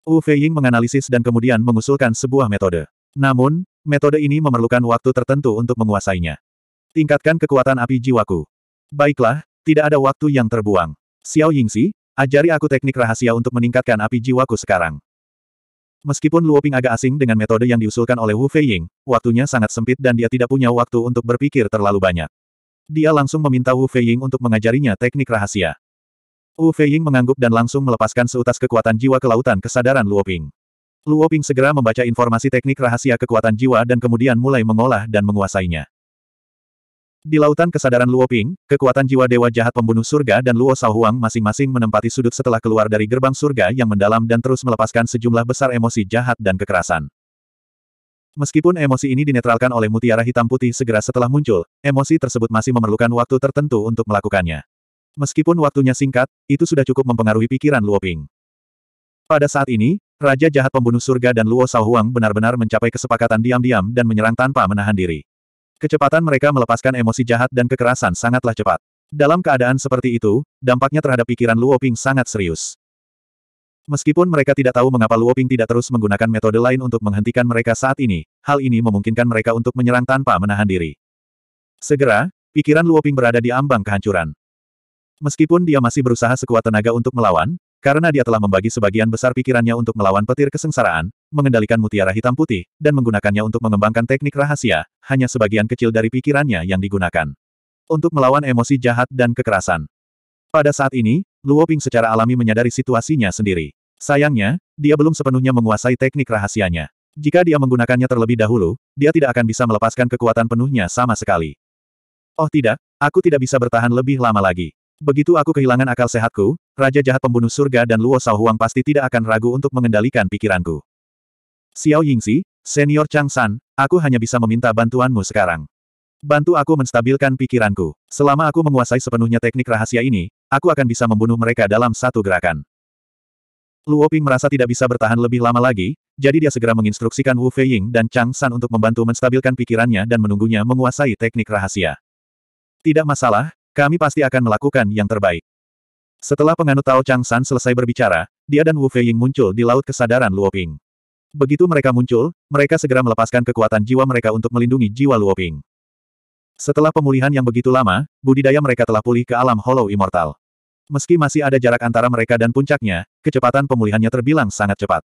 A: Wu Feiying menganalisis dan kemudian mengusulkan sebuah metode. Namun, metode ini memerlukan waktu tertentu untuk menguasainya. Tingkatkan kekuatan api jiwaku. Baiklah, tidak ada waktu yang terbuang. Xiao Yingxi, ajari aku teknik rahasia untuk meningkatkan api jiwaku sekarang. Meskipun Luo Ping agak asing dengan metode yang diusulkan oleh Wu Feiying, waktunya sangat sempit dan dia tidak punya waktu untuk berpikir terlalu banyak. Dia langsung meminta Wu Feiying untuk mengajarinya teknik rahasia. Wu Feiying mengangguk dan langsung melepaskan seutas kekuatan jiwa ke lautan kesadaran Luo Ping. Luo Ping segera membaca informasi teknik rahasia kekuatan jiwa dan kemudian mulai mengolah dan menguasainya. Di lautan kesadaran Luo Ping, kekuatan jiwa dewa jahat pembunuh surga dan Luo Huang masing-masing menempati sudut setelah keluar dari gerbang surga yang mendalam dan terus melepaskan sejumlah besar emosi jahat dan kekerasan. Meskipun emosi ini dinetralkan oleh mutiara hitam putih segera setelah muncul, emosi tersebut masih memerlukan waktu tertentu untuk melakukannya. Meskipun waktunya singkat, itu sudah cukup mempengaruhi pikiran Luo Ping. Pada saat ini, Raja Jahat Pembunuh Surga dan Luo Huang benar-benar mencapai kesepakatan diam-diam dan menyerang tanpa menahan diri. Kecepatan mereka melepaskan emosi jahat dan kekerasan sangatlah cepat. Dalam keadaan seperti itu, dampaknya terhadap pikiran Luo Ping sangat serius. Meskipun mereka tidak tahu mengapa Luo Ping tidak terus menggunakan metode lain untuk menghentikan mereka saat ini, hal ini memungkinkan mereka untuk menyerang tanpa menahan diri. Segera, pikiran Luo Ping berada di ambang kehancuran. Meskipun dia masih berusaha sekuat tenaga untuk melawan, karena dia telah membagi sebagian besar pikirannya untuk melawan petir kesengsaraan, mengendalikan mutiara hitam putih, dan menggunakannya untuk mengembangkan teknik rahasia, hanya sebagian kecil dari pikirannya yang digunakan. Untuk melawan emosi jahat dan kekerasan. Pada saat ini, Luo Ping secara alami menyadari situasinya sendiri. Sayangnya, dia belum sepenuhnya menguasai teknik rahasianya. Jika dia menggunakannya terlebih dahulu, dia tidak akan bisa melepaskan kekuatan penuhnya sama sekali. Oh tidak, aku tidak bisa bertahan lebih lama lagi. Begitu aku kehilangan akal sehatku, Raja Jahat Pembunuh Surga dan Luo Sao Huang pasti tidak akan ragu untuk mengendalikan pikiranku. Xiao Yingzi, Senior Chang San, aku hanya bisa meminta bantuanmu sekarang. Bantu aku menstabilkan pikiranku. Selama aku menguasai sepenuhnya teknik rahasia ini, aku akan bisa membunuh mereka dalam satu gerakan. Luo Ping merasa tidak bisa bertahan lebih lama lagi, jadi dia segera menginstruksikan Wu Feiying dan Chang San untuk membantu menstabilkan pikirannya dan menunggunya menguasai teknik rahasia. Tidak masalah, kami pasti akan melakukan yang terbaik. Setelah penganut Tao Chang San selesai berbicara, dia dan Wu Feiying muncul di Laut Kesadaran Luoping. Begitu mereka muncul, mereka segera melepaskan kekuatan jiwa mereka untuk melindungi jiwa Luoping. Setelah pemulihan yang begitu lama, budidaya mereka telah pulih ke alam Hollow Immortal. Meski masih ada jarak antara mereka dan puncaknya, kecepatan pemulihannya terbilang sangat cepat.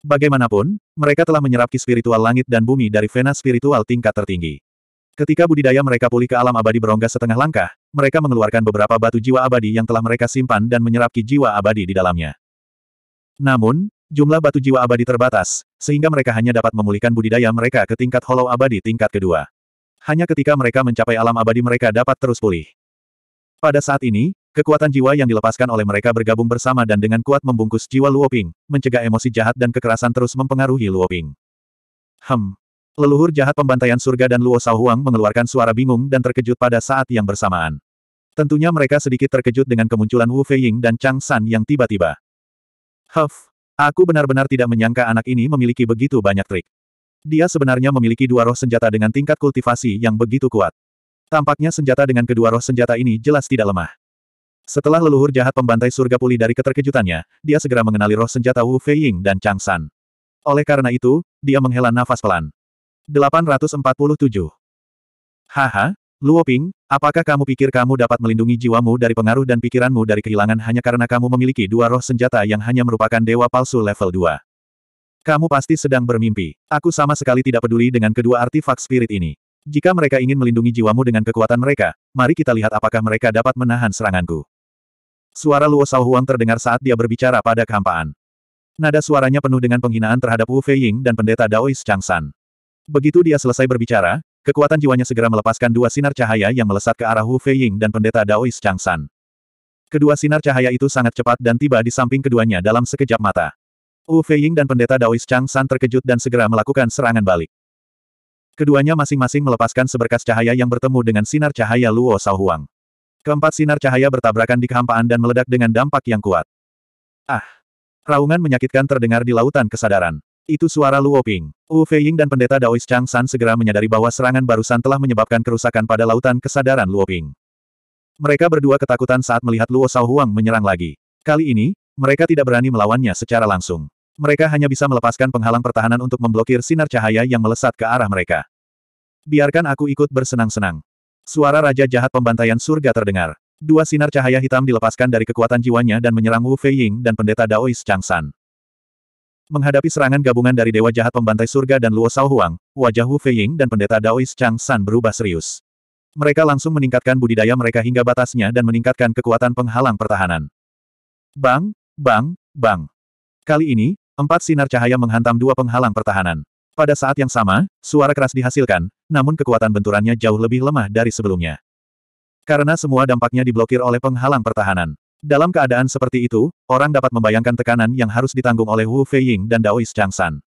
A: Bagaimanapun, mereka telah menyerap spiritual langit dan bumi dari vena spiritual tingkat tertinggi. Ketika budidaya mereka pulih ke alam abadi berongga setengah langkah, mereka mengeluarkan beberapa batu jiwa abadi yang telah mereka simpan dan menyerap ki jiwa abadi di dalamnya. Namun, jumlah batu jiwa abadi terbatas, sehingga mereka hanya dapat memulihkan budidaya mereka ke tingkat hollow abadi tingkat kedua. Hanya ketika mereka mencapai alam abadi mereka dapat terus pulih. Pada saat ini, kekuatan jiwa yang dilepaskan oleh mereka bergabung bersama dan dengan kuat membungkus jiwa Luoping, mencegah emosi jahat dan kekerasan terus mempengaruhi Luoping. Hem, Leluhur jahat pembantaian surga dan Luo Huang mengeluarkan suara bingung dan terkejut pada saat yang bersamaan. Tentunya mereka sedikit terkejut dengan kemunculan Wu Feiying dan Chang San yang tiba-tiba. Huff, aku benar-benar tidak menyangka anak ini memiliki begitu banyak trik. Dia sebenarnya memiliki dua roh senjata dengan tingkat kultivasi yang begitu kuat. Tampaknya senjata dengan kedua roh senjata ini jelas tidak lemah. Setelah leluhur jahat pembantai surga pulih dari keterkejutannya, dia segera mengenali roh senjata Wu Feiying dan Chang San. Oleh karena itu, dia menghela nafas pelan. 847. Haha, Luo Ping, apakah kamu pikir kamu dapat melindungi jiwamu dari pengaruh dan pikiranmu dari kehilangan hanya karena kamu memiliki dua roh senjata yang hanya merupakan dewa palsu level 2? Kamu pasti sedang bermimpi. Aku sama sekali tidak peduli dengan kedua artefak spirit ini. Jika mereka ingin melindungi jiwamu dengan kekuatan mereka, mari kita lihat apakah mereka dapat menahan seranganku. Suara Luo Sao Huang terdengar saat dia berbicara pada kehampaan. Nada suaranya penuh dengan penghinaan terhadap Wu Feiying dan pendeta Daois San. Begitu dia selesai berbicara, kekuatan jiwanya segera melepaskan dua sinar cahaya yang melesat ke arah Hu Feiying dan pendeta Daois San. Kedua sinar cahaya itu sangat cepat dan tiba di samping keduanya dalam sekejap mata. Wu Feiying dan pendeta Daois San terkejut dan segera melakukan serangan balik. Keduanya masing-masing melepaskan seberkas cahaya yang bertemu dengan sinar cahaya Luo Saohuang. Keempat sinar cahaya bertabrakan di kehampaan dan meledak dengan dampak yang kuat. Ah! Raungan menyakitkan terdengar di lautan kesadaran. Itu suara Luo Ping. Wu Feiying dan pendeta Daois Chang San segera menyadari bahwa serangan barusan telah menyebabkan kerusakan pada lautan kesadaran Luo Ping. Mereka berdua ketakutan saat melihat Luo Sao Huang menyerang lagi. Kali ini, mereka tidak berani melawannya secara langsung. Mereka hanya bisa melepaskan penghalang pertahanan untuk memblokir sinar cahaya yang melesat ke arah mereka. Biarkan aku ikut bersenang-senang. Suara Raja Jahat Pembantaian Surga terdengar. Dua sinar cahaya hitam dilepaskan dari kekuatan jiwanya dan menyerang Wu Feiying dan pendeta Daois Chang San. Menghadapi serangan gabungan dari Dewa Jahat Pembantai Surga dan Luo Sao Huang, wajah Wu Feiying dan pendeta Daois Chang San berubah serius. Mereka langsung meningkatkan budidaya mereka hingga batasnya dan meningkatkan kekuatan penghalang pertahanan. Bang, bang, bang. Kali ini, empat sinar cahaya menghantam dua penghalang pertahanan. Pada saat yang sama, suara keras dihasilkan, namun kekuatan benturannya jauh lebih lemah dari sebelumnya. Karena semua dampaknya diblokir oleh penghalang pertahanan. Dalam keadaan seperti itu, orang dapat membayangkan tekanan yang harus ditanggung oleh Wu Feiying dan Daois Changsan.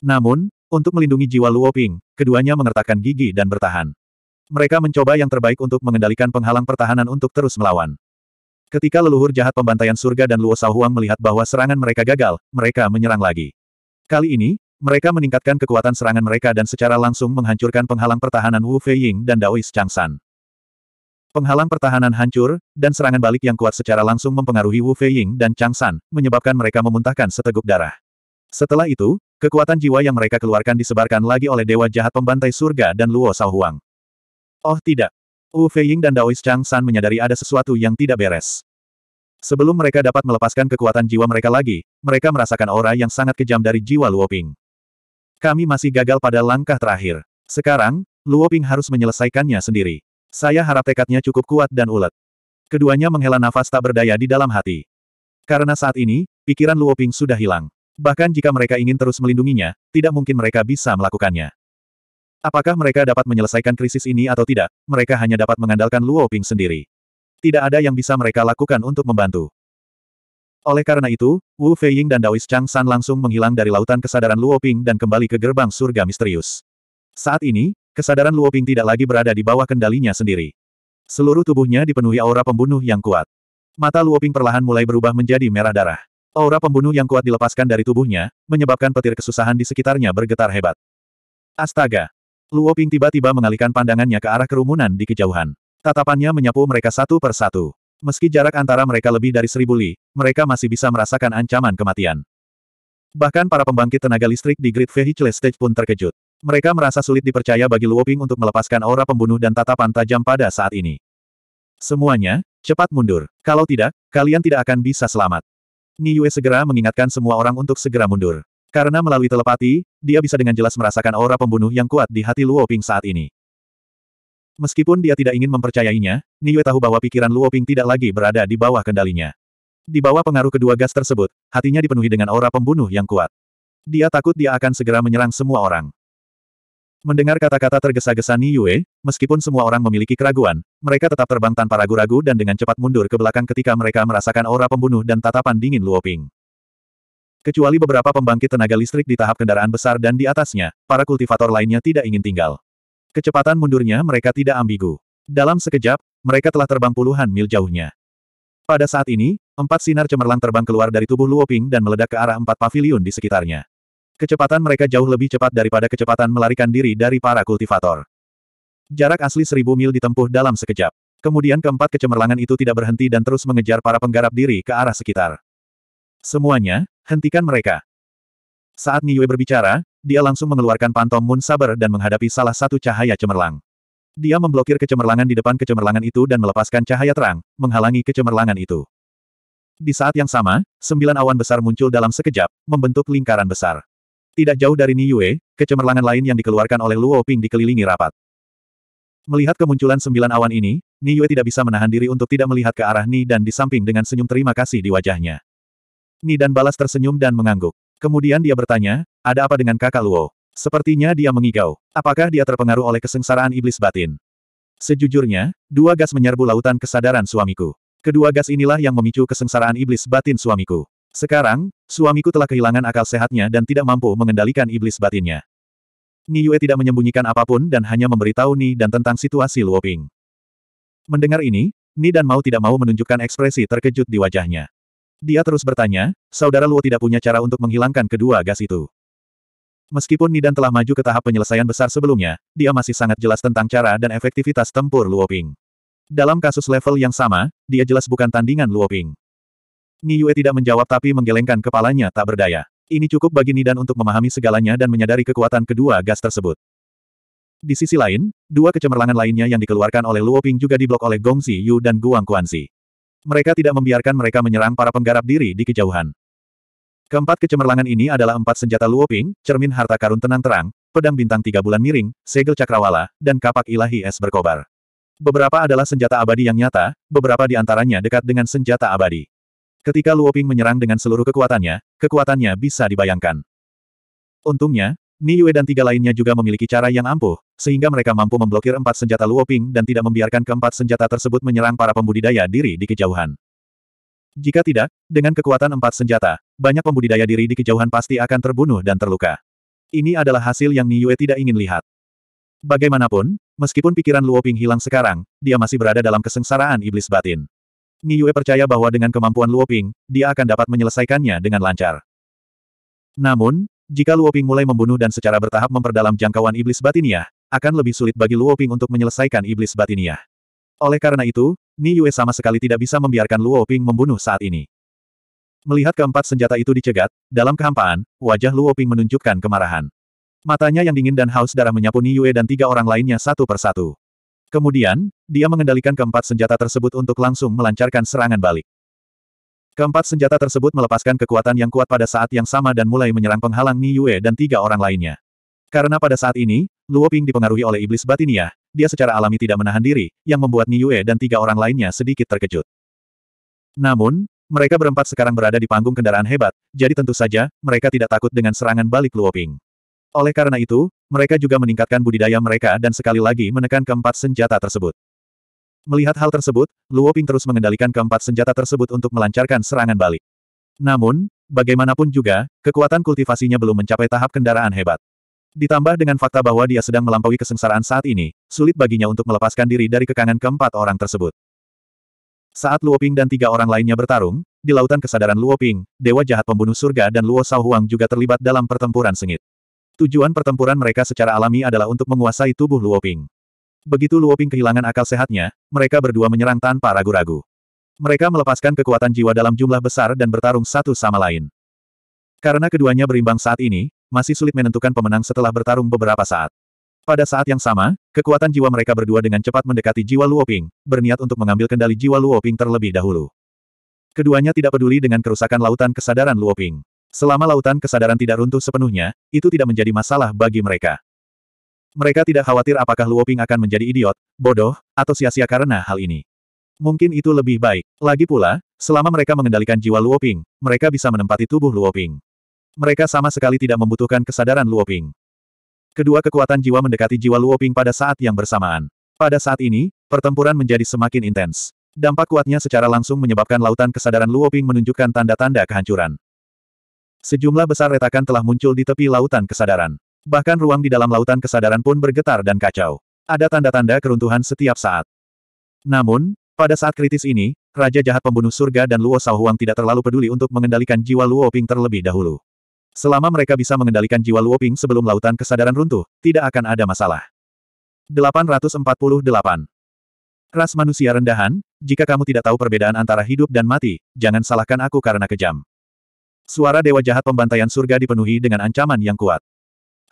A: Namun, untuk melindungi jiwa Luo Ping, keduanya mengertakkan gigi dan bertahan. Mereka mencoba yang terbaik untuk mengendalikan penghalang pertahanan untuk terus melawan. Ketika leluhur jahat pembantaian surga dan Luo Saohuang melihat bahwa serangan mereka gagal, mereka menyerang lagi. Kali ini, mereka meningkatkan kekuatan serangan mereka dan secara langsung menghancurkan penghalang pertahanan Wu Feiying dan Daois Changsan. Penghalang pertahanan hancur, dan serangan balik yang kuat secara langsung mempengaruhi Wu Feiying dan Chang San, menyebabkan mereka memuntahkan seteguk darah. Setelah itu, kekuatan jiwa yang mereka keluarkan disebarkan lagi oleh Dewa Jahat Pembantai Surga dan Luo Huang. Oh tidak. Wu Feiying dan Daois Chang San menyadari ada sesuatu yang tidak beres. Sebelum mereka dapat melepaskan kekuatan jiwa mereka lagi, mereka merasakan aura yang sangat kejam dari jiwa Luo Ping. Kami masih gagal pada langkah terakhir. Sekarang, Luo Ping harus menyelesaikannya sendiri. Saya harap tekadnya cukup kuat dan ulet. Keduanya menghela nafas tak berdaya di dalam hati. Karena saat ini, pikiran Luoping sudah hilang. Bahkan jika mereka ingin terus melindunginya, tidak mungkin mereka bisa melakukannya. Apakah mereka dapat menyelesaikan krisis ini atau tidak, mereka hanya dapat mengandalkan Luoping sendiri. Tidak ada yang bisa mereka lakukan untuk membantu. Oleh karena itu, Wu Feiying dan Daois Chang San langsung menghilang dari lautan kesadaran Luoping dan kembali ke gerbang surga misterius. Saat ini, Kesadaran Luoping tidak lagi berada di bawah kendalinya sendiri. Seluruh tubuhnya dipenuhi aura pembunuh yang kuat. Mata Luoping perlahan mulai berubah menjadi merah darah. Aura pembunuh yang kuat dilepaskan dari tubuhnya, menyebabkan petir kesusahan di sekitarnya bergetar hebat. Astaga! Luoping tiba-tiba mengalihkan pandangannya ke arah kerumunan di kejauhan. Tatapannya menyapu mereka satu per satu. Meski jarak antara mereka lebih dari seribu li, mereka masih bisa merasakan ancaman kematian. Bahkan para pembangkit tenaga listrik di Great Vehicle Stage pun terkejut. Mereka merasa sulit dipercaya bagi Luoping untuk melepaskan aura pembunuh dan tatapan tajam pada saat ini. Semuanya, cepat mundur. Kalau tidak, kalian tidak akan bisa selamat. Ni Yue segera mengingatkan semua orang untuk segera mundur. Karena melalui telepati, dia bisa dengan jelas merasakan aura pembunuh yang kuat di hati Luoping saat ini. Meskipun dia tidak ingin mempercayainya, Ni Yue tahu bahwa pikiran Luoping tidak lagi berada di bawah kendalinya. Di bawah pengaruh kedua gas tersebut, hatinya dipenuhi dengan aura pembunuh yang kuat. Dia takut dia akan segera menyerang semua orang. Mendengar kata-kata tergesa-gesa Ni Yue, meskipun semua orang memiliki keraguan, mereka tetap terbang tanpa ragu-ragu dan dengan cepat mundur ke belakang ketika mereka merasakan aura pembunuh dan tatapan dingin Luoping. Kecuali beberapa pembangkit tenaga listrik di tahap kendaraan besar dan di atasnya, para kultivator lainnya tidak ingin tinggal. Kecepatan mundurnya mereka tidak ambigu. Dalam sekejap, mereka telah terbang puluhan mil jauhnya. Pada saat ini, empat sinar cemerlang terbang keluar dari tubuh Luoping dan meledak ke arah empat pavilion di sekitarnya. Kecepatan mereka jauh lebih cepat daripada kecepatan melarikan diri dari para kultivator. Jarak asli seribu mil ditempuh dalam sekejap. Kemudian keempat kecemerlangan itu tidak berhenti dan terus mengejar para penggarap diri ke arah sekitar. Semuanya, hentikan mereka. Saat Niue berbicara, dia langsung mengeluarkan pantom Moon Saber dan menghadapi salah satu cahaya cemerlang. Dia memblokir kecemerlangan di depan kecemerlangan itu dan melepaskan cahaya terang, menghalangi kecemerlangan itu. Di saat yang sama, sembilan awan besar muncul dalam sekejap, membentuk lingkaran besar. Tidak jauh dari Yue, kecemerlangan lain yang dikeluarkan oleh Luo Ping dikelilingi rapat. Melihat kemunculan sembilan awan ini, Yue tidak bisa menahan diri untuk tidak melihat ke arah Ni dan di samping dengan senyum terima kasih di wajahnya. Ni dan balas tersenyum dan mengangguk. Kemudian dia bertanya, ada apa dengan kakak Luo? Sepertinya dia mengigau. Apakah dia terpengaruh oleh kesengsaraan iblis batin? Sejujurnya, dua gas menyerbu lautan kesadaran suamiku. Kedua gas inilah yang memicu kesengsaraan iblis batin suamiku. Sekarang, suamiku telah kehilangan akal sehatnya dan tidak mampu mengendalikan iblis batinnya. Ni Yue tidak menyembunyikan apapun dan hanya memberitahu Ni dan tentang situasi Luoping. Mendengar ini, Ni dan mau tidak mau menunjukkan ekspresi terkejut di wajahnya. Dia terus bertanya, saudara Luo tidak punya cara untuk menghilangkan kedua gas itu. Meskipun Ni dan telah maju ke tahap penyelesaian besar sebelumnya, dia masih sangat jelas tentang cara dan efektivitas tempur Luoping. Dalam kasus level yang sama, dia jelas bukan tandingan Luoping. Yue tidak menjawab tapi menggelengkan kepalanya tak berdaya. Ini cukup bagi Nidan untuk memahami segalanya dan menyadari kekuatan kedua gas tersebut. Di sisi lain, dua kecemerlangan lainnya yang dikeluarkan oleh Luoping juga diblok oleh Gong Xi Yu dan Guang Guanxi. Mereka tidak membiarkan mereka menyerang para penggarap diri di kejauhan. Keempat kecemerlangan ini adalah empat senjata Luoping, cermin harta karun tenang terang, pedang bintang tiga bulan miring, segel cakrawala, dan kapak ilahi es berkobar. Beberapa adalah senjata abadi yang nyata, beberapa di antaranya dekat dengan senjata abadi. Ketika Luoping menyerang dengan seluruh kekuatannya, kekuatannya bisa dibayangkan. Untungnya, Ni Yue dan tiga lainnya juga memiliki cara yang ampuh, sehingga mereka mampu memblokir empat senjata Luoping dan tidak membiarkan keempat senjata tersebut menyerang para pembudidaya diri di kejauhan. Jika tidak, dengan kekuatan empat senjata, banyak pembudidaya diri di kejauhan pasti akan terbunuh dan terluka. Ini adalah hasil yang Ni Yue tidak ingin lihat. Bagaimanapun, meskipun pikiran Luoping hilang sekarang, dia masih berada dalam kesengsaraan iblis batin. Niue percaya bahwa dengan kemampuan Luoping, dia akan dapat menyelesaikannya dengan lancar. Namun, jika Luoping mulai membunuh dan secara bertahap memperdalam jangkauan iblis batinia, akan lebih sulit bagi Luoping untuk menyelesaikan iblis batinia. Oleh karena itu, Ni Yue sama sekali tidak bisa membiarkan Luoping membunuh saat ini. Melihat keempat senjata itu dicegat, dalam kehampaan, wajah Luoping menunjukkan kemarahan. Matanya yang dingin dan haus darah menyapu Ni Yue dan tiga orang lainnya satu persatu. Kemudian, dia mengendalikan keempat senjata tersebut untuk langsung melancarkan serangan balik. Keempat senjata tersebut melepaskan kekuatan yang kuat pada saat yang sama dan mulai menyerang penghalang Ni Yue dan tiga orang lainnya. Karena pada saat ini, Luo Ping dipengaruhi oleh iblis batinia, dia secara alami tidak menahan diri, yang membuat Ni Yue dan tiga orang lainnya sedikit terkejut. Namun, mereka berempat sekarang berada di panggung kendaraan hebat, jadi tentu saja, mereka tidak takut dengan serangan balik Luo Ping. Oleh karena itu, mereka juga meningkatkan budidaya mereka dan sekali lagi menekan keempat senjata tersebut. Melihat hal tersebut, Luo Ping terus mengendalikan keempat senjata tersebut untuk melancarkan serangan balik. Namun, bagaimanapun juga, kekuatan kultivasinya belum mencapai tahap kendaraan hebat. Ditambah dengan fakta bahwa dia sedang melampaui kesengsaraan saat ini, sulit baginya untuk melepaskan diri dari kekangan keempat orang tersebut. Saat Luo Ping dan tiga orang lainnya bertarung, di lautan kesadaran Luo Ping, Dewa Jahat Pembunuh Surga dan Luo Sao Huang juga terlibat dalam pertempuran sengit. Tujuan pertempuran mereka secara alami adalah untuk menguasai tubuh Luoping. Begitu Luoping kehilangan akal sehatnya, mereka berdua menyerang tanpa ragu-ragu. Mereka melepaskan kekuatan jiwa dalam jumlah besar dan bertarung satu sama lain. Karena keduanya berimbang saat ini, masih sulit menentukan pemenang setelah bertarung beberapa saat. Pada saat yang sama, kekuatan jiwa mereka berdua dengan cepat mendekati jiwa Luoping, berniat untuk mengambil kendali jiwa Luoping terlebih dahulu. Keduanya tidak peduli dengan kerusakan lautan kesadaran Luoping. Selama lautan kesadaran tidak runtuh sepenuhnya, itu tidak menjadi masalah bagi mereka. Mereka tidak khawatir apakah Luoping akan menjadi idiot, bodoh, atau sia-sia karena hal ini. Mungkin itu lebih baik. Lagi pula, selama mereka mengendalikan jiwa Luoping, mereka bisa menempati tubuh Luoping. Mereka sama sekali tidak membutuhkan kesadaran Luoping. Kedua kekuatan jiwa mendekati jiwa Luoping pada saat yang bersamaan. Pada saat ini, pertempuran menjadi semakin intens. Dampak kuatnya secara langsung menyebabkan lautan kesadaran Luoping menunjukkan tanda-tanda kehancuran. Sejumlah besar retakan telah muncul di tepi lautan kesadaran. Bahkan ruang di dalam lautan kesadaran pun bergetar dan kacau. Ada tanda-tanda keruntuhan setiap saat. Namun, pada saat kritis ini, Raja Jahat Pembunuh Surga dan Luo Huang tidak terlalu peduli untuk mengendalikan jiwa Luo Ping terlebih dahulu. Selama mereka bisa mengendalikan jiwa Luo Ping sebelum lautan kesadaran runtuh, tidak akan ada masalah. 848. Ras manusia rendahan, jika kamu tidak tahu perbedaan antara hidup dan mati, jangan salahkan aku karena kejam. Suara dewa jahat pembantaian surga dipenuhi dengan ancaman yang kuat.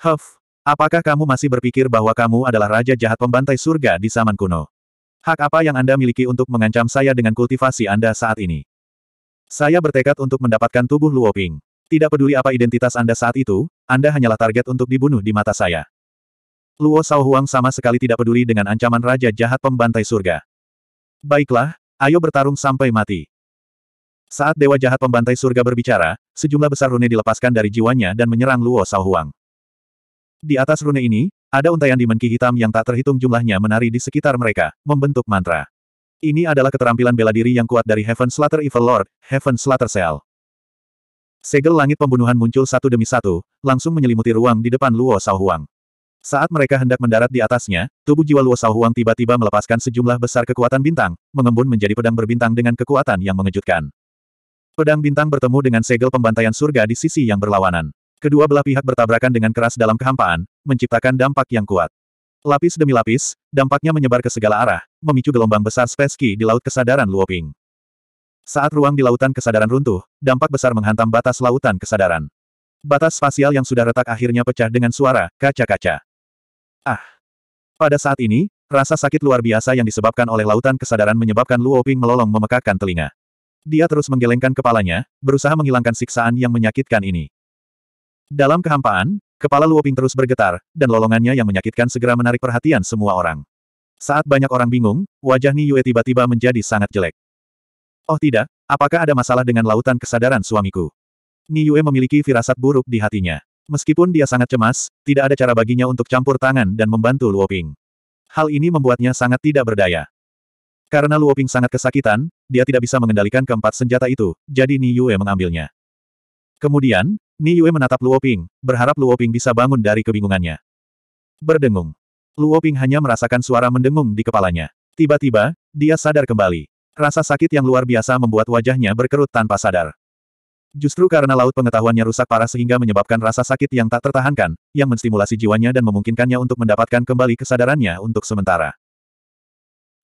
A: Huff, apakah kamu masih berpikir bahwa kamu adalah raja jahat pembantai surga di zaman kuno? Hak apa yang Anda miliki untuk mengancam saya dengan kultivasi Anda saat ini? Saya bertekad untuk mendapatkan tubuh Luoping. Tidak peduli apa identitas Anda saat itu, Anda hanyalah target untuk dibunuh di mata saya. Luo Huang sama sekali tidak peduli dengan ancaman raja jahat pembantai surga. Baiklah, ayo bertarung sampai mati. Saat Dewa Jahat Pembantai Surga berbicara, sejumlah besar rune dilepaskan dari jiwanya dan menyerang Luo Sao Di atas rune ini, ada untaian dimenki hitam yang tak terhitung jumlahnya menari di sekitar mereka, membentuk mantra. Ini adalah keterampilan bela diri yang kuat dari Heaven Slater Evil Lord, Heaven Slater Cell. Segel langit pembunuhan muncul satu demi satu, langsung menyelimuti ruang di depan Luo Sao Saat mereka hendak mendarat di atasnya, tubuh jiwa Luo Sao tiba-tiba melepaskan sejumlah besar kekuatan bintang, mengembun menjadi pedang berbintang dengan kekuatan yang mengejutkan. Pedang bintang bertemu dengan segel pembantaian surga di sisi yang berlawanan. Kedua belah pihak bertabrakan dengan keras dalam kehampaan, menciptakan dampak yang kuat. Lapis demi lapis, dampaknya menyebar ke segala arah, memicu gelombang besar speski di Laut Kesadaran Luoping. Saat ruang di Lautan Kesadaran runtuh, dampak besar menghantam batas Lautan Kesadaran. Batas spasial yang sudah retak akhirnya pecah dengan suara, kaca-kaca. Ah! Pada saat ini, rasa sakit luar biasa yang disebabkan oleh Lautan Kesadaran menyebabkan Luoping melolong memekakkan telinga. Dia terus menggelengkan kepalanya, berusaha menghilangkan siksaan yang menyakitkan ini. Dalam kehampaan, kepala Luoping terus bergetar, dan lolongannya yang menyakitkan segera menarik perhatian semua orang. Saat banyak orang bingung, wajah Ni Yue tiba-tiba menjadi sangat jelek. Oh tidak, apakah ada masalah dengan lautan kesadaran suamiku? Ni Yue memiliki firasat buruk di hatinya. Meskipun dia sangat cemas, tidak ada cara baginya untuk campur tangan dan membantu Luoping. Hal ini membuatnya sangat tidak berdaya. Karena Luoping sangat kesakitan, dia tidak bisa mengendalikan keempat senjata itu, jadi Ni Yue mengambilnya. Kemudian, Ni Yue menatap Luoping, berharap Luoping bisa bangun dari kebingungannya. Berdengung. Luoping hanya merasakan suara mendengung di kepalanya. Tiba-tiba, dia sadar kembali. Rasa sakit yang luar biasa membuat wajahnya berkerut tanpa sadar. Justru karena laut pengetahuannya rusak parah sehingga menyebabkan rasa sakit yang tak tertahankan, yang menstimulasi jiwanya dan memungkinkannya untuk mendapatkan kembali kesadarannya untuk sementara.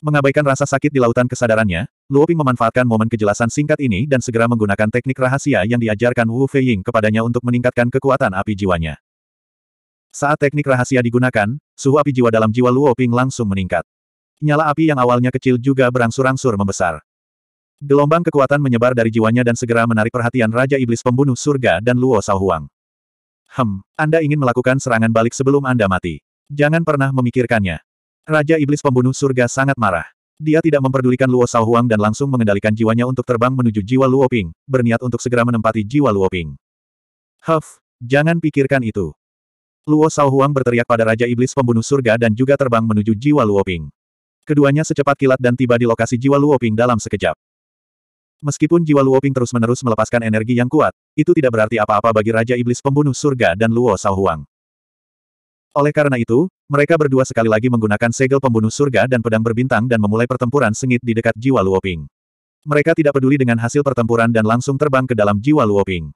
A: Mengabaikan rasa sakit di lautan kesadarannya, Luo Ping memanfaatkan momen kejelasan singkat ini dan segera menggunakan teknik rahasia yang diajarkan Wu Feiying kepadanya untuk meningkatkan kekuatan api jiwanya. Saat teknik rahasia digunakan, suhu api jiwa dalam jiwa Luo Ping langsung meningkat. Nyala api yang awalnya kecil juga berangsur-angsur membesar. Gelombang kekuatan menyebar dari jiwanya dan segera menarik perhatian Raja Iblis Pembunuh Surga dan Luo Sauhuang. Hem, Anda ingin melakukan serangan balik sebelum Anda mati. Jangan pernah memikirkannya. Raja Iblis Pembunuh Surga sangat marah. Dia tidak memperdulikan Luo Sao dan langsung mengendalikan jiwanya untuk terbang menuju jiwa Luo Ping, berniat untuk segera menempati jiwa Luo Ping. Huff, jangan pikirkan itu. Luo Sao berteriak pada Raja Iblis Pembunuh Surga dan juga terbang menuju jiwa Luo Ping. Keduanya secepat kilat dan tiba di lokasi jiwa Luo Ping dalam sekejap. Meskipun jiwa Luo Ping terus-menerus melepaskan energi yang kuat, itu tidak berarti apa-apa bagi Raja Iblis Pembunuh Surga dan Luo Sao Oleh karena itu, mereka berdua sekali lagi menggunakan segel pembunuh surga dan pedang berbintang dan memulai pertempuran sengit di dekat jiwa Luoping. Mereka tidak peduli dengan hasil pertempuran dan langsung terbang ke dalam jiwa Luoping.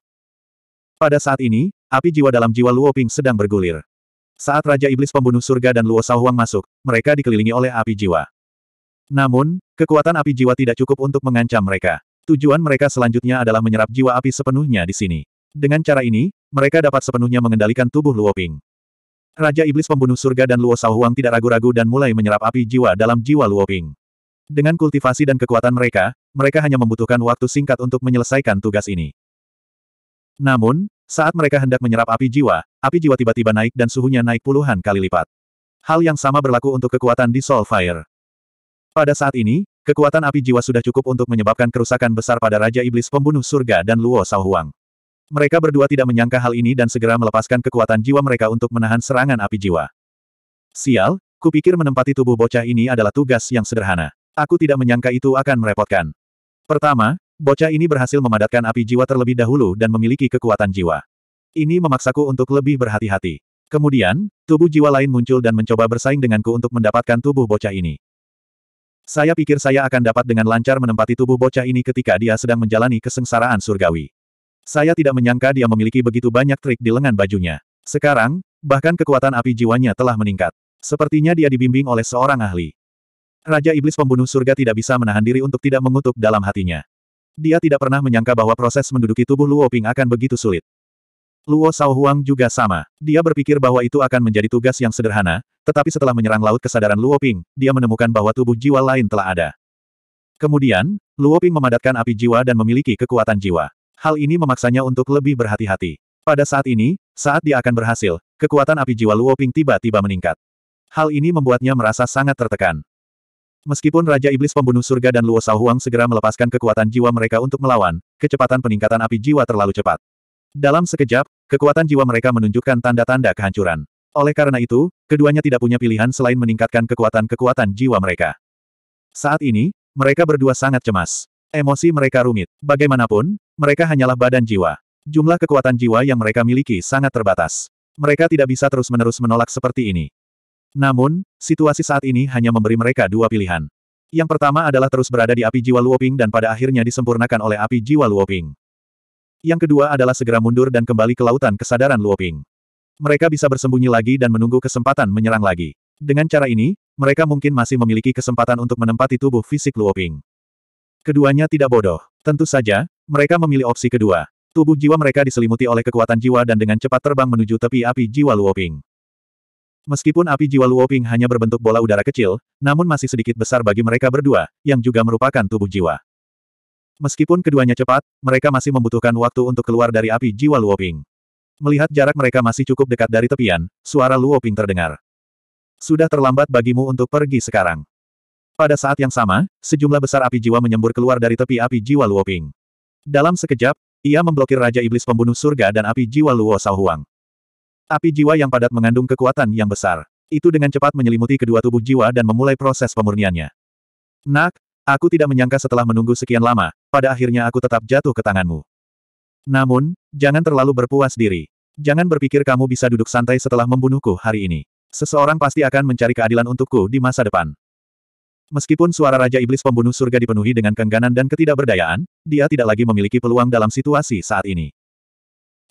A: Pada saat ini, api jiwa dalam jiwa Luoping sedang bergulir. Saat Raja Iblis Pembunuh Surga dan Luo Sahuang masuk, mereka dikelilingi oleh api jiwa. Namun, kekuatan api jiwa tidak cukup untuk mengancam mereka. Tujuan mereka selanjutnya adalah menyerap jiwa api sepenuhnya di sini. Dengan cara ini, mereka dapat sepenuhnya mengendalikan tubuh Luoping. Raja Iblis Pembunuh Surga dan Luo Huang tidak ragu-ragu dan mulai menyerap api jiwa dalam jiwa Luo Ping. Dengan kultivasi dan kekuatan mereka, mereka hanya membutuhkan waktu singkat untuk menyelesaikan tugas ini. Namun, saat mereka hendak menyerap api jiwa, api jiwa tiba-tiba naik dan suhunya naik puluhan kali lipat. Hal yang sama berlaku untuk kekuatan di Soul Fire. Pada saat ini, kekuatan api jiwa sudah cukup untuk menyebabkan kerusakan besar pada Raja Iblis Pembunuh Surga dan Luo Huang. Mereka berdua tidak menyangka hal ini dan segera melepaskan kekuatan jiwa mereka untuk menahan serangan api jiwa. Sial, kupikir menempati tubuh bocah ini adalah tugas yang sederhana. Aku tidak menyangka itu akan merepotkan. Pertama, bocah ini berhasil memadatkan api jiwa terlebih dahulu dan memiliki kekuatan jiwa. Ini memaksaku untuk lebih berhati-hati. Kemudian, tubuh jiwa lain muncul dan mencoba bersaing denganku untuk mendapatkan tubuh bocah ini. Saya pikir saya akan dapat dengan lancar menempati tubuh bocah ini ketika dia sedang menjalani kesengsaraan surgawi. Saya tidak menyangka dia memiliki begitu banyak trik di lengan bajunya. Sekarang, bahkan kekuatan api jiwanya telah meningkat. Sepertinya dia dibimbing oleh seorang ahli. Raja Iblis Pembunuh Surga tidak bisa menahan diri untuk tidak mengutuk dalam hatinya. Dia tidak pernah menyangka bahwa proses menduduki tubuh Luo Ping akan begitu sulit. Luo Sao Huang juga sama. Dia berpikir bahwa itu akan menjadi tugas yang sederhana, tetapi setelah menyerang laut kesadaran Luo Ping, dia menemukan bahwa tubuh jiwa lain telah ada. Kemudian, Luo Ping memadatkan api jiwa dan memiliki kekuatan jiwa. Hal ini memaksanya untuk lebih berhati-hati. Pada saat ini, saat dia akan berhasil, kekuatan api jiwa Luoping tiba-tiba meningkat. Hal ini membuatnya merasa sangat tertekan. Meskipun Raja Iblis Pembunuh Surga dan Luo Huang segera melepaskan kekuatan jiwa mereka untuk melawan, kecepatan peningkatan api jiwa terlalu cepat. Dalam sekejap, kekuatan jiwa mereka menunjukkan tanda-tanda kehancuran. Oleh karena itu, keduanya tidak punya pilihan selain meningkatkan kekuatan-kekuatan jiwa mereka. Saat ini, mereka berdua sangat cemas. Emosi mereka rumit. Bagaimanapun, mereka hanyalah badan jiwa. Jumlah kekuatan jiwa yang mereka miliki sangat terbatas. Mereka tidak bisa terus-menerus menolak seperti ini. Namun, situasi saat ini hanya memberi mereka dua pilihan. Yang pertama adalah terus berada di api jiwa Luoping dan pada akhirnya disempurnakan oleh api jiwa Luoping. Yang kedua adalah segera mundur dan kembali ke lautan kesadaran Luoping. Mereka bisa bersembunyi lagi dan menunggu kesempatan menyerang lagi. Dengan cara ini, mereka mungkin masih memiliki kesempatan untuk menempati tubuh fisik Luoping. Keduanya tidak bodoh. Tentu saja, mereka memilih opsi kedua. Tubuh jiwa mereka diselimuti oleh kekuatan jiwa dan dengan cepat terbang menuju tepi api jiwa Luoping. Meskipun api jiwa Luoping hanya berbentuk bola udara kecil, namun masih sedikit besar bagi mereka berdua, yang juga merupakan tubuh jiwa. Meskipun keduanya cepat, mereka masih membutuhkan waktu untuk keluar dari api jiwa Luoping. Melihat jarak mereka masih cukup dekat dari tepian, suara Luoping terdengar. Sudah terlambat bagimu untuk pergi sekarang. Pada saat yang sama, sejumlah besar api jiwa menyembur keluar dari tepi api jiwa Luoping. Dalam sekejap, ia memblokir Raja Iblis Pembunuh Surga dan api jiwa Luo Sao Api jiwa yang padat mengandung kekuatan yang besar. Itu dengan cepat menyelimuti kedua tubuh jiwa dan memulai proses pemurniannya. Nak, aku tidak menyangka setelah menunggu sekian lama, pada akhirnya aku tetap jatuh ke tanganmu. Namun, jangan terlalu berpuas diri. Jangan berpikir kamu bisa duduk santai setelah membunuhku hari ini. Seseorang pasti akan mencari keadilan untukku di masa depan. Meskipun suara Raja Iblis Pembunuh Surga dipenuhi dengan kengganan dan ketidakberdayaan, dia tidak lagi memiliki peluang dalam situasi saat ini.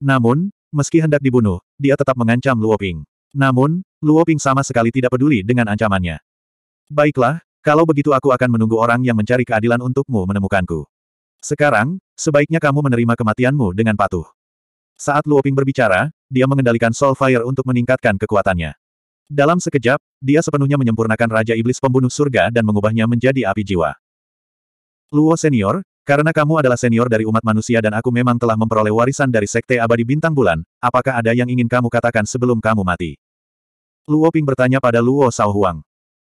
A: Namun, meski hendak dibunuh, dia tetap mengancam Luo Ping. Namun, Luo Ping sama sekali tidak peduli dengan ancamannya. Baiklah, kalau begitu aku akan menunggu orang yang mencari keadilan untukmu menemukanku. Sekarang, sebaiknya kamu menerima kematianmu dengan patuh. Saat Luo Ping berbicara, dia mengendalikan Soul Fire untuk meningkatkan kekuatannya. Dalam sekejap, dia sepenuhnya menyempurnakan Raja Iblis Pembunuh Surga dan mengubahnya menjadi api jiwa. Luo Senior, karena kamu adalah senior dari umat manusia dan aku memang telah memperoleh warisan dari Sekte Abadi Bintang Bulan, apakah ada yang ingin kamu katakan sebelum kamu mati? Luo Ping bertanya pada Luo Sao Huang.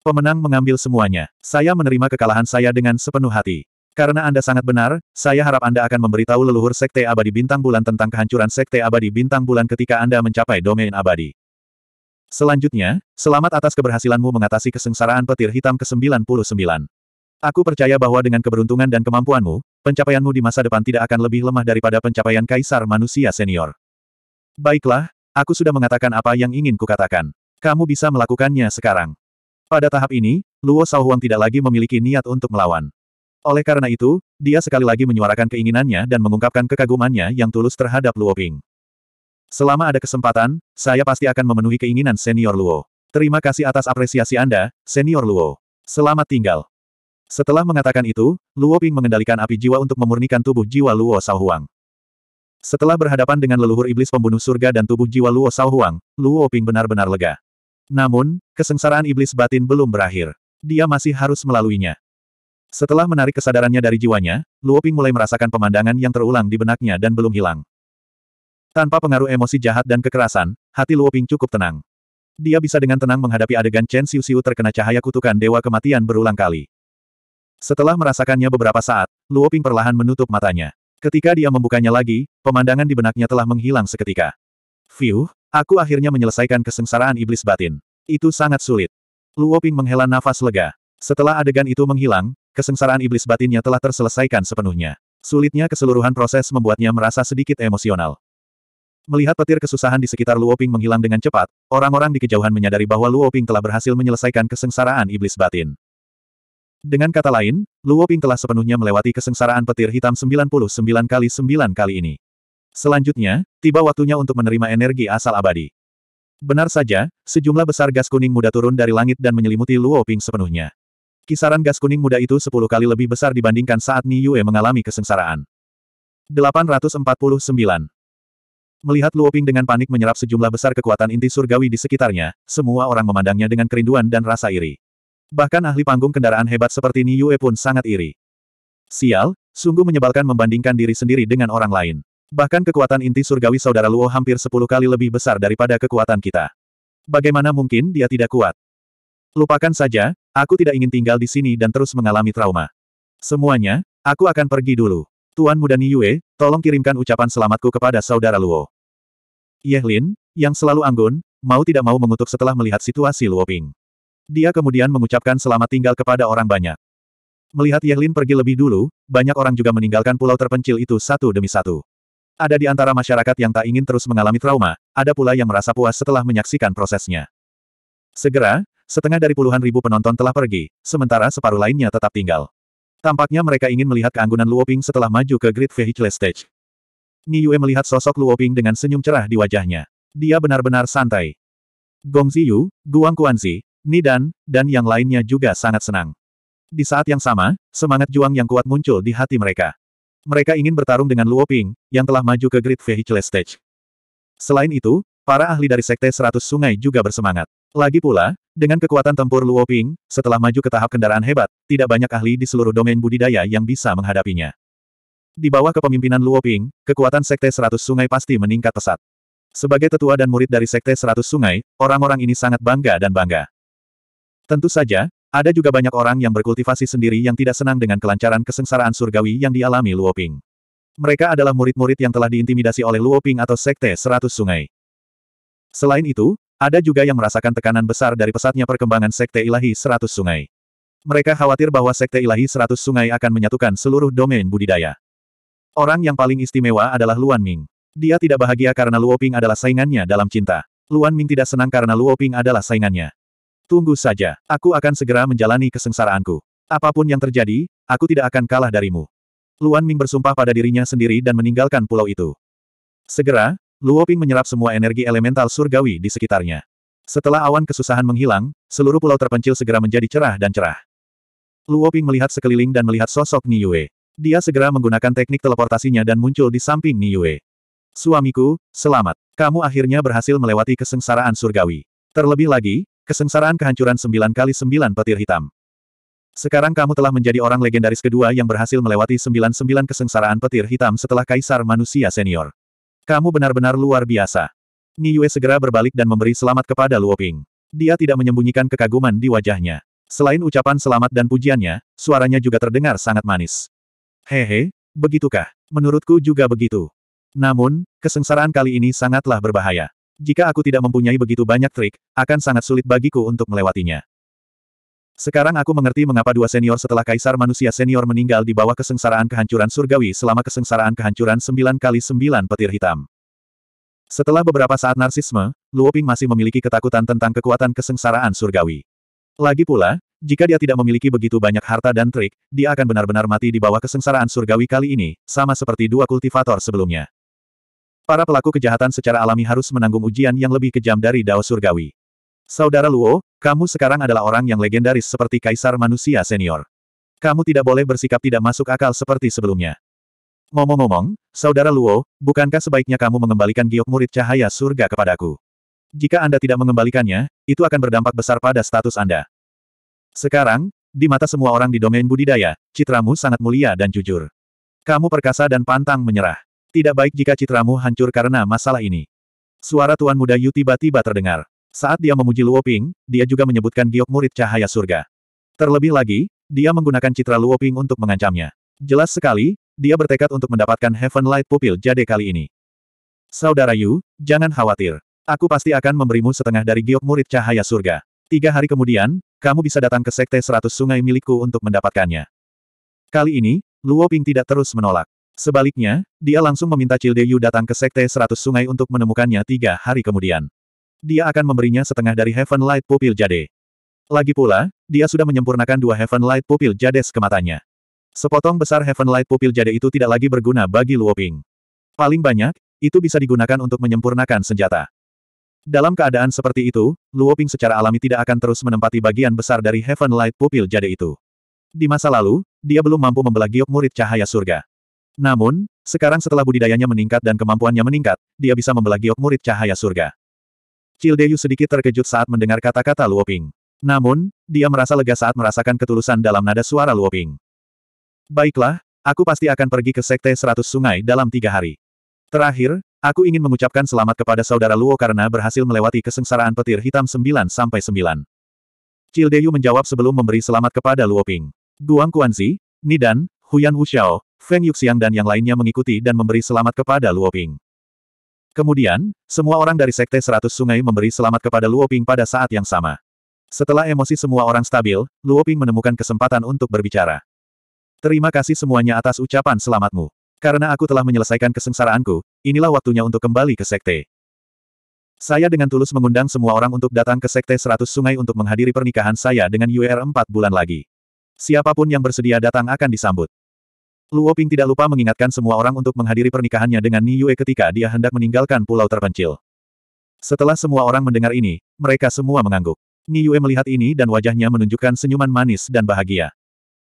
A: Pemenang mengambil semuanya. Saya menerima kekalahan saya dengan sepenuh hati. Karena Anda sangat benar, saya harap Anda akan memberitahu leluhur Sekte Abadi Bintang Bulan tentang kehancuran Sekte Abadi Bintang Bulan ketika Anda mencapai domain abadi. Selanjutnya, selamat atas keberhasilanmu mengatasi kesengsaraan petir hitam ke-99. Aku percaya bahwa dengan keberuntungan dan kemampuanmu, pencapaianmu di masa depan tidak akan lebih lemah daripada pencapaian kaisar manusia senior. Baiklah, aku sudah mengatakan apa yang ingin kukatakan. Kamu bisa melakukannya sekarang. Pada tahap ini, Luo Shaohuang tidak lagi memiliki niat untuk melawan. Oleh karena itu, dia sekali lagi menyuarakan keinginannya dan mengungkapkan kekagumannya yang tulus terhadap Luo Ping. Selama ada kesempatan, saya pasti akan memenuhi keinginan senior Luo. Terima kasih atas apresiasi Anda, senior Luo. Selamat tinggal. Setelah mengatakan itu, Luo Ping mengendalikan api jiwa untuk memurnikan tubuh jiwa Luo Huang. Setelah berhadapan dengan leluhur iblis pembunuh surga dan tubuh jiwa Luo Huang, Luo Ping benar-benar lega. Namun, kesengsaraan iblis batin belum berakhir. Dia masih harus melaluinya. Setelah menarik kesadarannya dari jiwanya, Luo Ping mulai merasakan pemandangan yang terulang di benaknya dan belum hilang. Tanpa pengaruh emosi jahat dan kekerasan, hati Luoping cukup tenang. Dia bisa dengan tenang menghadapi adegan Chen Xiu Xiu terkena cahaya kutukan dewa kematian berulang kali. Setelah merasakannya beberapa saat, Luoping perlahan menutup matanya. Ketika dia membukanya lagi, pemandangan di benaknya telah menghilang seketika. Fiuh, aku akhirnya menyelesaikan kesengsaraan iblis batin. Itu sangat sulit. Luoping menghela nafas lega. Setelah adegan itu menghilang, kesengsaraan iblis batinnya telah terselesaikan sepenuhnya. Sulitnya keseluruhan proses membuatnya merasa sedikit emosional. Melihat petir kesusahan di sekitar Luoping menghilang dengan cepat, orang-orang di kejauhan menyadari bahwa Luoping telah berhasil menyelesaikan kesengsaraan iblis batin. Dengan kata lain, Luoping telah sepenuhnya melewati kesengsaraan petir hitam 99 kali 9 kali ini. Selanjutnya, tiba waktunya untuk menerima energi asal abadi. Benar saja, sejumlah besar gas kuning muda turun dari langit dan menyelimuti Luoping sepenuhnya. Kisaran gas kuning muda itu 10 kali lebih besar dibandingkan saat Ni Yue mengalami kesengsaraan. 849 Melihat Luoping dengan panik menyerap sejumlah besar kekuatan inti surgawi di sekitarnya, semua orang memandangnya dengan kerinduan dan rasa iri. Bahkan ahli panggung kendaraan hebat seperti Ni Yue pun sangat iri. Sial, sungguh menyebalkan membandingkan diri sendiri dengan orang lain. Bahkan kekuatan inti surgawi saudara Luo hampir sepuluh kali lebih besar daripada kekuatan kita. Bagaimana mungkin dia tidak kuat? Lupakan saja, aku tidak ingin tinggal di sini dan terus mengalami trauma. Semuanya, aku akan pergi dulu. Tuan muda Niue, tolong kirimkan ucapan selamatku kepada saudara Luo. Yehlin, Lin, yang selalu anggun, mau tidak mau mengutuk setelah melihat situasi Luo Ping. Dia kemudian mengucapkan selamat tinggal kepada orang banyak. Melihat Yehlin Lin pergi lebih dulu, banyak orang juga meninggalkan pulau terpencil itu satu demi satu. Ada di antara masyarakat yang tak ingin terus mengalami trauma, ada pula yang merasa puas setelah menyaksikan prosesnya. Segera, setengah dari puluhan ribu penonton telah pergi, sementara separuh lainnya tetap tinggal. Tampaknya mereka ingin melihat keanggunan Luoping setelah maju ke Great Vehicle Stage. Yue melihat sosok Luoping dengan senyum cerah di wajahnya. Dia benar-benar santai. Gong Ziyu, Guang Guanzi, Nidan, dan yang lainnya juga sangat senang. Di saat yang sama, semangat juang yang kuat muncul di hati mereka. Mereka ingin bertarung dengan Luoping, yang telah maju ke Great Vehicle Stage. Selain itu, para ahli dari Sekte Seratus Sungai juga bersemangat. Lagi pula, dengan kekuatan tempur Luo Ping, setelah maju ke tahap kendaraan hebat, tidak banyak ahli di seluruh domain budidaya yang bisa menghadapinya. Di bawah kepemimpinan Luo Ping, kekuatan Sekte Seratus Sungai pasti meningkat pesat. Sebagai tetua dan murid dari Sekte Seratus Sungai, orang-orang ini sangat bangga dan bangga. Tentu saja, ada juga banyak orang yang berkultivasi sendiri yang tidak senang dengan kelancaran kesengsaraan surgawi yang dialami Luo Ping. Mereka adalah murid-murid yang telah diintimidasi oleh Luo Ping atau Sekte Seratus Sungai. Selain itu, ada juga yang merasakan tekanan besar dari pesatnya perkembangan Sekte Ilahi Seratus Sungai. Mereka khawatir bahwa Sekte Ilahi Seratus Sungai akan menyatukan seluruh domain budidaya. Orang yang paling istimewa adalah Luan Ming. Dia tidak bahagia karena Luo Ping adalah saingannya dalam cinta. Luan Ming tidak senang karena Luo Ping adalah saingannya. Tunggu saja, aku akan segera menjalani kesengsaraanku. Apapun yang terjadi, aku tidak akan kalah darimu. Luan Ming bersumpah pada dirinya sendiri dan meninggalkan pulau itu. Segera, Luo Ping menyerap semua energi elemental surgawi di sekitarnya. Setelah awan kesusahan menghilang, seluruh pulau terpencil segera menjadi cerah dan cerah. Luo Ping melihat sekeliling dan melihat sosok Ni Yue. Dia segera menggunakan teknik teleportasinya dan muncul di samping Ni Yue. Suamiku, selamat. Kamu akhirnya berhasil melewati kesengsaraan surgawi. Terlebih lagi, kesengsaraan kehancuran sembilan kali sembilan petir hitam. Sekarang kamu telah menjadi orang legendaris kedua yang berhasil melewati sembilan sembilan kesengsaraan petir hitam setelah Kaisar Manusia Senior. Kamu benar-benar luar biasa. Niue segera berbalik dan memberi selamat kepada Luoping. Dia tidak menyembunyikan kekaguman di wajahnya. Selain ucapan selamat dan pujiannya, suaranya juga terdengar sangat manis. Hehe, begitukah? Menurutku juga begitu. Namun, kesengsaraan kali ini sangatlah berbahaya. Jika aku tidak mempunyai begitu banyak trik, akan sangat sulit bagiku untuk melewatinya. Sekarang aku mengerti mengapa dua senior setelah kaisar manusia senior meninggal di bawah kesengsaraan kehancuran surgawi selama kesengsaraan kehancuran 9 kali 9 petir hitam. Setelah beberapa saat narsisme, Luoping masih memiliki ketakutan tentang kekuatan kesengsaraan surgawi. Lagi pula, jika dia tidak memiliki begitu banyak harta dan trik, dia akan benar-benar mati di bawah kesengsaraan surgawi kali ini, sama seperti dua kultivator sebelumnya. Para pelaku kejahatan secara alami harus menanggung ujian yang lebih kejam dari Dao Surgawi. Saudara Luo, kamu sekarang adalah orang yang legendaris seperti kaisar manusia senior. Kamu tidak boleh bersikap tidak masuk akal seperti sebelumnya. Ngomong-ngomong, Saudara Luo, bukankah sebaiknya kamu mengembalikan giok murid cahaya surga kepadaku? Jika Anda tidak mengembalikannya, itu akan berdampak besar pada status Anda. Sekarang, di mata semua orang di domain budidaya, citramu sangat mulia dan jujur. Kamu perkasa dan pantang menyerah. Tidak baik jika citramu hancur karena masalah ini. Suara Tuan Muda Yu tiba-tiba terdengar. Saat dia memuji Luo Ping, dia juga menyebutkan giok murid cahaya surga. Terlebih lagi, dia menggunakan citra Luo Ping untuk mengancamnya. Jelas sekali, dia bertekad untuk mendapatkan Heaven Light Pupil Jade kali ini. Saudara Yu, jangan khawatir. Aku pasti akan memberimu setengah dari giok murid cahaya surga. Tiga hari kemudian, kamu bisa datang ke Sekte Seratus Sungai milikku untuk mendapatkannya. Kali ini, Luo Ping tidak terus menolak. Sebaliknya, dia langsung meminta Childe Yu datang ke Sekte Seratus Sungai untuk menemukannya tiga hari kemudian dia akan memberinya setengah dari Heaven Light Pupil Jade. Lagi pula, dia sudah menyempurnakan dua Heaven Light Pupil Jades ke matanya. Sepotong besar Heaven Light Pupil Jade itu tidak lagi berguna bagi Luoping. Paling banyak, itu bisa digunakan untuk menyempurnakan senjata. Dalam keadaan seperti itu, Luoping secara alami tidak akan terus menempati bagian besar dari Heaven Light Pupil Jade itu. Di masa lalu, dia belum mampu membelah giok murid cahaya surga. Namun, sekarang setelah budidayanya meningkat dan kemampuannya meningkat, dia bisa membelah giok murid cahaya surga. Childeyu sedikit terkejut saat mendengar kata-kata Luoping. Namun, dia merasa lega saat merasakan ketulusan dalam nada suara Luoping. Baiklah, aku pasti akan pergi ke Sekte Seratus Sungai dalam tiga hari. Terakhir, aku ingin mengucapkan selamat kepada saudara Luo karena berhasil melewati kesengsaraan petir hitam Sembilan Sampai Sembilan. Childeyu menjawab sebelum memberi selamat kepada Luoping. Guang Kuanzi, Nidan, Huyan Wuxiao, Feng Yuxiang dan yang lainnya mengikuti dan memberi selamat kepada Luoping. Kemudian, semua orang dari Sekte Seratus Sungai memberi selamat kepada Luo Ping pada saat yang sama. Setelah emosi semua orang stabil, Luo Ping menemukan kesempatan untuk berbicara. Terima kasih semuanya atas ucapan selamatmu. Karena aku telah menyelesaikan kesengsaraanku, inilah waktunya untuk kembali ke Sekte. Saya dengan tulus mengundang semua orang untuk datang ke Sekte Seratus Sungai untuk menghadiri pernikahan saya dengan UR er 4 bulan lagi. Siapapun yang bersedia datang akan disambut. Luo Ping tidak lupa mengingatkan semua orang untuk menghadiri pernikahannya dengan Ni Yue ketika dia hendak meninggalkan pulau terpencil. Setelah semua orang mendengar ini, mereka semua mengangguk. Ni Yue melihat ini dan wajahnya menunjukkan senyuman manis dan bahagia.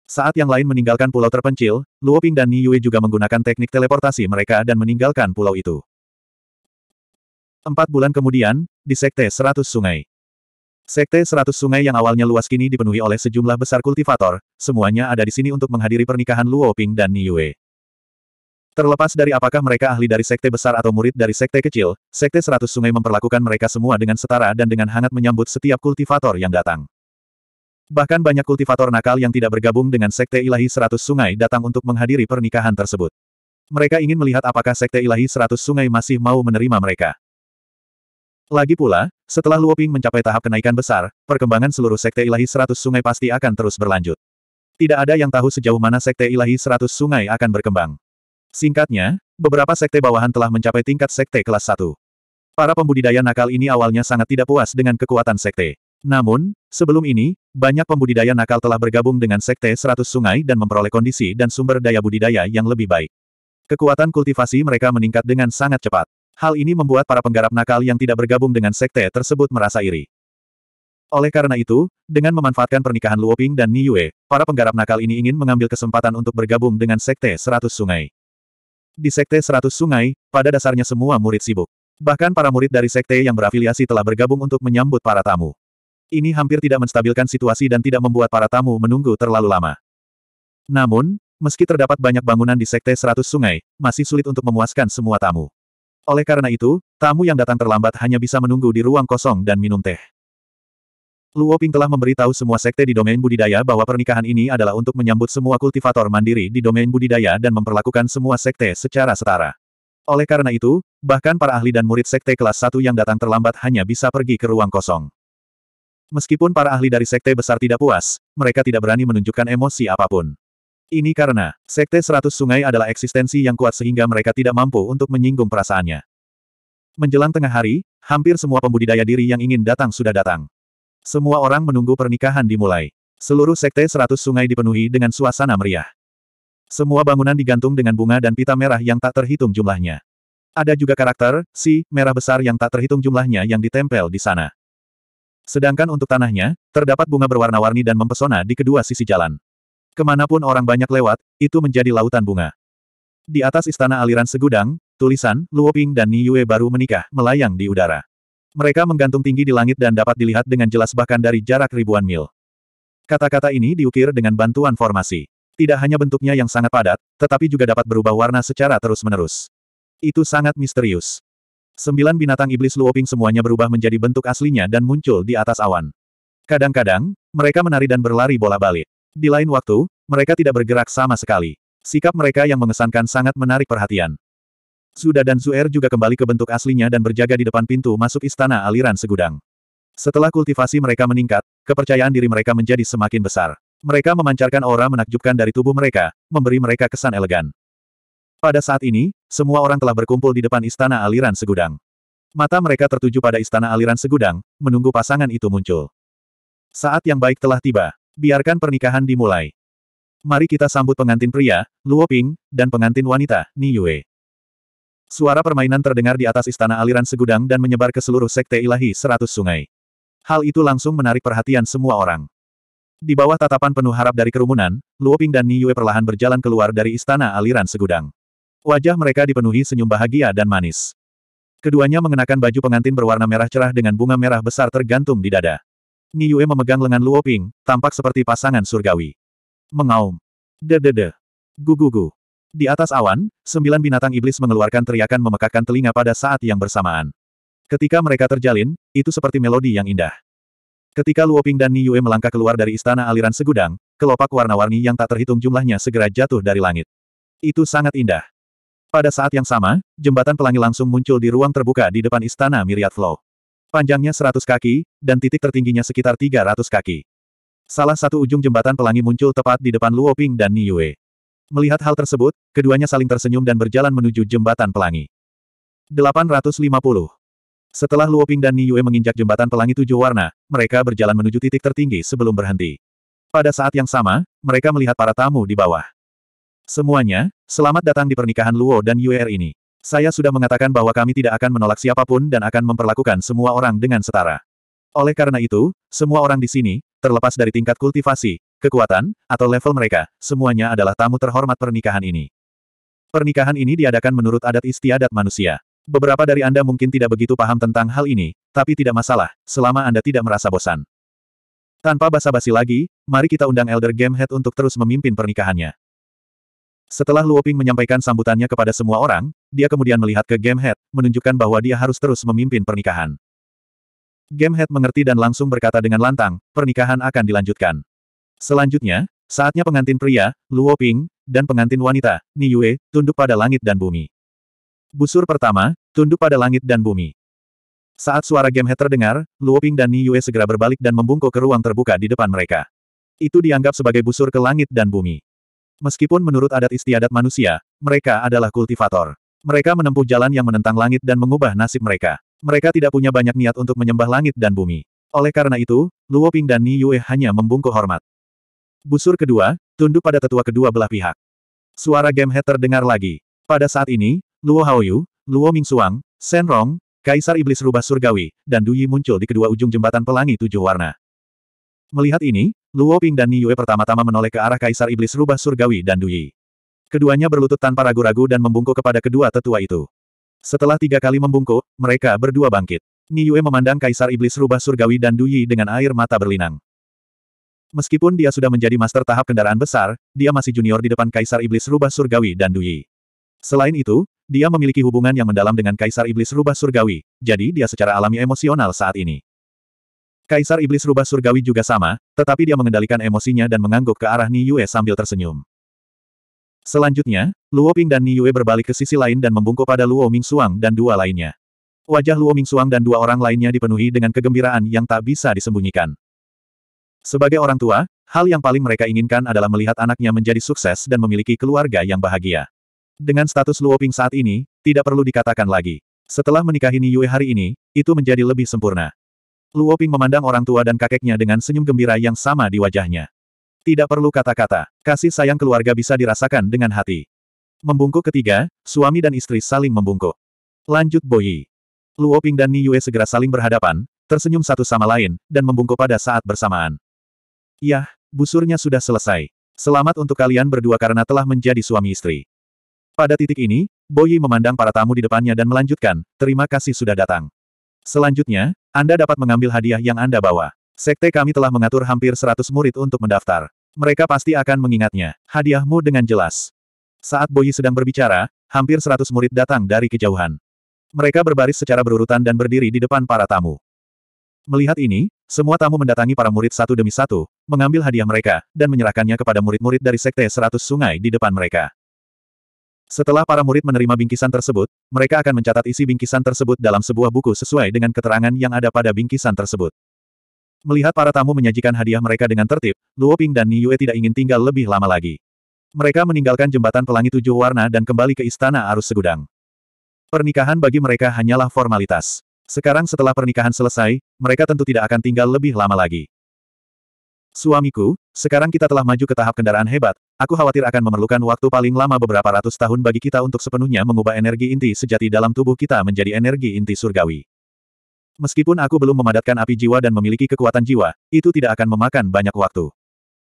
A: Saat yang lain meninggalkan pulau terpencil, Luo Ping dan Ni Yue juga menggunakan teknik teleportasi mereka dan meninggalkan pulau itu. Empat bulan kemudian, di Sekte Seratus Sungai. Sekte Seratus sungai yang awalnya luas kini dipenuhi oleh sejumlah besar kultivator, semuanya ada di sini untuk menghadiri pernikahan Luo Ping dan Niue. Terlepas dari apakah mereka ahli dari sekte besar atau murid dari sekte kecil, Sekte Seratus sungai memperlakukan mereka semua dengan setara dan dengan hangat menyambut setiap kultivator yang datang. Bahkan banyak kultivator nakal yang tidak bergabung dengan Sekte Ilahi Seratus sungai datang untuk menghadiri pernikahan tersebut. Mereka ingin melihat apakah Sekte Ilahi Seratus sungai masih mau menerima mereka. Lagi pula, setelah Luoping mencapai tahap kenaikan besar, perkembangan seluruh Sekte Ilahi Seratus Sungai pasti akan terus berlanjut. Tidak ada yang tahu sejauh mana Sekte Ilahi Seratus Sungai akan berkembang. Singkatnya, beberapa sekte bawahan telah mencapai tingkat sekte kelas 1. Para pembudidaya nakal ini awalnya sangat tidak puas dengan kekuatan sekte. Namun, sebelum ini, banyak pembudidaya nakal telah bergabung dengan Sekte Seratus Sungai dan memperoleh kondisi dan sumber daya budidaya yang lebih baik. Kekuatan kultivasi mereka meningkat dengan sangat cepat. Hal ini membuat para penggarap nakal yang tidak bergabung dengan sekte tersebut merasa iri. Oleh karena itu, dengan memanfaatkan pernikahan Luoping dan Yue, para penggarap nakal ini ingin mengambil kesempatan untuk bergabung dengan Sekte Seratus Sungai. Di Sekte Seratus Sungai, pada dasarnya semua murid sibuk. Bahkan para murid dari sekte yang berafiliasi telah bergabung untuk menyambut para tamu. Ini hampir tidak menstabilkan situasi dan tidak membuat para tamu menunggu terlalu lama. Namun, meski terdapat banyak bangunan di Sekte Seratus Sungai, masih sulit untuk memuaskan semua tamu. Oleh karena itu, tamu yang datang terlambat hanya bisa menunggu di ruang kosong dan minum teh. Luo Ping telah memberitahu semua sekte di domain budidaya bahwa pernikahan ini adalah untuk menyambut semua kultivator mandiri di domain budidaya dan memperlakukan semua sekte secara setara. Oleh karena itu, bahkan para ahli dan murid sekte kelas 1 yang datang terlambat hanya bisa pergi ke ruang kosong. Meskipun para ahli dari sekte besar tidak puas, mereka tidak berani menunjukkan emosi apapun. Ini karena, Sekte Seratus Sungai adalah eksistensi yang kuat sehingga mereka tidak mampu untuk menyinggung perasaannya. Menjelang tengah hari, hampir semua pembudidaya diri yang ingin datang sudah datang. Semua orang menunggu pernikahan dimulai. Seluruh Sekte Seratus Sungai dipenuhi dengan suasana meriah. Semua bangunan digantung dengan bunga dan pita merah yang tak terhitung jumlahnya. Ada juga karakter, si, merah besar yang tak terhitung jumlahnya yang ditempel di sana. Sedangkan untuk tanahnya, terdapat bunga berwarna-warni dan mempesona di kedua sisi jalan. Kemanapun orang banyak lewat, itu menjadi lautan bunga. Di atas istana aliran segudang, tulisan, Luoping dan Niyue baru menikah, melayang di udara. Mereka menggantung tinggi di langit dan dapat dilihat dengan jelas bahkan dari jarak ribuan mil. Kata-kata ini diukir dengan bantuan formasi. Tidak hanya bentuknya yang sangat padat, tetapi juga dapat berubah warna secara terus-menerus. Itu sangat misterius. Sembilan binatang iblis Luoping semuanya berubah menjadi bentuk aslinya dan muncul di atas awan. Kadang-kadang, mereka menari dan berlari bola balik. Di lain waktu, mereka tidak bergerak sama sekali. Sikap mereka yang mengesankan sangat menarik perhatian. Zuda dan Zuer juga kembali ke bentuk aslinya dan berjaga di depan pintu masuk istana aliran segudang. Setelah kultivasi mereka meningkat, kepercayaan diri mereka menjadi semakin besar. Mereka memancarkan aura menakjubkan dari tubuh mereka, memberi mereka kesan elegan. Pada saat ini, semua orang telah berkumpul di depan istana aliran segudang. Mata mereka tertuju pada istana aliran segudang, menunggu pasangan itu muncul. Saat yang baik telah tiba. Biarkan pernikahan dimulai. Mari kita sambut pengantin pria, Luo Ping, dan pengantin wanita, Ni Yue. Suara permainan terdengar di atas istana aliran segudang dan menyebar ke seluruh sekte ilahi seratus sungai. Hal itu langsung menarik perhatian semua orang. Di bawah tatapan penuh harap dari kerumunan, Luo Ping dan Ni Yue perlahan berjalan keluar dari istana aliran segudang. Wajah mereka dipenuhi senyum bahagia dan manis. Keduanya mengenakan baju pengantin berwarna merah cerah dengan bunga merah besar tergantung di dada. Niyue memegang lengan Luo Ping, tampak seperti pasangan surgawi. Mengaum. Dedede. Gugugu. Di atas awan, sembilan binatang iblis mengeluarkan teriakan memekakkan telinga pada saat yang bersamaan. Ketika mereka terjalin, itu seperti melodi yang indah. Ketika Luo Ping dan Niyue melangkah keluar dari istana aliran segudang, kelopak warna-warni yang tak terhitung jumlahnya segera jatuh dari langit. Itu sangat indah. Pada saat yang sama, jembatan pelangi langsung muncul di ruang terbuka di depan istana Myriad Flow. Panjangnya 100 kaki, dan titik tertingginya sekitar 300 kaki. Salah satu ujung jembatan pelangi muncul tepat di depan Luo Ping dan Niue. Melihat hal tersebut, keduanya saling tersenyum dan berjalan menuju jembatan pelangi. 850. Setelah Luo Ping dan Niue menginjak jembatan pelangi tujuh warna, mereka berjalan menuju titik tertinggi sebelum berhenti. Pada saat yang sama, mereka melihat para tamu di bawah. Semuanya, selamat datang di pernikahan Luo dan Yue ini. Saya sudah mengatakan bahwa kami tidak akan menolak siapapun dan akan memperlakukan semua orang dengan setara. Oleh karena itu, semua orang di sini, terlepas dari tingkat kultivasi, kekuatan, atau level mereka, semuanya adalah tamu terhormat pernikahan ini. Pernikahan ini diadakan menurut adat istiadat manusia. Beberapa dari Anda mungkin tidak begitu paham tentang hal ini, tapi tidak masalah, selama Anda tidak merasa bosan. Tanpa basa-basi lagi, mari kita undang Elder Gamehead untuk terus memimpin pernikahannya. Setelah Luoping menyampaikan sambutannya kepada semua orang, dia kemudian melihat ke Game Head, menunjukkan bahwa dia harus terus memimpin pernikahan. Game Head mengerti dan langsung berkata dengan lantang, pernikahan akan dilanjutkan. Selanjutnya, saatnya pengantin pria, Luoping, dan pengantin wanita, Ni Yue, tunduk pada langit dan bumi. Busur pertama, tunduk pada langit dan bumi. Saat suara Gamehead terdengar, Luoping dan Ni Yue segera berbalik dan membungkuk ke ruang terbuka di depan mereka. Itu dianggap sebagai busur ke langit dan bumi. Meskipun menurut adat istiadat manusia, mereka adalah kultivator. Mereka menempuh jalan yang menentang langit dan mengubah nasib mereka. Mereka tidak punya banyak niat untuk menyembah langit dan bumi. Oleh karena itu, Luo Ping dan Ni Yue hanya membungkuk hormat. Busur kedua, tunduk pada tetua kedua belah pihak. Suara game head terdengar lagi. Pada saat ini, Luo Haoyu, Luo Suang, Shen Rong, Kaisar Iblis Rubah Surgawi, dan Duyi muncul di kedua ujung jembatan pelangi tujuh warna. Melihat ini, Luo Ping dan Yue pertama-tama menoleh ke arah Kaisar Iblis Rubah Surgawi dan Duyi. Keduanya berlutut tanpa ragu-ragu dan membungkuk kepada kedua tetua itu. Setelah tiga kali membungkuk, mereka berdua bangkit. Ni Yue memandang Kaisar Iblis Rubah Surgawi dan Duyi dengan air mata berlinang. Meskipun dia sudah menjadi master tahap kendaraan besar, dia masih junior di depan Kaisar Iblis Rubah Surgawi dan Duyi. Selain itu, dia memiliki hubungan yang mendalam dengan Kaisar Iblis Rubah Surgawi, jadi dia secara alami emosional saat ini. Kaisar Iblis Rubah Surgawi juga sama, tetapi dia mengendalikan emosinya dan mengangguk ke arah Niyue sambil tersenyum. Selanjutnya, Luo Ping dan Niyue berbalik ke sisi lain dan membungkuk pada Luo Suang dan dua lainnya. Wajah Luo Suang dan dua orang lainnya dipenuhi dengan kegembiraan yang tak bisa disembunyikan. Sebagai orang tua, hal yang paling mereka inginkan adalah melihat anaknya menjadi sukses dan memiliki keluarga yang bahagia. Dengan status Luo Ping saat ini, tidak perlu dikatakan lagi. Setelah menikahi Ni Yue hari ini, itu menjadi lebih sempurna. Luo Ping memandang orang tua dan kakeknya dengan senyum gembira yang sama di wajahnya. Tidak perlu kata-kata, kasih sayang keluarga bisa dirasakan dengan hati. Membungkuk ketiga, suami dan istri saling membungkuk. Lanjut Boyi. Luo Ping dan Ni Yue segera saling berhadapan, tersenyum satu sama lain, dan membungkuk pada saat bersamaan. Yah, busurnya sudah selesai. Selamat untuk kalian berdua karena telah menjadi suami istri. Pada titik ini, Boyi memandang para tamu di depannya dan melanjutkan, terima kasih sudah datang. Selanjutnya, anda dapat mengambil hadiah yang Anda bawa. Sekte kami telah mengatur hampir 100 murid untuk mendaftar. Mereka pasti akan mengingatnya. Hadiahmu dengan jelas. Saat Boyi sedang berbicara, hampir 100 murid datang dari kejauhan. Mereka berbaris secara berurutan dan berdiri di depan para tamu. Melihat ini, semua tamu mendatangi para murid satu demi satu, mengambil hadiah mereka, dan menyerahkannya kepada murid-murid dari Sekte Seratus Sungai di depan mereka. Setelah para murid menerima bingkisan tersebut, mereka akan mencatat isi bingkisan tersebut dalam sebuah buku sesuai dengan keterangan yang ada pada bingkisan tersebut. Melihat para tamu menyajikan hadiah mereka dengan tertib, Luo Ping dan Ni Yue tidak ingin tinggal lebih lama lagi. Mereka meninggalkan jembatan pelangi tujuh warna dan kembali ke istana arus segudang. Pernikahan bagi mereka hanyalah formalitas. Sekarang setelah pernikahan selesai, mereka tentu tidak akan tinggal lebih lama lagi. Suamiku, sekarang kita telah maju ke tahap kendaraan hebat, aku khawatir akan memerlukan waktu paling lama beberapa ratus tahun bagi kita untuk sepenuhnya mengubah energi inti sejati dalam tubuh kita menjadi energi inti surgawi. Meskipun aku belum memadatkan api jiwa dan memiliki kekuatan jiwa, itu tidak akan memakan banyak waktu.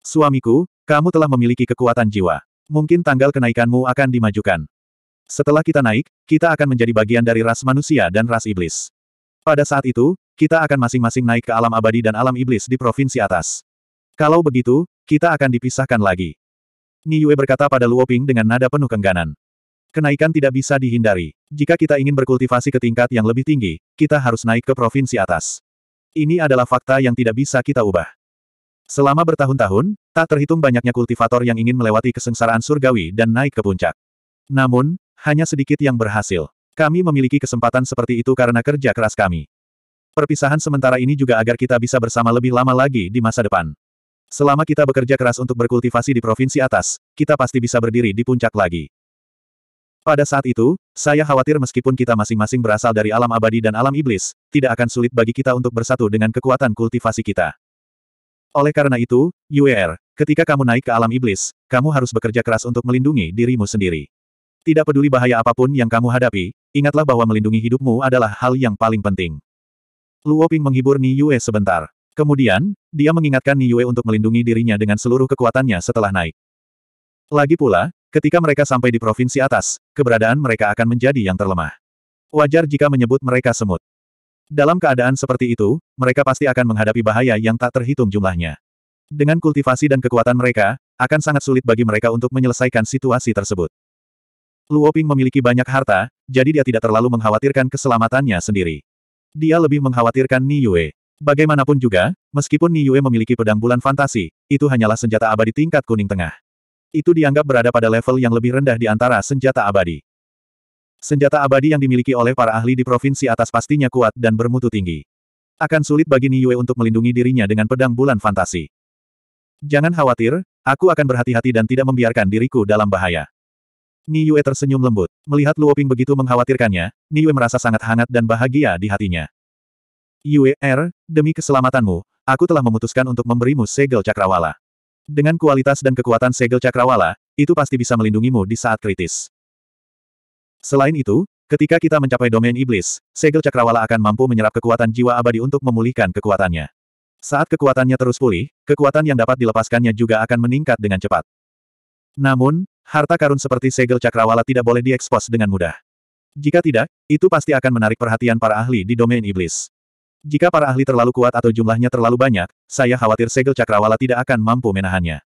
A: Suamiku, kamu telah memiliki kekuatan jiwa. Mungkin tanggal kenaikanmu akan dimajukan. Setelah kita naik, kita akan menjadi bagian dari ras manusia dan ras iblis. Pada saat itu, kita akan masing-masing naik ke alam abadi dan alam iblis di provinsi atas. Kalau begitu, kita akan dipisahkan lagi. Yue berkata pada Luoping dengan nada penuh kengganan. Kenaikan tidak bisa dihindari. Jika kita ingin berkultivasi ke tingkat yang lebih tinggi, kita harus naik ke provinsi atas. Ini adalah fakta yang tidak bisa kita ubah. Selama bertahun-tahun, tak terhitung banyaknya kultivator yang ingin melewati kesengsaraan surgawi dan naik ke puncak. Namun, hanya sedikit yang berhasil. Kami memiliki kesempatan seperti itu karena kerja keras kami. Perpisahan sementara ini juga agar kita bisa bersama lebih lama lagi di masa depan. Selama kita bekerja keras untuk berkultivasi di provinsi atas, kita pasti bisa berdiri di puncak lagi. Pada saat itu, saya khawatir meskipun kita masing-masing berasal dari alam abadi dan alam iblis, tidak akan sulit bagi kita untuk bersatu dengan kekuatan kultivasi kita. Oleh karena itu, UER, ketika kamu naik ke alam iblis, kamu harus bekerja keras untuk melindungi dirimu sendiri. Tidak peduli bahaya apapun yang kamu hadapi, ingatlah bahwa melindungi hidupmu adalah hal yang paling penting. Luoping menghibur Ni Yue sebentar. Kemudian, dia mengingatkan Niue untuk melindungi dirinya dengan seluruh kekuatannya setelah naik. Lagi pula, ketika mereka sampai di provinsi atas, keberadaan mereka akan menjadi yang terlemah. Wajar jika menyebut mereka semut. Dalam keadaan seperti itu, mereka pasti akan menghadapi bahaya yang tak terhitung jumlahnya. Dengan kultivasi dan kekuatan mereka, akan sangat sulit bagi mereka untuk menyelesaikan situasi tersebut. Luoping memiliki banyak harta, jadi dia tidak terlalu mengkhawatirkan keselamatannya sendiri. Dia lebih mengkhawatirkan Niue. Bagaimanapun juga, meskipun Yue memiliki pedang bulan fantasi, itu hanyalah senjata abadi tingkat kuning tengah. Itu dianggap berada pada level yang lebih rendah di antara senjata abadi. Senjata abadi yang dimiliki oleh para ahli di provinsi atas pastinya kuat dan bermutu tinggi. Akan sulit bagi Yue untuk melindungi dirinya dengan pedang bulan fantasi. Jangan khawatir, aku akan berhati-hati dan tidak membiarkan diriku dalam bahaya. Yue tersenyum lembut. Melihat Luoping begitu mengkhawatirkannya, Yue merasa sangat hangat dan bahagia di hatinya. Yue, er, demi keselamatanmu, aku telah memutuskan untuk memberimu segel cakrawala. Dengan kualitas dan kekuatan segel cakrawala, itu pasti bisa melindungimu di saat kritis. Selain itu, ketika kita mencapai domain iblis, segel cakrawala akan mampu menyerap kekuatan jiwa abadi untuk memulihkan kekuatannya. Saat kekuatannya terus pulih, kekuatan yang dapat dilepaskannya juga akan meningkat dengan cepat. Namun, harta karun seperti segel cakrawala tidak boleh diekspos dengan mudah. Jika tidak, itu pasti akan menarik perhatian para ahli di domain iblis. Jika para ahli terlalu kuat atau jumlahnya terlalu banyak, saya khawatir segel cakrawala tidak akan mampu menahannya.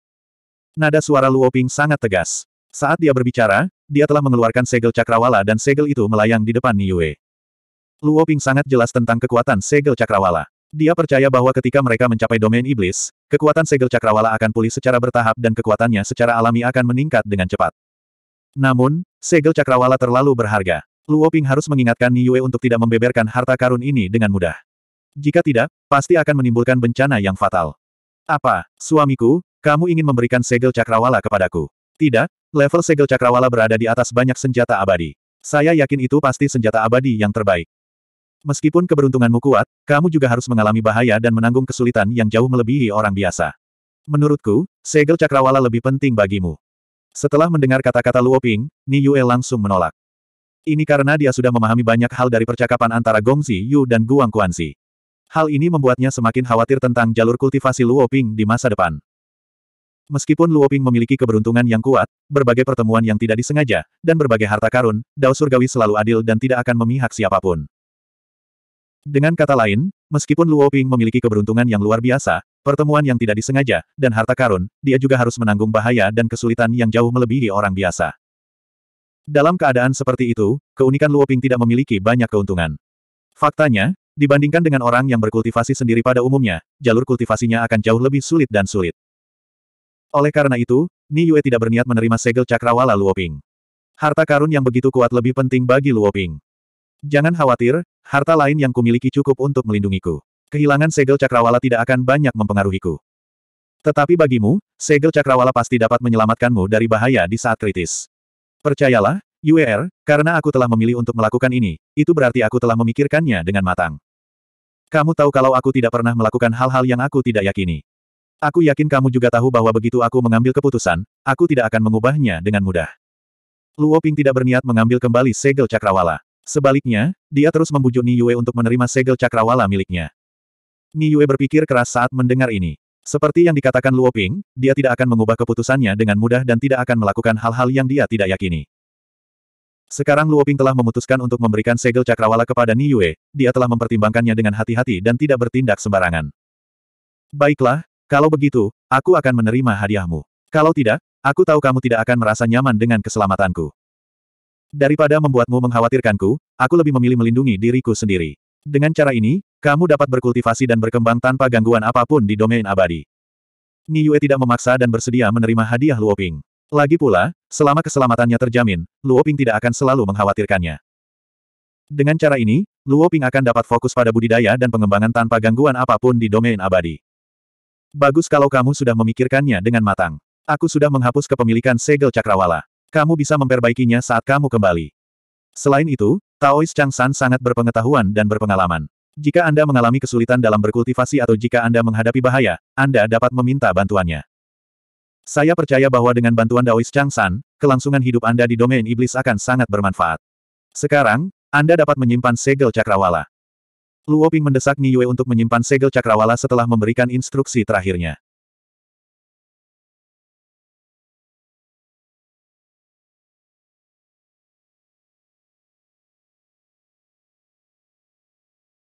A: Nada suara Luoping sangat tegas. Saat dia berbicara, dia telah mengeluarkan segel cakrawala dan segel itu melayang di depan Niue. Luoping sangat jelas tentang kekuatan segel cakrawala. Dia percaya bahwa ketika mereka mencapai domain iblis, kekuatan segel cakrawala akan pulih secara bertahap dan kekuatannya secara alami akan meningkat dengan cepat. Namun, segel cakrawala terlalu berharga. Luoping harus mengingatkan Niue untuk tidak membeberkan harta karun ini dengan mudah. Jika tidak, pasti akan menimbulkan bencana yang fatal. Apa, suamiku, kamu ingin memberikan segel cakrawala kepadaku? Tidak, level segel cakrawala berada di atas banyak senjata abadi. Saya yakin itu pasti senjata abadi yang terbaik. Meskipun keberuntunganmu kuat, kamu juga harus mengalami bahaya dan menanggung kesulitan yang jauh melebihi orang biasa. Menurutku, segel cakrawala lebih penting bagimu. Setelah mendengar kata-kata Luoping, Ni Yue langsung menolak. Ini karena dia sudah memahami banyak hal dari percakapan antara Gongzi Yu dan Guang Guanzi. Hal ini membuatnya semakin khawatir tentang jalur kultivasi Luoping di masa depan. Meskipun Luoping memiliki keberuntungan yang kuat, berbagai pertemuan yang tidak disengaja, dan berbagai harta karun, Dao Surgawi selalu adil dan tidak akan memihak siapapun. Dengan kata lain, meskipun Luoping memiliki keberuntungan yang luar biasa, pertemuan yang tidak disengaja, dan harta karun, dia juga harus menanggung bahaya dan kesulitan yang jauh melebihi orang biasa. Dalam keadaan seperti itu, keunikan Luoping tidak memiliki banyak keuntungan. Faktanya, Dibandingkan dengan orang yang berkultivasi sendiri pada umumnya, jalur kultivasinya akan jauh lebih sulit dan sulit. Oleh karena itu, Ni Yue tidak berniat menerima segel cakrawala Luoping. Harta karun yang begitu kuat lebih penting bagi Luoping. Jangan khawatir, harta lain yang kumiliki cukup untuk melindungiku. Kehilangan segel cakrawala tidak akan banyak mempengaruhiku. Tetapi bagimu, segel cakrawala pasti dapat menyelamatkanmu dari bahaya di saat kritis. Percayalah, UER, karena aku telah memilih untuk melakukan ini, itu berarti aku telah memikirkannya dengan matang. Kamu tahu kalau aku tidak pernah melakukan hal-hal yang aku tidak yakini. Aku yakin kamu juga tahu bahwa begitu aku mengambil keputusan, aku tidak akan mengubahnya dengan mudah. Luo Ping tidak berniat mengambil kembali segel cakrawala. Sebaliknya, dia terus membujuk Ni Yue untuk menerima segel cakrawala miliknya. Ni Yue berpikir keras saat mendengar ini. Seperti yang dikatakan Luo Ping, dia tidak akan mengubah keputusannya dengan mudah dan tidak akan melakukan hal-hal yang dia tidak yakini. Sekarang Luoping telah memutuskan untuk memberikan segel cakrawala kepada Ni Yue. dia telah mempertimbangkannya dengan hati-hati dan tidak bertindak sembarangan. Baiklah, kalau begitu, aku akan menerima hadiahmu. Kalau tidak, aku tahu kamu tidak akan merasa nyaman dengan keselamatanku. Daripada membuatmu mengkhawatirkanku, aku lebih memilih melindungi diriku sendiri. Dengan cara ini, kamu dapat berkultivasi dan berkembang tanpa gangguan apapun di domain abadi. Ni Yue tidak memaksa dan bersedia menerima hadiah Luoping. Lagi pula, selama keselamatannya terjamin, Luo Ping tidak akan selalu mengkhawatirkannya. Dengan cara ini, Luo Ping akan dapat fokus pada budidaya dan pengembangan tanpa gangguan apapun di domain abadi. Bagus kalau kamu sudah memikirkannya dengan matang. Aku sudah menghapus kepemilikan segel cakrawala. Kamu bisa memperbaikinya saat kamu kembali. Selain itu, Taois Chang San sangat berpengetahuan dan berpengalaman. Jika Anda mengalami kesulitan dalam berkultivasi atau jika Anda menghadapi bahaya, Anda dapat meminta bantuannya. Saya percaya bahwa dengan bantuan Daois Chang San, kelangsungan hidup Anda di domain iblis akan sangat bermanfaat. Sekarang, Anda dapat menyimpan segel cakrawala. Luoping mendesak Niue untuk menyimpan segel cakrawala setelah memberikan instruksi terakhirnya.